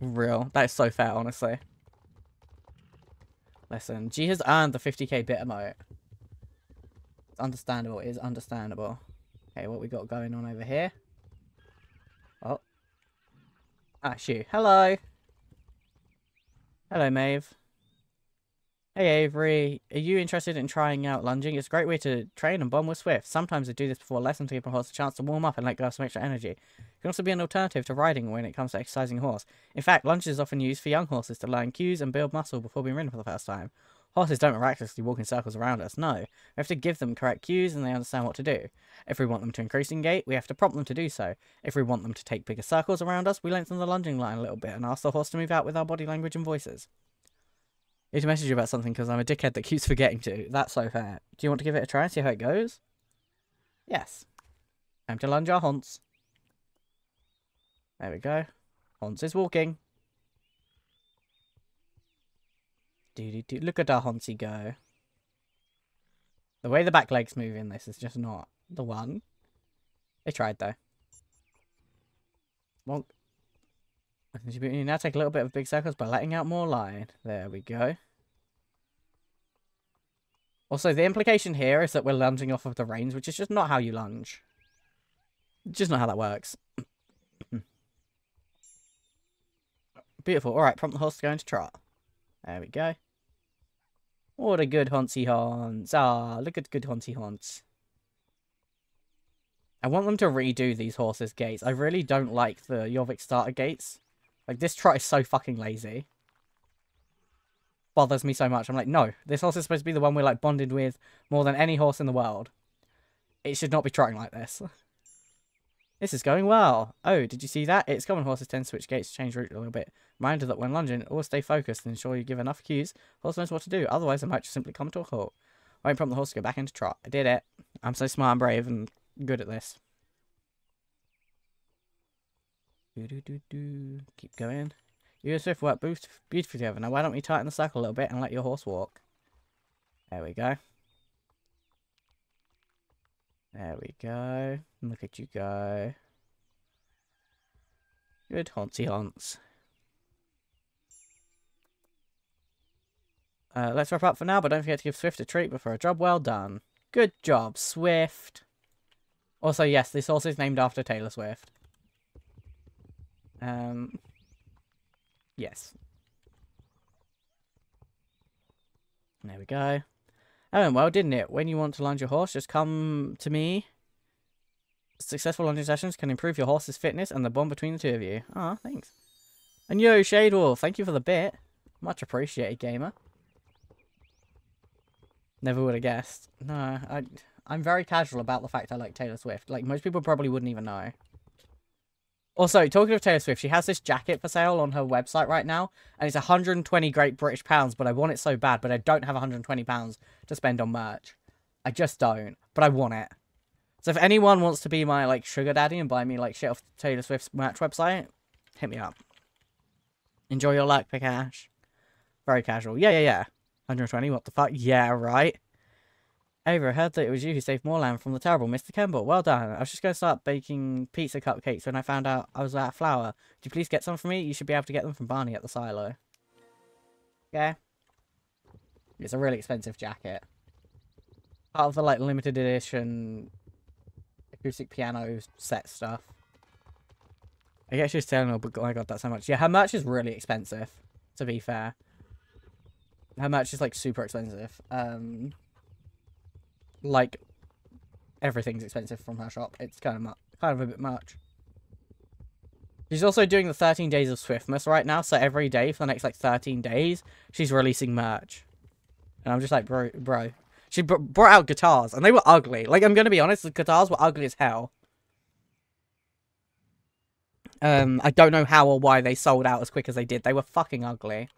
Real. That is so fair, honestly. Listen, G has earned the 50k bit emote. It's understandable. It is understandable. Okay, what we got going on over here? Oh. Ah, shoot. Hello. Hello, Maeve. Hey Avery, are you interested in trying out lunging? It's a great way to train and bond with Swift. Sometimes I do this before lessons to give a horse a chance to warm up and let go of some extra energy. It can also be an alternative to riding when it comes to exercising a horse. In fact, lunges is often used for young horses to learn cues and build muscle before being ridden for the first time. Horses don't miraculously walk in circles around us, no. We have to give them correct cues and they understand what to do. If we want them to increase in gait, we have to prompt them to do so. If we want them to take bigger circles around us, we lengthen the lunging line a little bit and ask the horse to move out with our body language and voices need to message you about something because I'm a dickhead that keeps forgetting to. That's so fair. Do you want to give it a try and see how it goes? Yes. Time to lunge our Haunts. There we go. Haunts is walking. Do do do. Look at our Hauntsy go. The way the back legs move in this is just not the one. They tried though. Wonk. You now take a little bit of big circles by letting out more line. There we go. Also, the implication here is that we're lunging off of the reins, which is just not how you lunge. Just not how that works. Beautiful. All right, prompt the horse to go into trot. There we go. What a good haunty Haunts. Ah, look at good haunty Haunts. I want them to redo these horses' gates. I really don't like the Yovik starter gates. Like, this trot is so fucking lazy. Bothers me so much. I'm like, no, this horse is supposed to be the one we're, like, bonded with more than any horse in the world. It should not be trotting like this. This is going well. Oh, did you see that? It's common horses tend to switch gates to change route a little bit. Reminder that when lunging, always stay focused and ensure you give enough cues. Horse knows what to do, otherwise it might just simply come to a halt. I won't prompt the horse to go back into trot. I did it. I'm so smart and brave and good at this. Do do do do. Keep going. Use swift work boost beautifully together. Now why don't we tighten the sack a little bit and let your horse walk? There we go. There we go. Look at you go. Good hauntsy haunts. Uh, let's wrap up for now, but don't forget to give Swift a treat before a job well done. Good job, Swift. Also, yes, this horse is named after Taylor Swift. Um, yes. There we go. That oh, went well, didn't it? When you want to land your horse, just come to me. Successful landing sessions can improve your horse's fitness and the bond between the two of you. Ah, thanks. And yo, Shade Wolf, thank you for the bit. Much appreciated, gamer. Never would have guessed. No, I, I'm very casual about the fact I like Taylor Swift. Like, most people probably wouldn't even know. Also, oh, talking of Taylor Swift, she has this jacket for sale on her website right now, and it's 120 Great British pounds, but I want it so bad, but I don't have 120 pounds to spend on merch. I just don't, but I want it. So if anyone wants to be my, like, sugar daddy and buy me, like, shit off Taylor Swift's merch website, hit me up. Enjoy your luck for cash. Very casual. Yeah, yeah, yeah. 120, what the fuck? Yeah, right. Ava, I heard that it was you who saved Moreland from the terrible Mr. Kemble. Well done. I was just going to start baking pizza cupcakes when I found out I was out of flour. Would you please get some for me? You should be able to get them from Barney at the silo. Yeah. It's a really expensive jacket. Part of the, like, limited edition acoustic piano set stuff. I guess she's telling her, but oh my god, that's so much. Yeah, her merch is really expensive, to be fair. Her merch is, like, super expensive. Um like everything's expensive from her shop. It's kind of kind of a bit much. She's also doing the 13 days of Swiftmas right now, so every day for the next like 13 days, she's releasing merch. And I'm just like, bro, bro. She br brought out guitars, and they were ugly. Like, I'm gonna be honest, the guitars were ugly as hell. Um, I don't know how or why they sold out as quick as they did. They were fucking ugly.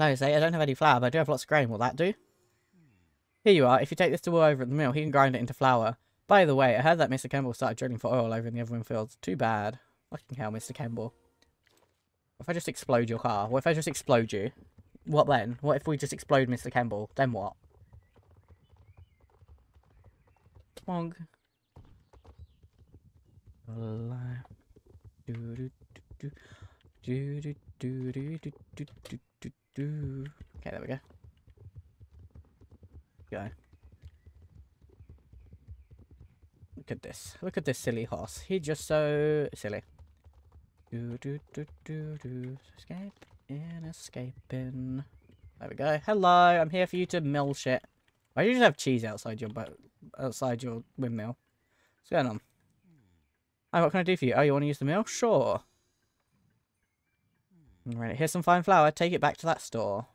No, say I don't have any flour, but I do have lots of grain. Will that do? Here you are. If you take this to Will over at the mill, he can grind it into flour. By the way, I heard that Mr. Kemble started drilling for oil over in the Everwind fields. Too bad. Fucking hell, Mr. Kemble. What if I just explode your car? What if I just explode you? What then? What if we just explode Mr. Kemble? Then what? Mong. Okay, there we go go. Look at this. Look at this silly horse. He just so silly. Do do do do do. Escape and escaping. There we go. Hello, I'm here for you to mill shit. Why do you just have cheese outside your boat, outside your windmill? What's going on? Hi, what can I do for you? Oh, you want to use the mill? Sure. Right, here's some fine flour. Take it back to that store.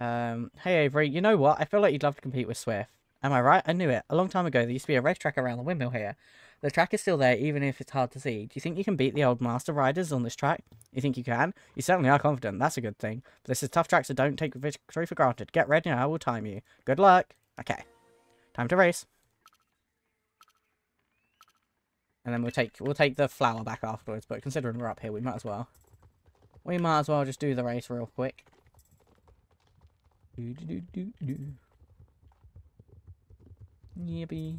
Um, hey Avery, you know what? I feel like you'd love to compete with Swift. Am I right? I knew it. A long time ago, there used to be a racetrack around the windmill here. The track is still there, even if it's hard to see. Do you think you can beat the old master riders on this track? You think you can? You certainly are confident. That's a good thing. But this is tough track, so don't take victory for granted. Get ready and I will time you. Good luck. Okay. Time to race. And then we'll take we'll take the flower back afterwards, but considering we're up here, we might as well. We might as well just do the race real quick. Do do do do do. Yippee.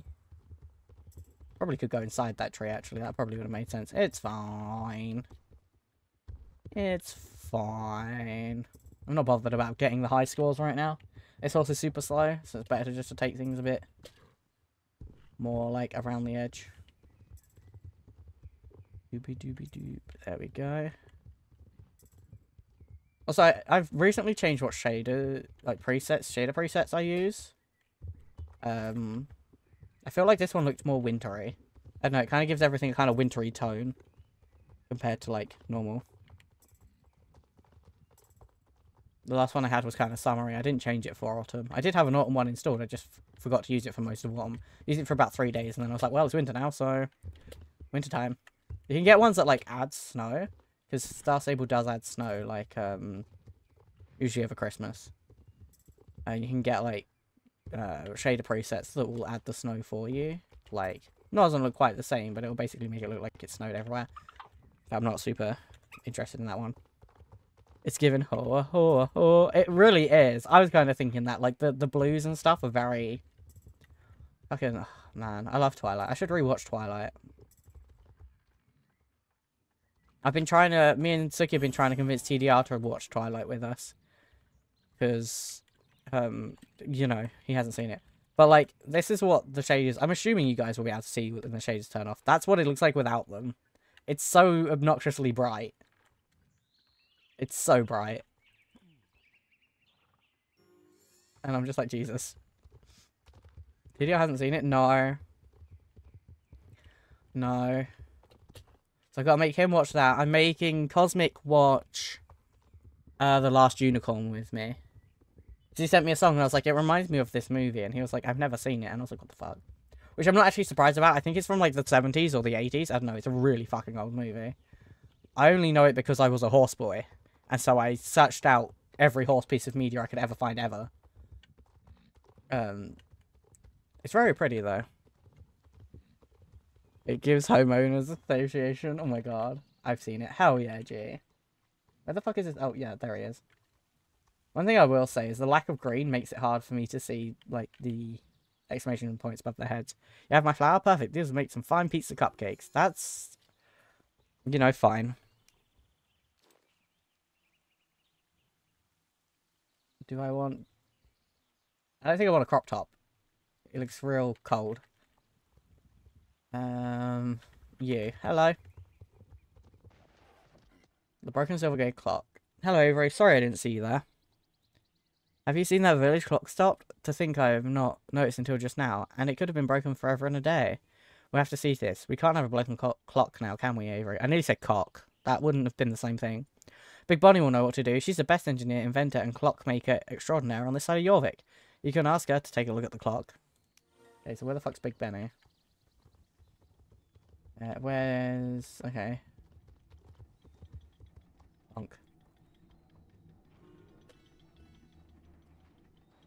Probably could go inside that tree, actually. That probably would have made sense. It's fine. It's fine. I'm not bothered about getting the high scores right now. It's also super slow, so it's better just to take things a bit more, like, around the edge. Doobie doobie doop. There we go. Also, I, have recently changed what shader, like presets, shader presets I use. Um, I feel like this one looked more wintry. I don't know, it kind of gives everything a kind of wintry tone compared to, like, normal. The last one I had was kind of summery. I didn't change it for autumn. I did have an autumn one installed. I just forgot to use it for most of autumn. Used it for about three days, and then I was like, well, it's winter now, so winter time. You can get ones that, like, add snow, because Star Stable does add snow, like, um, usually over Christmas. And you can get, like, uh, shader presets that will add the snow for you. Like, not doesn't look quite the same, but it'll basically make it look like it snowed everywhere. I'm not super interested in that one. It's given ho ho ho. It really is. I was kind of thinking that, like, the, the blues and stuff are very... Fucking, oh, man, I love Twilight. I should rewatch Twilight. I've been trying to, me and Suki have been trying to convince TDR to watch Twilight with us. Because, um, you know, he hasn't seen it. But, like, this is what the shades. I'm assuming you guys will be able to see when the shades turn off. That's what it looks like without them. It's so obnoxiously bright. It's so bright. And I'm just like, Jesus. TDR hasn't seen it? No. No. So I gotta make him watch that. I'm making Cosmic watch uh, The Last Unicorn with me. He sent me a song and I was like, it reminds me of this movie. And he was like, I've never seen it. And I was like, what the fuck? Which I'm not actually surprised about. I think it's from like the 70s or the 80s. I don't know. It's a really fucking old movie. I only know it because I was a horse boy. And so I searched out every horse piece of media I could ever find ever. Um, it's very pretty though. It gives homeowners association. Oh my god. I've seen it. Hell yeah, G. Where the fuck is this? Oh, yeah, there he is. One thing I will say is the lack of green makes it hard for me to see, like, the exclamation points above their heads. You have my flower Perfect. These will make some fine pizza cupcakes. That's, you know, fine. Do I want... I don't think I want a crop top. It looks real cold. Um, you. Hello. The Broken Silvergate clock. Hello, Avery. Sorry I didn't see you there. Have you seen that village clock stopped? To think I have not noticed until just now, and it could have been broken forever in a day. We have to see this. We can't have a broken clock now, can we, Avery? I nearly said cock. That wouldn't have been the same thing. Big Bonnie will know what to do. She's the best engineer, inventor, and clockmaker extraordinaire on this side of Jorvik. You can ask her to take a look at the clock. Okay, so where the fuck's Big Benny? Uh, where's... Okay. Honk.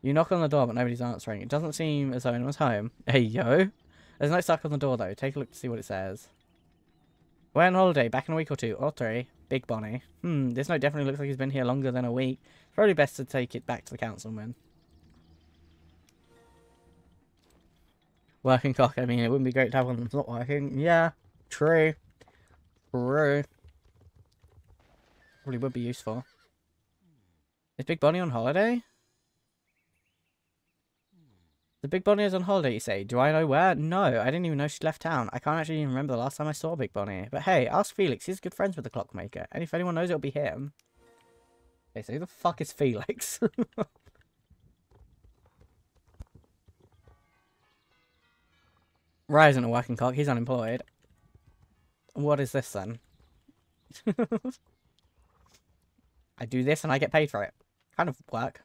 You knock on the door, but nobody's answering. It doesn't seem as though anyone's home. Hey, yo! There's no stuck on the door, though. Take a look to see what it says. We're on holiday, back in a week or two, or three. Big Bonnie. Hmm, this note definitely looks like he's been here longer than a week. Probably best to take it back to the councilman. Working cock, I mean, it wouldn't be great to have one that's not working. Yeah, true. True. Probably would be useful. Is Big Bonnie on holiday? The Big Bonnie is on holiday, you say? Do I know where? No, I didn't even know she left town. I can't actually even remember the last time I saw Big Bonnie. But hey, ask Felix. He's good friends with the clockmaker. And if anyone knows, it'll be him. Okay, so who the fuck is Felix? Rye isn't a working cock. He's unemployed. What is this then? I do this and I get paid for it. Kind of work.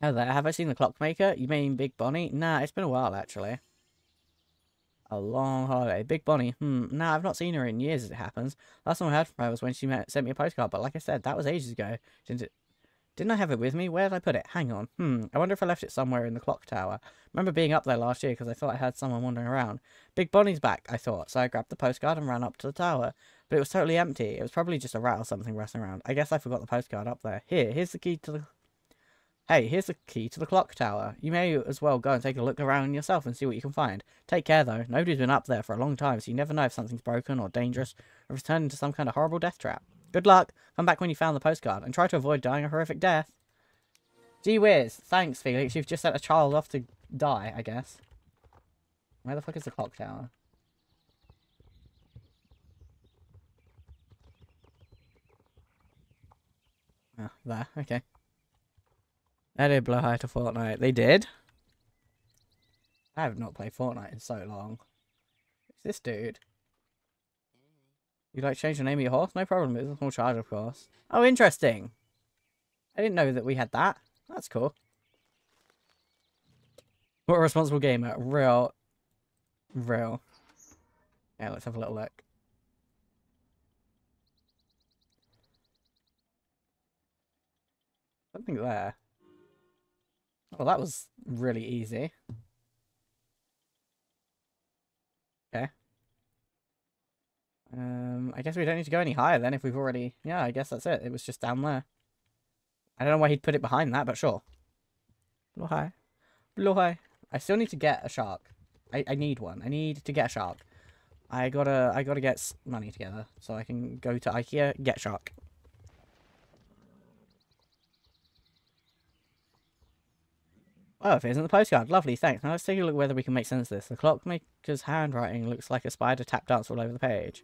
Hello there. Have I seen the clockmaker? You mean Big Bonnie? Nah, it's been a while actually. A long holiday. Big Bonnie. Hmm. Nah, I've not seen her in years as it happens. Last time I heard from her was when she met, sent me a postcard. But like I said, that was ages ago. Since it didn't I have it with me? Where did I put it? Hang on. Hmm, I wonder if I left it somewhere in the clock tower. remember being up there last year because I thought I heard someone wandering around. Big Bonnie's back, I thought, so I grabbed the postcard and ran up to the tower. But it was totally empty. It was probably just a rat or something rustling around. I guess I forgot the postcard up there. Here, here's the key to the... Hey, here's the key to the clock tower. You may as well go and take a look around yourself and see what you can find. Take care, though. Nobody's been up there for a long time, so you never know if something's broken or dangerous, or if it's turned into some kind of horrible death trap. Good luck. Come back when you found the postcard and try to avoid dying a horrific death. Gee whiz. Thanks, Felix. You've just sent a child off to die, I guess. Where the fuck is the clock tower? Ah, oh, there. Okay. They did blow high to Fortnite. They did? I have not played Fortnite in so long. It's this dude. You like change the name of your horse? No problem. It's a small charge, of course. Oh, interesting. I didn't know that we had that. That's cool. What a responsible gamer. Real. Real. Yeah, let's have a little look. Something there. Well, that was really easy. Um, I guess we don't need to go any higher then if we've already... Yeah, I guess that's it. It was just down there. I don't know why he'd put it behind that, but sure. blue high. blue high. I still need to get a shark. I, I need one. I need to get a shark. I gotta I gotta get money together so I can go to IKEA get shark. Oh, if it isn't the postcard. Lovely, thanks. Now let's take a look whether we can make sense of this. The clockmaker's handwriting looks like a spider tap dance all over the page.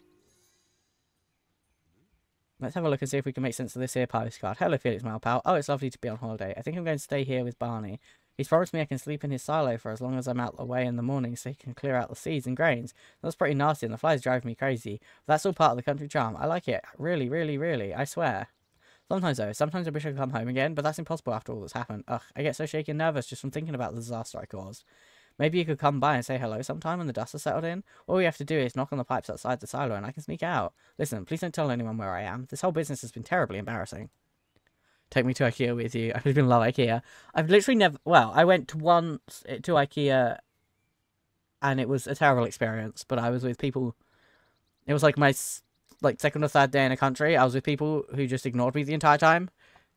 Let's have a look and see if we can make sense of this here postcard. Hello, Felix, my pal. Oh, it's lovely to be on holiday. I think I'm going to stay here with Barney. He's promised me I can sleep in his silo for as long as I'm out away in the morning so he can clear out the seeds and grains. That's pretty nasty and the flies drive me crazy. But that's all part of the country charm. I like it. Really, really, really. I swear. Sometimes, though, sometimes I wish I could come home again, but that's impossible after all that's happened. Ugh, I get so shaky and nervous just from thinking about the disaster I caused. Maybe you could come by and say hello sometime when the dust has settled in. All you have to do is knock on the pipes outside the silo and I can sneak out. Listen, please don't tell anyone where I am. This whole business has been terribly embarrassing. Take me to Ikea with you. I have been love Ikea. I've literally never... Well, I went to once to Ikea and it was a terrible experience, but I was with people... It was like my like second or third day in a country, I was with people who just ignored me the entire time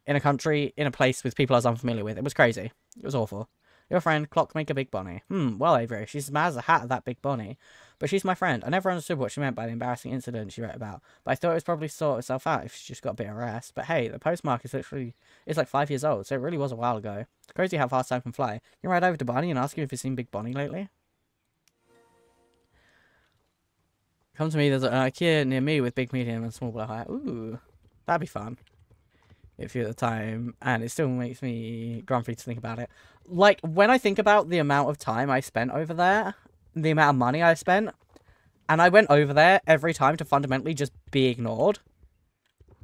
in a country, in a place with people I was unfamiliar with. It was crazy. It was awful. Your friend, Clockmaker Big Bunny. Hmm, well, Avery, she's mad as a hat at that Big Bunny. But she's my friend. I never understood what she meant by the embarrassing incident she wrote about, but I thought it was probably sort itself out if she just got a bit of rest. But hey, the postmark is literally, it's like five years old, so it really was a while ago. It's crazy how fast time can fly. You ride over to Barney and ask him if he's seen Big Bonnie lately? Come to me, there's an Ikea near me with big, medium, and small blue height. Ooh, that'd be fun. If you at the time, and it still makes me grumpy to think about it like when I think about the amount of time I spent over there, the amount of money I spent, and I went over there every time to fundamentally just be ignored.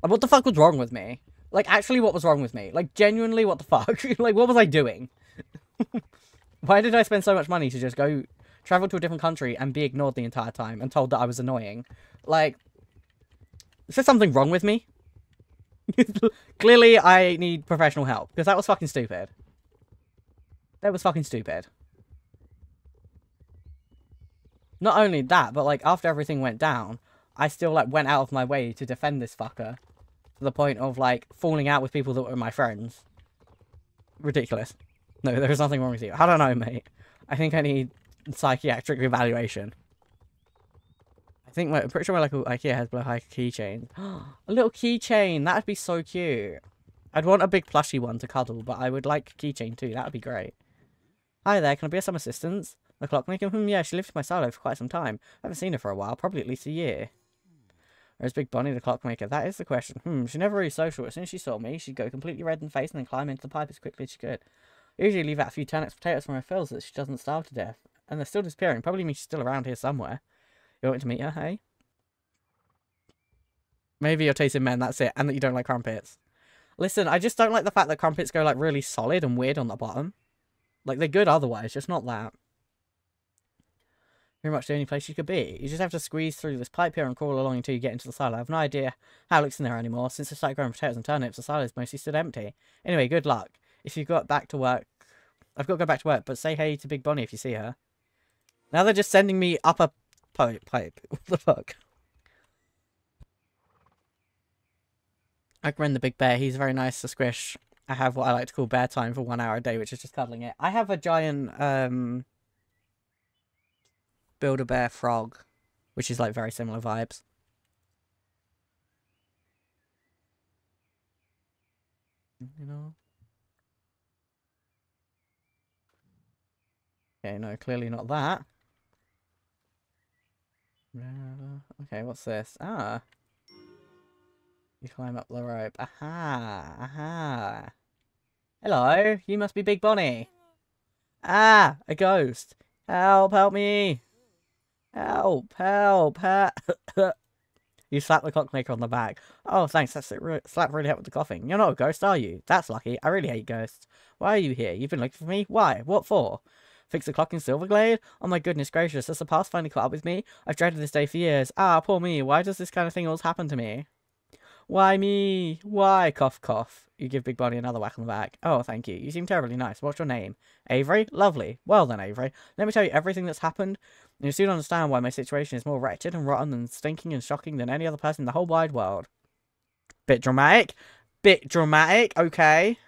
Like, what the fuck was wrong with me? Like, actually, what was wrong with me? Like, genuinely, what the fuck? like, what was I doing? Why did I spend so much money to just go travel to a different country and be ignored the entire time and told that I was annoying? Like, is there something wrong with me? Clearly, I need professional help, because that was fucking stupid. That was fucking stupid. Not only that, but like after everything went down, I still like went out of my way to defend this fucker. To the point of like falling out with people that were my friends. Ridiculous. No, there is nothing wrong with you. I don't know, mate. I think I need psychiatric evaluation. I think my, I'm pretty sure my local IKEA has blue high keychain. a little keychain. That'd be so cute. I'd want a big plushy one to cuddle, but I would like keychain too. That'd be great. Hi there, can I be of some assistance? The clockmaker? Hmm, yeah, she lived in my silo for quite some time. I haven't seen her for a while, probably at least a year. Where's Big Bonnie the clockmaker? That is the question. Hmm, she's never really social. As soon as she saw me, she'd go completely red in the face and then climb into the pipe as quickly as she could. I usually leave out a few turnips potatoes from her fill so that she doesn't starve to death. And they're still disappearing. Probably means she's still around here somewhere. You want to meet her, hey? Maybe you're tasting men, that's it. And that you don't like crumpets. Listen, I just don't like the fact that crumpets go like really solid and weird on the bottom. Like, they're good otherwise, just not that. Pretty much the only place you could be. You just have to squeeze through this pipe here and crawl along until you get into the silo. I have no idea how it looks in there anymore. Since they started growing potatoes and turnips, the silo's mostly stood empty. Anyway, good luck. If you have got back to work... I've got to go back to work, but say hey to Big Bonnie if you see her. Now they're just sending me up a pipe. pipe. What the fuck? I recommend the Big Bear. He's very nice to squish. I have what I like to call bear time for one hour a day, which is just cuddling it. I have a giant um, Build a Bear frog, which is like very similar vibes. You know? Okay, no, clearly not that. Okay, what's this? Ah. You climb up the rope. Aha! Aha! Hello, you must be Big Bonnie. Ah, a ghost. Help, help me. Help, help, help. you slap the clockmaker on the back. Oh, thanks, that re slap really helped with the coughing. You're not a ghost, are you? That's lucky. I really hate ghosts. Why are you here? You've been looking for me? Why? What for? Fix the clock in Silverglade? Oh my goodness gracious, has the past finally caught up with me? I've dreaded this day for years. Ah, poor me. Why does this kind of thing always happen to me? Why me? Why? Cough, cough. You give Big Body another whack on the back. Oh, thank you. You seem terribly nice. What's your name? Avery? Lovely. Well then, Avery. Let me tell you everything that's happened. You'll soon understand why my situation is more wretched and rotten and stinking and shocking than any other person in the whole wide world. Bit dramatic. Bit dramatic. Okay.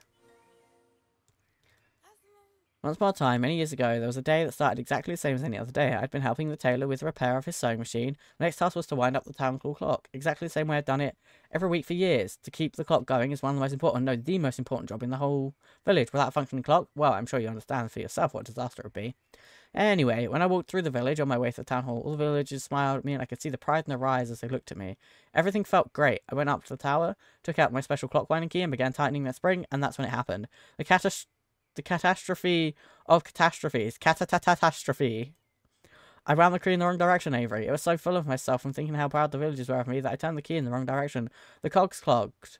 Once upon a time, many years ago, there was a day that started exactly the same as any other day. I'd been helping the tailor with the repair of his sewing machine. My next task was to wind up the town hall clock, exactly the same way I'd done it every week for years. To keep the clock going is one of the most important, no, the most important job in the whole village. Without a functioning clock, well, I'm sure you understand for yourself what disaster it would be. Anyway, when I walked through the village on my way to the town hall, all the villagers smiled at me and I could see the pride in their eyes as they looked at me. Everything felt great. I went up to the tower, took out my special clock winding key and began tightening that spring, and that's when it happened. The catastrophe the catastrophe of catastrophes. catastrophe. I ran the key in the wrong direction, Avery. It was so full of myself from thinking how proud the villagers were of me that I turned the key in the wrong direction. The cogs clogged.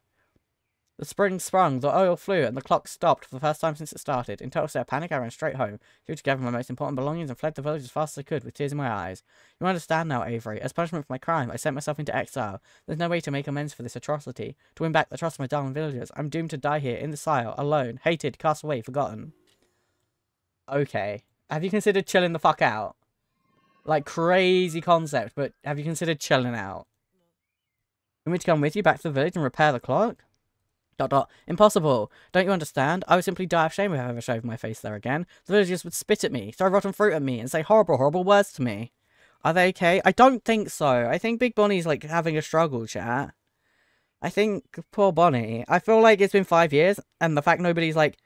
The spring sprung, the oil flew, and the clock stopped for the first time since it started. In total state panic, I ran straight home, threw together my most important belongings, and fled the village as fast as I could, with tears in my eyes. You understand now, Avery. As punishment for my crime, I sent myself into exile. There's no way to make amends for this atrocity. To win back the trust of my darling villagers, I'm doomed to die here, in the sile, alone, hated, cast away, forgotten. Okay. Have you considered chilling the fuck out? Like, crazy concept, but have you considered chilling out? You want me to come with you back to the village and repair the clock? Dot dot. Impossible. Don't you understand? I would simply die of shame if I ever shaved my face there again. The villagers would spit at me, throw rotten fruit at me, and say horrible, horrible words to me. Are they okay? I don't think so. I think Big Bonnie's, like, having a struggle, chat. I think poor Bonnie. I feel like it's been five years, and the fact nobody's, like,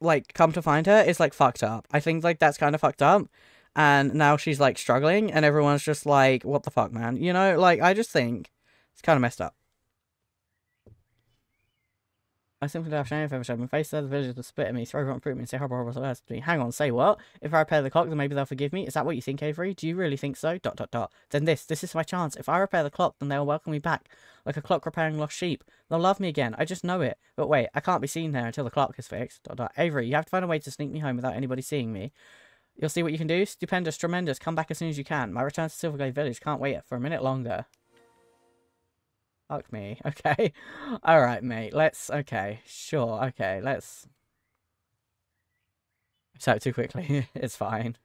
like, come to find her is, like, fucked up. I think, like, that's kind of fucked up. And now she's, like, struggling, and everyone's just like, what the fuck, man? You know, like, I just think it's kind of messed up. I simply don't anything which I've my face with. The villagers will spit at me, throw rotten fruit at me, and say horrible, horrible words to me. Hang on, say what? If I repair the clock, then maybe they'll forgive me. Is that what you think, Avery? Do you really think so? Dot, dot, dot. Then this. This is my chance. If I repair the clock, then they'll welcome me back. Like a clock repairing lost sheep. They'll love me again. I just know it. But wait, I can't be seen there until the clock is fixed. Dot, dot. Avery, you have to find a way to sneak me home without anybody seeing me. You'll see what you can do. Stupendous, tremendous. Come back as soon as you can. My return to Silverglade Village can't wait for a minute longer. Fuck me. Okay. All right, mate. Let's. Okay. Sure. Okay. Let's. So too quickly. it's fine.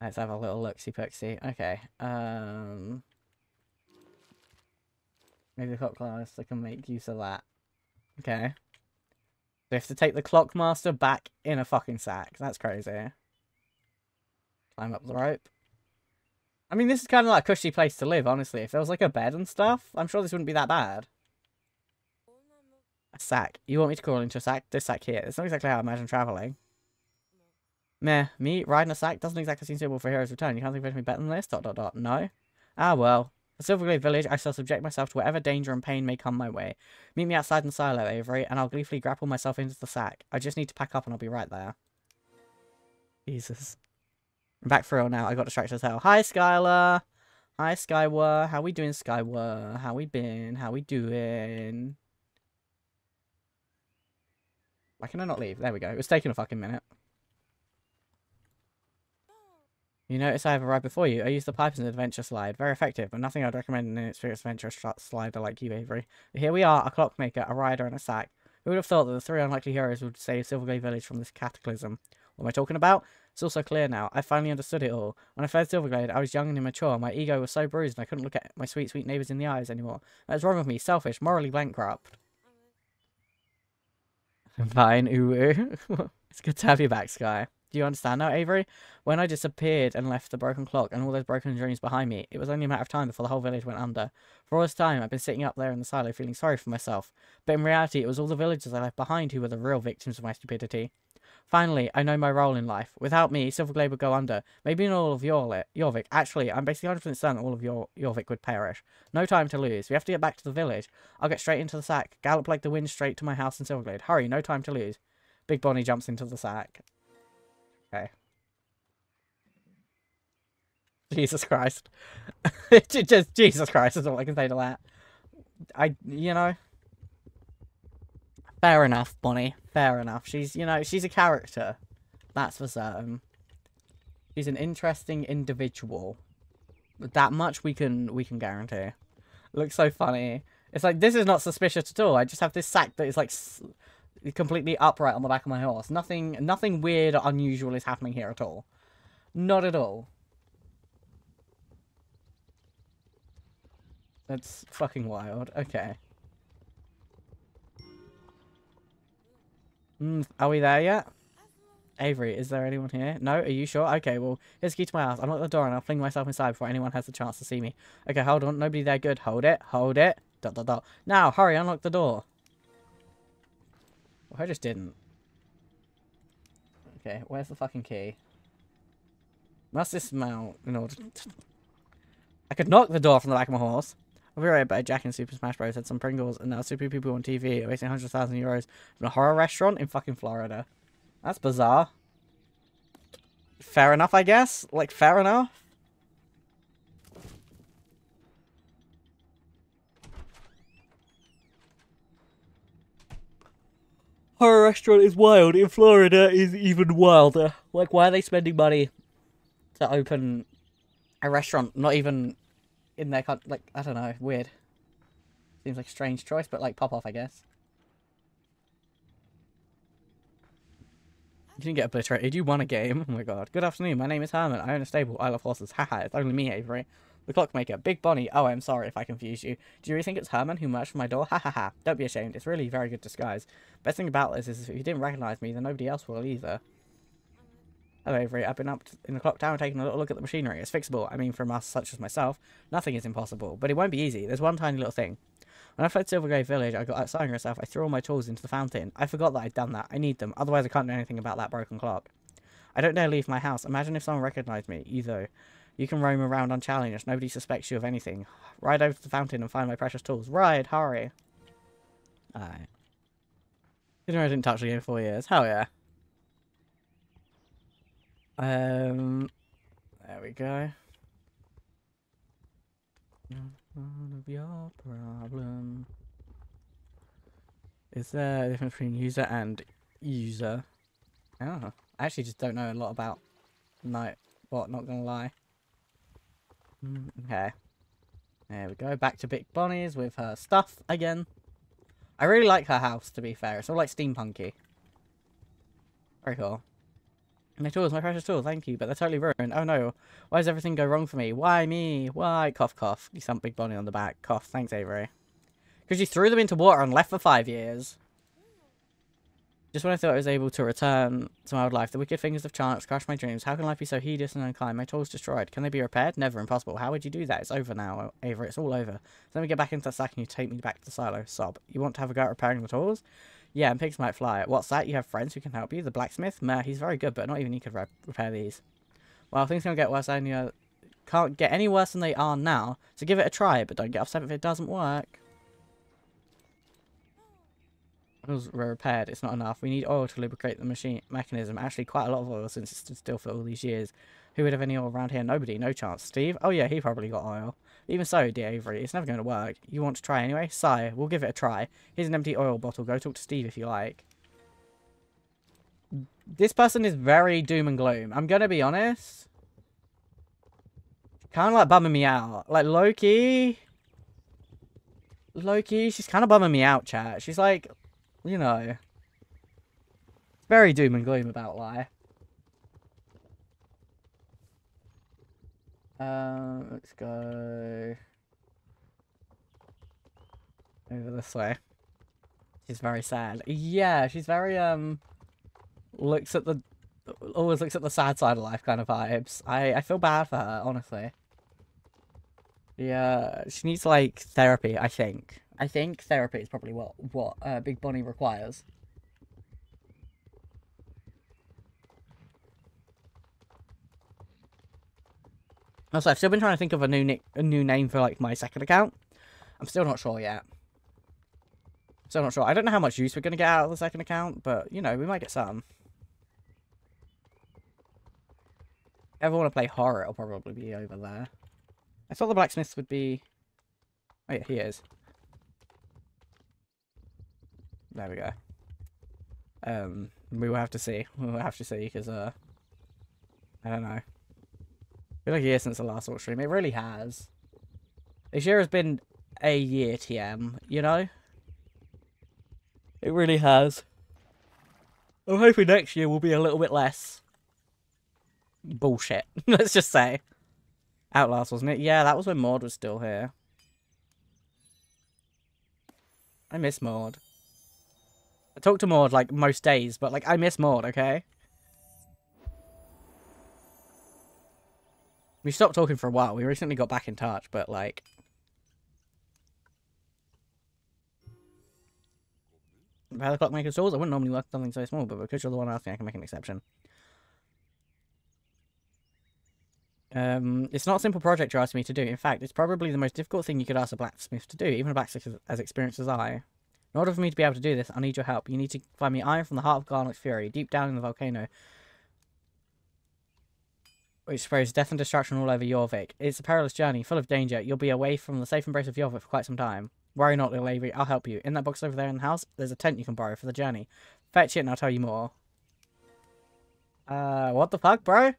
Let's have a little looksy pooksy. Okay. Um. Maybe the clock master can make use of that. Okay. We have to take the clock master back in a fucking sack. That's crazy. Climb up the rope. I mean, this is kind of like a cushy place to live, honestly. If there was like a bed and stuff, I'm sure this wouldn't be that bad. A sack. You want me to crawl into a sack? This sack here. That's not exactly how I imagine traveling. Meh, me riding a sack doesn't exactly seem suitable for Hero's Return. You can't think of anything better than this. Dot dot dot. No. Ah well. At Silverglade Village, I shall subject myself to whatever danger and pain may come my way. Meet me outside in silo, Avery, and I'll gleefully grapple myself into the sack. I just need to pack up and I'll be right there. Jesus. I'm back for real now. I got distracted as hell. Hi, Skylar. Hi, Skywer. How we doing, Skywer? How we been? How we doing? Why can I not leave? There we go. It was taking a fucking minute. You notice I have arrived before you. I used the pipe as an adventure slide. Very effective, but nothing I'd recommend in an experienced adventure slider like you, Avery. But here we are, a clockmaker, a rider, and a sack. Who would have thought that the three unlikely heroes would save Silvergate Village from this cataclysm? What am I talking about? It's also clear now. I finally understood it all. When I first Silverglade, I was young and immature. My ego was so bruised and I couldn't look at my sweet, sweet neighbours in the eyes anymore. That's wrong with me. Selfish. Morally bankrupt. Fine, uwu. it's good to have you back, Sky. Do you understand now, Avery? When I disappeared and left the broken clock and all those broken dreams behind me, it was only a matter of time before the whole village went under. For all this time, I've been sitting up there in the silo feeling sorry for myself. But in reality, it was all the villagers I left behind who were the real victims of my stupidity. Finally, I know my role in life. Without me, Silverglade would go under. Maybe not all of Jorvik. Jorvik. Actually, I'm basically 100% certain all of your Jorvik would perish. No time to lose. We have to get back to the village. I'll get straight into the sack. Gallop like the wind straight to my house in Silverglade. Hurry, no time to lose. Big Bonnie jumps into the sack. Okay. Jesus Christ. just Jesus Christ is all I can say to that. I, you know... Fair enough, Bonnie. Fair enough. She's, you know, she's a character. That's for certain. She's an interesting individual. That much we can we can guarantee. Looks so funny. It's like, this is not suspicious at all. I just have this sack that is like completely upright on the back of my horse. Nothing, nothing weird or unusual is happening here at all. Not at all. That's fucking wild. Okay. Mm, are we there yet? Avery, is there anyone here? No? Are you sure? Okay, well, here's key to my house. I'll at the door and I'll fling myself inside before anyone has the chance to see me. Okay, hold on. Nobody there. Good. Hold it. Hold it. Dot, dot, dot. Now, hurry. Unlock the door. Well, I just didn't. Okay, where's the fucking key? Must dismount in order to... I could knock the door from the back of my horse. I'll be right back. Jack and Super Smash Bros. had some Pringles and now super people on TV are wasting 100,000 euros in a horror restaurant in fucking Florida. That's bizarre. Fair enough, I guess. Like, fair enough. Horror restaurant is wild. In Florida is even wilder. Like, why are they spending money to open a restaurant not even in there like I don't know, weird. Seems like a strange choice, but like pop off I guess. You didn't get obliterated, you won a game. Oh my god. Good afternoon, my name is Herman. I own a stable. I love horses. Haha, it's only me, Avery. The clockmaker. Big Bonnie. Oh, I'm sorry if I confused you. Do you really think it's Herman who marched from my door? Ha ha ha. Don't be ashamed. It's really very good disguise. Best thing about this is if you didn't recognize me, then nobody else will either. I'm I've been up in the clock tower taking a little look at the machinery. It's fixable. I mean, from us, such as myself, nothing is impossible. But it won't be easy. There's one tiny little thing. When I fled Silvergrave Village, I got outside myself. I threw all my tools into the fountain. I forgot that I'd done that. I need them. Otherwise, I can't do anything about that broken clock. I don't dare leave my house. Imagine if someone recognized me, either. You can roam around unchallenged. Nobody suspects you of anything. Ride over to the fountain and find my precious tools. Ride, hurry. Aye. You know I didn't touch the game for four years. Hell yeah. Um, there we go. None of your problem. Is there a difference between user and user? Oh, I actually just don't know a lot about night. What? Not gonna lie. Mm, okay. There we go. Back to Big Bonnie's with her stuff again. I really like her house, to be fair. It's all like steampunky. Very cool. My tools, my precious tools, thank you, but they're totally ruined. Oh no, why does everything go wrong for me? Why me? Why? Cough, cough. You stump Big Bonnie on the back. Cough. Thanks, Avery. Because you threw them into water and left for five years. Just when I thought I was able to return to my old life, the wicked fingers of chance crushed my dreams. How can life be so hideous and unkind? My tools destroyed. Can they be repaired? Never. Impossible. How would you do that? It's over now, Avery. It's all over. So let me get back into the sack and you take me back to the silo. Sob. You want to have a go at repairing the tools? Yeah, and pigs might fly. What's that? You have friends who can help you? The blacksmith? Meh, he's very good, but not even he could re repair these. Well, things can get worse. I you can't get any worse than they are now, so give it a try, but don't get upset if it doesn't work. Oil's repaired. It's not enough. We need oil to lubricate the machine mechanism. Actually, quite a lot of oil since it's still for all these years. Who would have any oil around here? Nobody, no chance. Steve? Oh yeah, he probably got oil. Even so, dear Avery, it's never going to work. You want to try anyway? Sigh, we'll give it a try. Here's an empty oil bottle. Go talk to Steve if you like. This person is very doom and gloom. I'm going to be honest. Kind of like bumming me out. Like, Loki... Loki, she's kind of bumming me out, chat. She's like, you know... Very doom and gloom about life. Um, let's go over this way. She's very sad. Yeah, she's very, um, looks at the, always looks at the sad side of life kind of vibes. I, I feel bad for her, honestly. Yeah, she needs, like, therapy, I think. I think therapy is probably what, what, uh, Big Bonnie requires. Also, I've still been trying to think of a new nick, a new name for like my second account. I'm still not sure yet. Still not sure. I don't know how much use we're gonna get out of the second account, but you know, we might get some. If ever want to play horror, it'll probably be over there. I thought the blacksmith would be. Oh yeah, he is. There we go. Um, we will have to see. We will have to see because uh, I don't know. It's been like a year since the last watch stream. It really has. This year has been a year, TM, you know? It really has. I'm hoping next year will be a little bit less bullshit, let's just say. Outlast, wasn't it? Yeah, that was when Maud was still here. I miss Maud. I talk to Maud, like, most days, but, like, I miss Maud, okay? We stopped talking for a while. We recently got back in touch, but like... By the clockmaker's tools, I wouldn't normally work something so small, but because you're the one asking, I can make an exception. Um, it's not a simple project you're asking me to do. In fact, it's probably the most difficult thing you could ask a blacksmith to do, even a blacksmith as, as experienced as I. In order for me to be able to do this, I need your help. You need to find me iron from the heart of Garnet Fury, deep down in the volcano, which sprays death and destruction all over Jorvik. It's a perilous journey, full of danger. You'll be away from the safe embrace of Jorvik for quite some time. Worry not, little Avery. I'll help you. In that box over there in the house, there's a tent you can borrow for the journey. Fetch it and I'll tell you more. Uh, what the fuck, bro?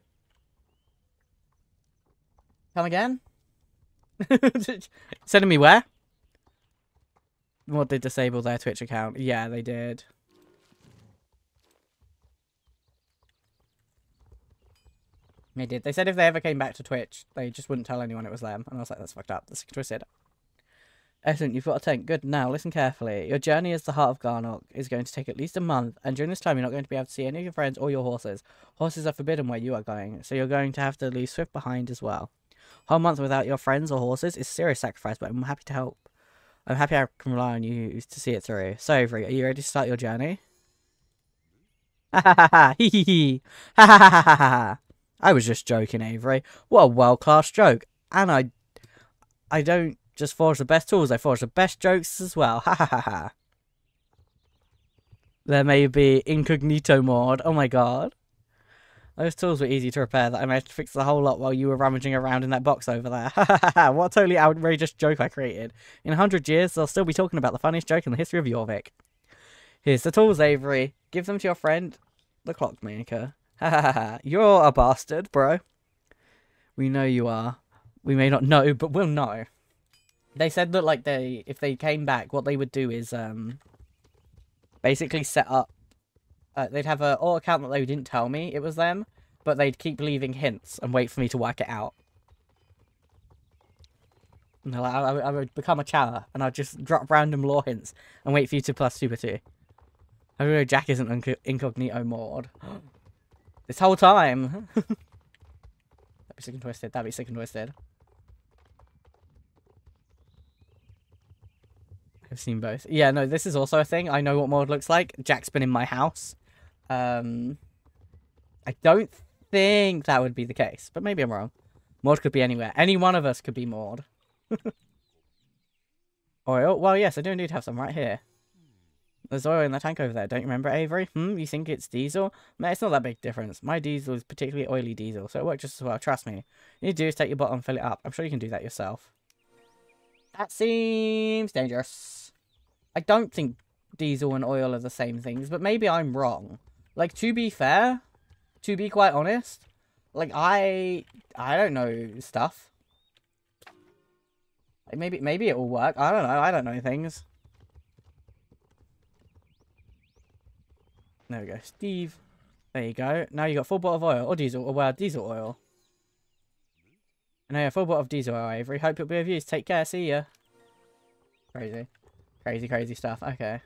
Come again? Sending me where? What, did disable their Twitch account? Yeah, they did. They did. They said if they ever came back to Twitch, they just wouldn't tell anyone it was them. And I was like, that's fucked up. That's twisted. Excellent. You've got a tank. Good. Now, listen carefully. Your journey as the heart of Garnock is going to take at least a month. And during this time, you're not going to be able to see any of your friends or your horses. Horses are forbidden where you are going. So you're going to have to leave Swift behind as well. Whole month without your friends or horses is serious sacrifice, but I'm happy to help. I'm happy I can rely on you to see it through. So, Avery, are you ready to start your journey? Ha ha ha ha! Hee hee hee! Ha ha ha ha ha! I was just joking, Avery. What a world class joke. And I I don't just forge the best tools, I forge the best jokes as well. Ha ha ha ha. There may be incognito mode. Oh my god. Those tools were easy to repair that I managed to fix the whole lot while you were rummaging around in that box over there. Ha ha ha ha! what a totally outrageous joke I created. In a hundred years, they'll still be talking about the funniest joke in the history of Jorvik. Here's the tools, Avery. Give them to your friend, the clockmaker. Ha ha ha. You're a bastard, bro. We know you are. We may not know, but we'll know. They said that like they if they came back, what they would do is um basically set up uh, they'd have a all account that they didn't tell me it was them, but they'd keep leaving hints and wait for me to work it out. And like, I, I, would become a chower, and I'd just drop random lore hints and wait for you to plus super two. I know Jack isn't incognito mod. This whole time. that'd be sick and twisted. That'd be sick and twisted. I've seen both. Yeah, no, this is also a thing. I know what mod looks like. Jack's been in my house. Um, I don't think that would be the case, but maybe I'm wrong. Maud could be anywhere. Any one of us could be Maud. Oh, Well, yes, I do indeed have some right here. There's oil in the tank over there. Don't you remember, Avery? Hmm? You think it's diesel? Man, it's not that big difference. My diesel is particularly oily diesel, so it worked just as well. Trust me. You do is take your bottle and fill it up. I'm sure you can do that yourself. That seems dangerous. I don't think diesel and oil are the same things, but maybe I'm wrong. Like, to be fair, to be quite honest, like, I... I don't know stuff. Like, maybe, maybe it will work. I don't know. I don't know things. There we go. Steve. There you go. Now you got full bottle of oil or diesel. Or well, diesel oil. And I have full bottle of diesel oil, Avery. Hope it'll be of use. Take care. See ya. Crazy. Crazy, crazy stuff. Okay.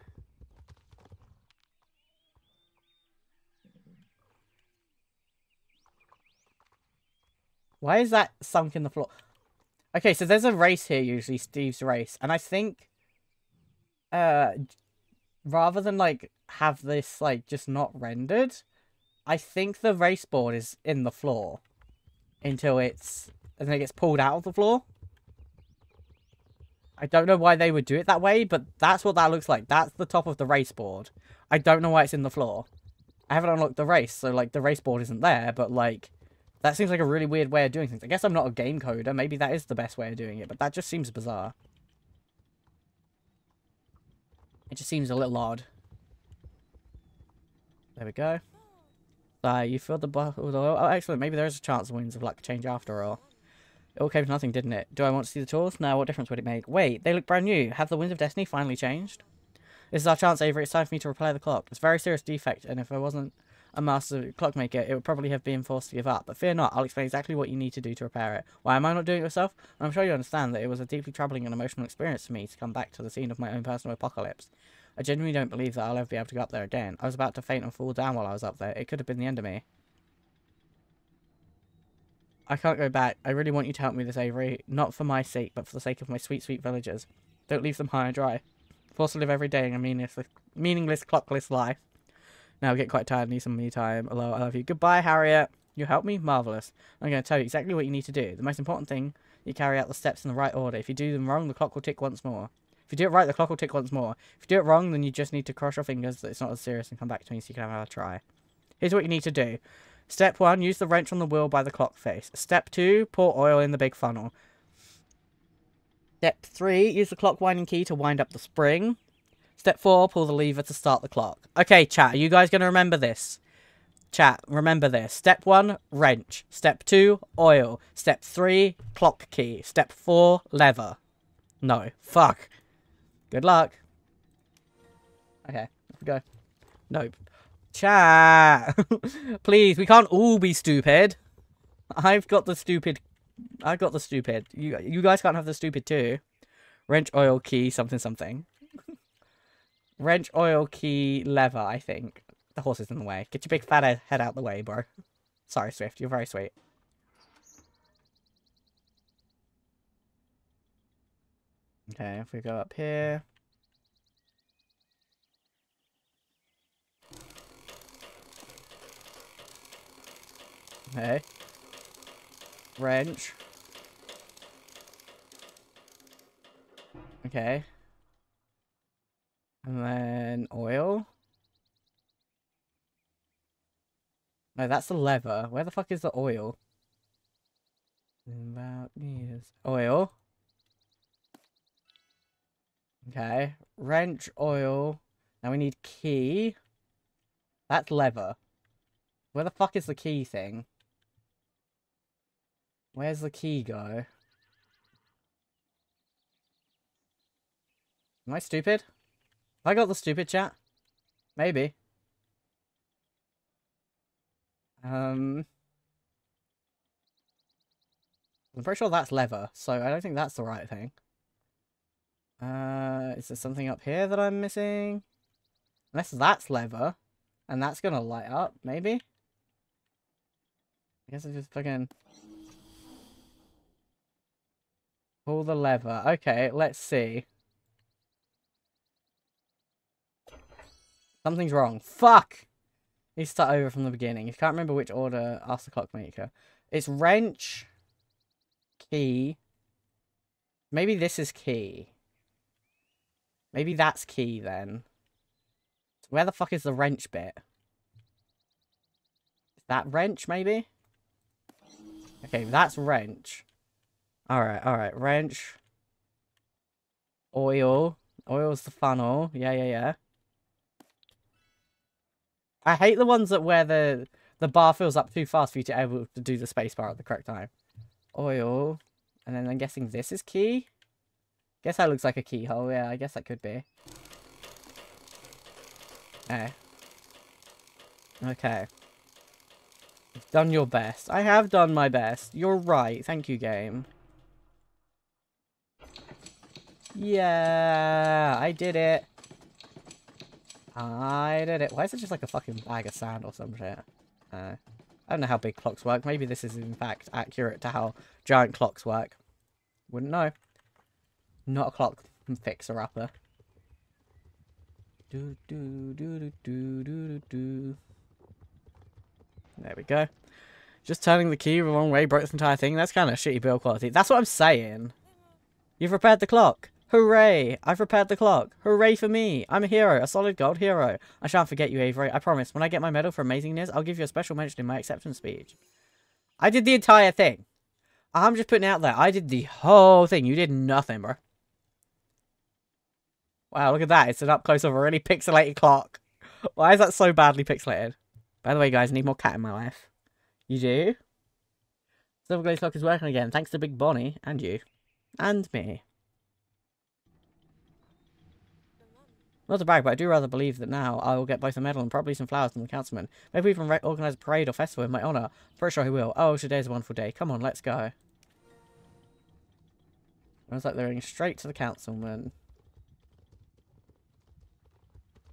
Why is that sunk in the floor? Okay, so there's a race here usually, Steve's race. And I think uh, rather than like have this like just not rendered, I think the race board is in the floor until it's and then it gets pulled out of the floor. I don't know why they would do it that way, but that's what that looks like. That's the top of the race board. I don't know why it's in the floor. I haven't unlocked the race, so like the race board isn't there, but like that seems like a really weird way of doing things. I guess I'm not a game coder. Maybe that is the best way of doing it, but that just seems bizarre. It just seems a little odd. There we go. Uh, you filled the bottle with oil. Oh, excellent. Oh, maybe there is a chance the winds of luck change after all. It all came to nothing, didn't it? Do I want to see the tools? No, what difference would it make? Wait, they look brand new. Have the winds of destiny finally changed? This is our chance, Avery. It's time for me to repair the clock. It's a very serious defect, and if I wasn't a master clockmaker, it would probably have been forced to give up. But fear not, I'll explain exactly what you need to do to repair it. Why am I not doing it myself? I'm sure you understand that it was a deeply troubling and emotional experience for me to come back to the scene of my own personal apocalypse. I genuinely don't believe that I'll ever be able to go up there again. I was about to faint and fall down while I was up there. It could have been the end of me. I can't go back. I really want you to help me this, Avery. Not for my sake, but for the sake of my sweet, sweet villagers. Don't leave them high and dry. Forced to live every day in a meaningless, meaningless clockless life. Now I get quite tired, need some me time. Hello, I love you. Goodbye, Harriet. You help me? Marvellous. I'm going to tell you exactly what you need to do. The most important thing, you carry out the steps in the right order. If you do them wrong, the clock will tick once more. If you do it right, the clock will tick once more. If you do it wrong, then you just need to cross your fingers that it's not as serious and come back to me so you can have another try. Here's what you need to do. Step 1, use the wrench on the wheel by the clock face. Step 2, pour oil in the big funnel. Step 3, use the clock winding key to wind up the spring. Step 4, pull the lever to start the clock. Okay, chat, are you guys going to remember this? Chat, remember this. Step 1, wrench. Step 2, oil. Step 3, clock key. Step 4, lever. No. Fuck. Good luck. Okay, let's go. Nope. Chat! Please, we can't all be stupid. I've got the stupid... I have got the stupid. You, you guys can't have the stupid too. Wrench, oil, key, something, something. Wrench, oil, key, lever, I think. The horse is in the way. Get your big fat head out the way, bro. Sorry, Swift. You're very sweet. Okay, if we go up here... Okay. Wrench. Okay. And then oil. No, that's the lever. Where the fuck is the oil? About years. Oil. Okay. Wrench, oil. Now we need key. That's lever. Where the fuck is the key thing? Where's the key go? Am I stupid? I got the stupid chat? Maybe. Um, I'm pretty sure that's lever, so I don't think that's the right thing. Uh, is there something up here that I'm missing? Unless that's lever, and that's gonna light up, maybe? I guess I just fucking... Pull the lever. Okay, let's see. Something's wrong. Fuck! Need to start over from the beginning. If you can't remember which order, ask the clockmaker. It's wrench, key. Maybe this is key. Maybe that's key then. So where the fuck is the wrench bit? Is That wrench maybe? Okay, that's wrench. Alright, alright, wrench. Oil. Oil's the funnel. Yeah, yeah, yeah. I hate the ones that where the the bar fills up too fast for you to able to do the space bar at the correct time. Oil. And then I'm guessing this is key? Guess that looks like a keyhole. Yeah, I guess that could be. Eh. Okay. You've done your best. I have done my best. You're right. Thank you, game. Yeah, I did it. I did it. Why is it just like a fucking bag of sand or some shit? Uh, I don't know how big clocks work. Maybe this is in fact accurate to how giant clocks work. Wouldn't know. Not a clock fixer-upper. Do, do, do, do, do, do, do. There we go. Just turning the key the wrong way broke this entire thing. That's kind of shitty build quality. That's what I'm saying. You've repaired the clock. Hooray! I've repaired the clock. Hooray for me! I'm a hero, a solid gold hero. I shan't forget you, Avery. I promise. When I get my medal for amazingness, I'll give you a special mention in my acceptance speech. I did the entire thing. I'm just putting out there. I did the whole thing. You did nothing, bro. Wow, look at that. It's an up close of a really pixelated clock. Why is that so badly pixelated? By the way, guys, I need more cat in my life. You do? Silverglaze clock is working again, thanks to Big Bonnie and you. And me. Not to brag, but I do rather believe that now I will get both a medal and probably some flowers from the councilman. Maybe even organise a parade or festival in my honour. Pretty sure he will. Oh, today's a wonderful day. Come on, let's go. Sounds like they're going straight to the councilman.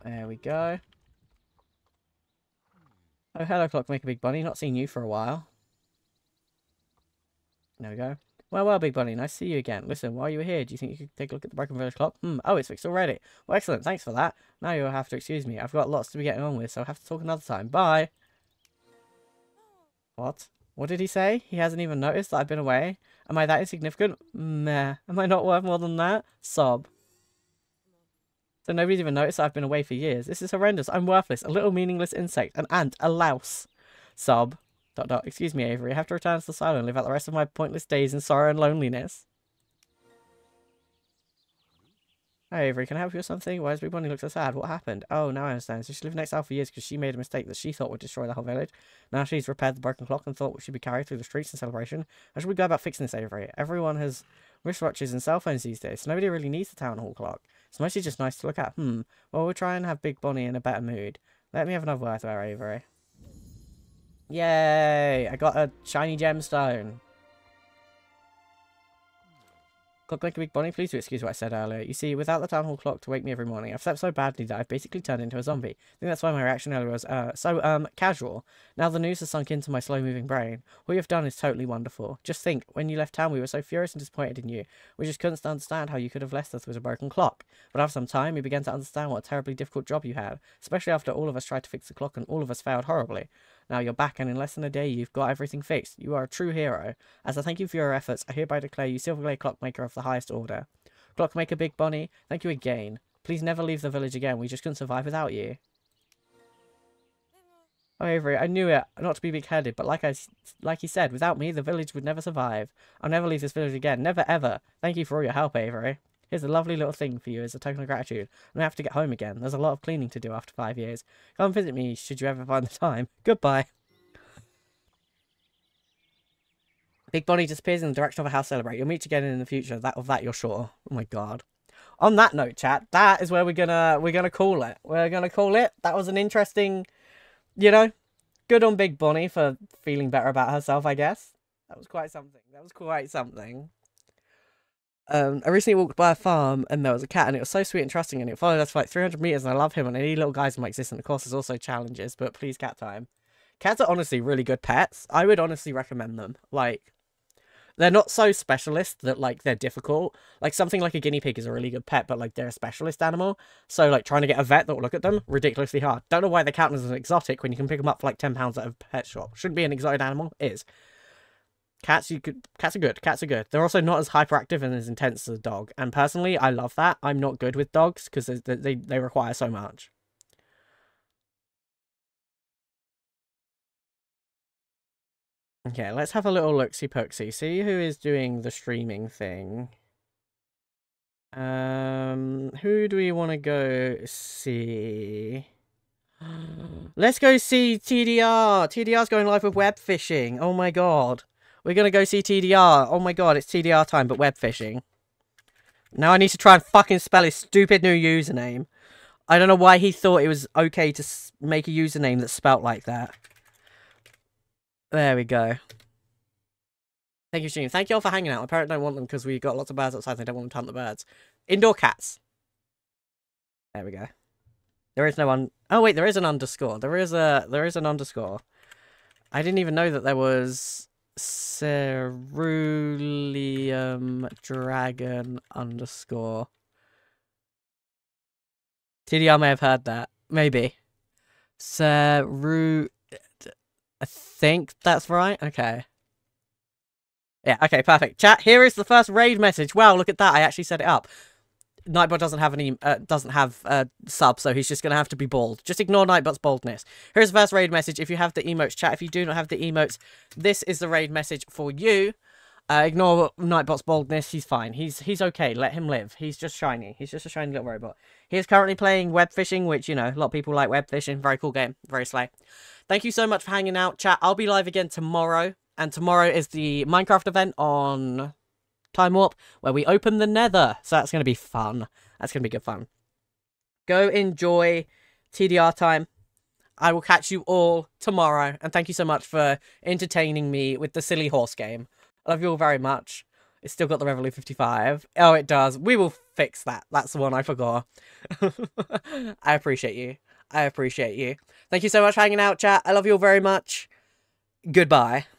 There we go. Oh, hello, Clockmaker Big Bunny. Not seen you for a while. There we go. Well, well, Big Bunny, nice to see you again. Listen, while you were here, do you think you could take a look at the broken village clock? Hmm, oh, it's fixed already. Well, excellent, thanks for that. Now you'll have to excuse me. I've got lots to be getting on with, so I'll have to talk another time. Bye! What? What did he say? He hasn't even noticed that I've been away? Am I that insignificant? Meh. Am I not worth more than that? Sob. So nobody's even noticed that I've been away for years. This is horrendous. I'm worthless. A little meaningless insect. An ant. A louse. Sob. Dot dot. Excuse me, Avery. I have to return to the asylum and live out the rest of my pointless days in sorrow and loneliness. Hey, Avery, can I help you with something? Why does Big Bonnie look so sad? What happened? Oh, now I understand. So she lived next door for years because she made a mistake that she thought would destroy the whole village. Now she's repaired the broken clock and thought we should be carried through the streets in celebration. How should we go about fixing this, Avery? Everyone has wristwatches and cell phones these days, so nobody really needs the town hall clock. It's mostly just nice to look at. Hmm. Well, we'll try and have Big Bonnie in a better mood. Let me have another word with her, Avery. Yay! I got a shiny gemstone. Clock like a big Bonnie, please do excuse what I said earlier. You see, without the town hall clock to wake me every morning, I've slept so badly that I've basically turned into a zombie. I think that's why my reaction earlier was, uh, so, um, casual. Now the news has sunk into my slow-moving brain. What you've done is totally wonderful. Just think, when you left town we were so furious and disappointed in you. We just couldn't understand how you could have left us with a broken clock. But after some time, we began to understand what a terribly difficult job you had, especially after all of us tried to fix the clock and all of us failed horribly. Now you're back, and in less than a day, you've got everything fixed. You are a true hero. As I thank you for your efforts, I hereby declare you Silverglade Clockmaker of the highest order. Clockmaker Big Bonnie, thank you again. Please never leave the village again. We just couldn't survive without you. Oh, Avery, I knew it. Not to be big-headed, but like I, like he said, without me, the village would never survive. I'll never leave this village again. Never, ever. Thank you for all your help, Avery. Here's a lovely little thing for you as a token of gratitude. I'm have to get home again. There's a lot of cleaning to do after five years. Come visit me should you ever find the time. Goodbye. Big Bonnie disappears in the direction of a house celebrate. You'll meet again in the future. That of that you're sure. Oh my god. On that note, chat, that is where we're gonna we're gonna call it. We're gonna call it. That was an interesting you know, good on Big Bonnie for feeling better about herself, I guess. That was quite something. That was quite something. Um, I recently walked by a farm and there was a cat and it was so sweet and trusting and it followed us for like 300 meters and I love him and any little guys in my existence. Of course, there's also challenges, but please, cat time. Cats are honestly really good pets. I would honestly recommend them. Like, they're not so specialist that like they're difficult. Like something like a guinea pig is a really good pet, but like they're a specialist animal. So like trying to get a vet that will look at them ridiculously hard. Don't know why they count as an exotic when you can pick them up for like ten pounds at a pet shop. Shouldn't be an exotic animal. It is. Cats, you could cats are good. Cats are good. They're also not as hyperactive and as intense as a dog. And personally, I love that. I'm not good with dogs because they, they they require so much. Okay, let's have a little looksy pooksy. See who is doing the streaming thing. Um, who do we want to go see? Let's go see TDR. TDR's going live with web fishing. Oh my god. We're going to go see TDR. Oh my god, it's TDR time, but web phishing. Now I need to try and fucking spell his stupid new username. I don't know why he thought it was okay to make a username that's spelt like that. There we go. Thank you, Sheen. Thank you all for hanging out. My parents don't want them because we got lots of birds outside and they don't want them to hunt the birds. Indoor cats. There we go. There is no one. Oh wait, there is an underscore. There is a there is an underscore. I didn't even know that there was ceruleum dragon underscore. TDR may have heard that. Maybe. Ceru... I think that's right. Okay. Yeah, okay, perfect. Chat, here is the first raid message. Wow, look at that. I actually set it up. Nightbot doesn't have any uh, doesn't have a uh, sub, so he's just gonna have to be bald. Just ignore Nightbot's baldness. Here's the first raid message. If you have the emotes, chat. If you do not have the emotes, this is the raid message for you. Uh, ignore Nightbot's baldness. He's fine. He's he's okay. Let him live. He's just shiny. He's just a shiny little robot. He is currently playing web fishing, which you know a lot of people like web fishing. Very cool game. Very slay. Thank you so much for hanging out, chat. I'll be live again tomorrow, and tomorrow is the Minecraft event on time warp where we open the nether. So that's going to be fun. That's going to be good fun. Go enjoy TDR time. I will catch you all tomorrow. And thank you so much for entertaining me with the silly horse game. I love you all very much. It's still got the Revolut 55. Oh, it does. We will fix that. That's the one I forgot. I appreciate you. I appreciate you. Thank you so much for hanging out, chat. I love you all very much. Goodbye.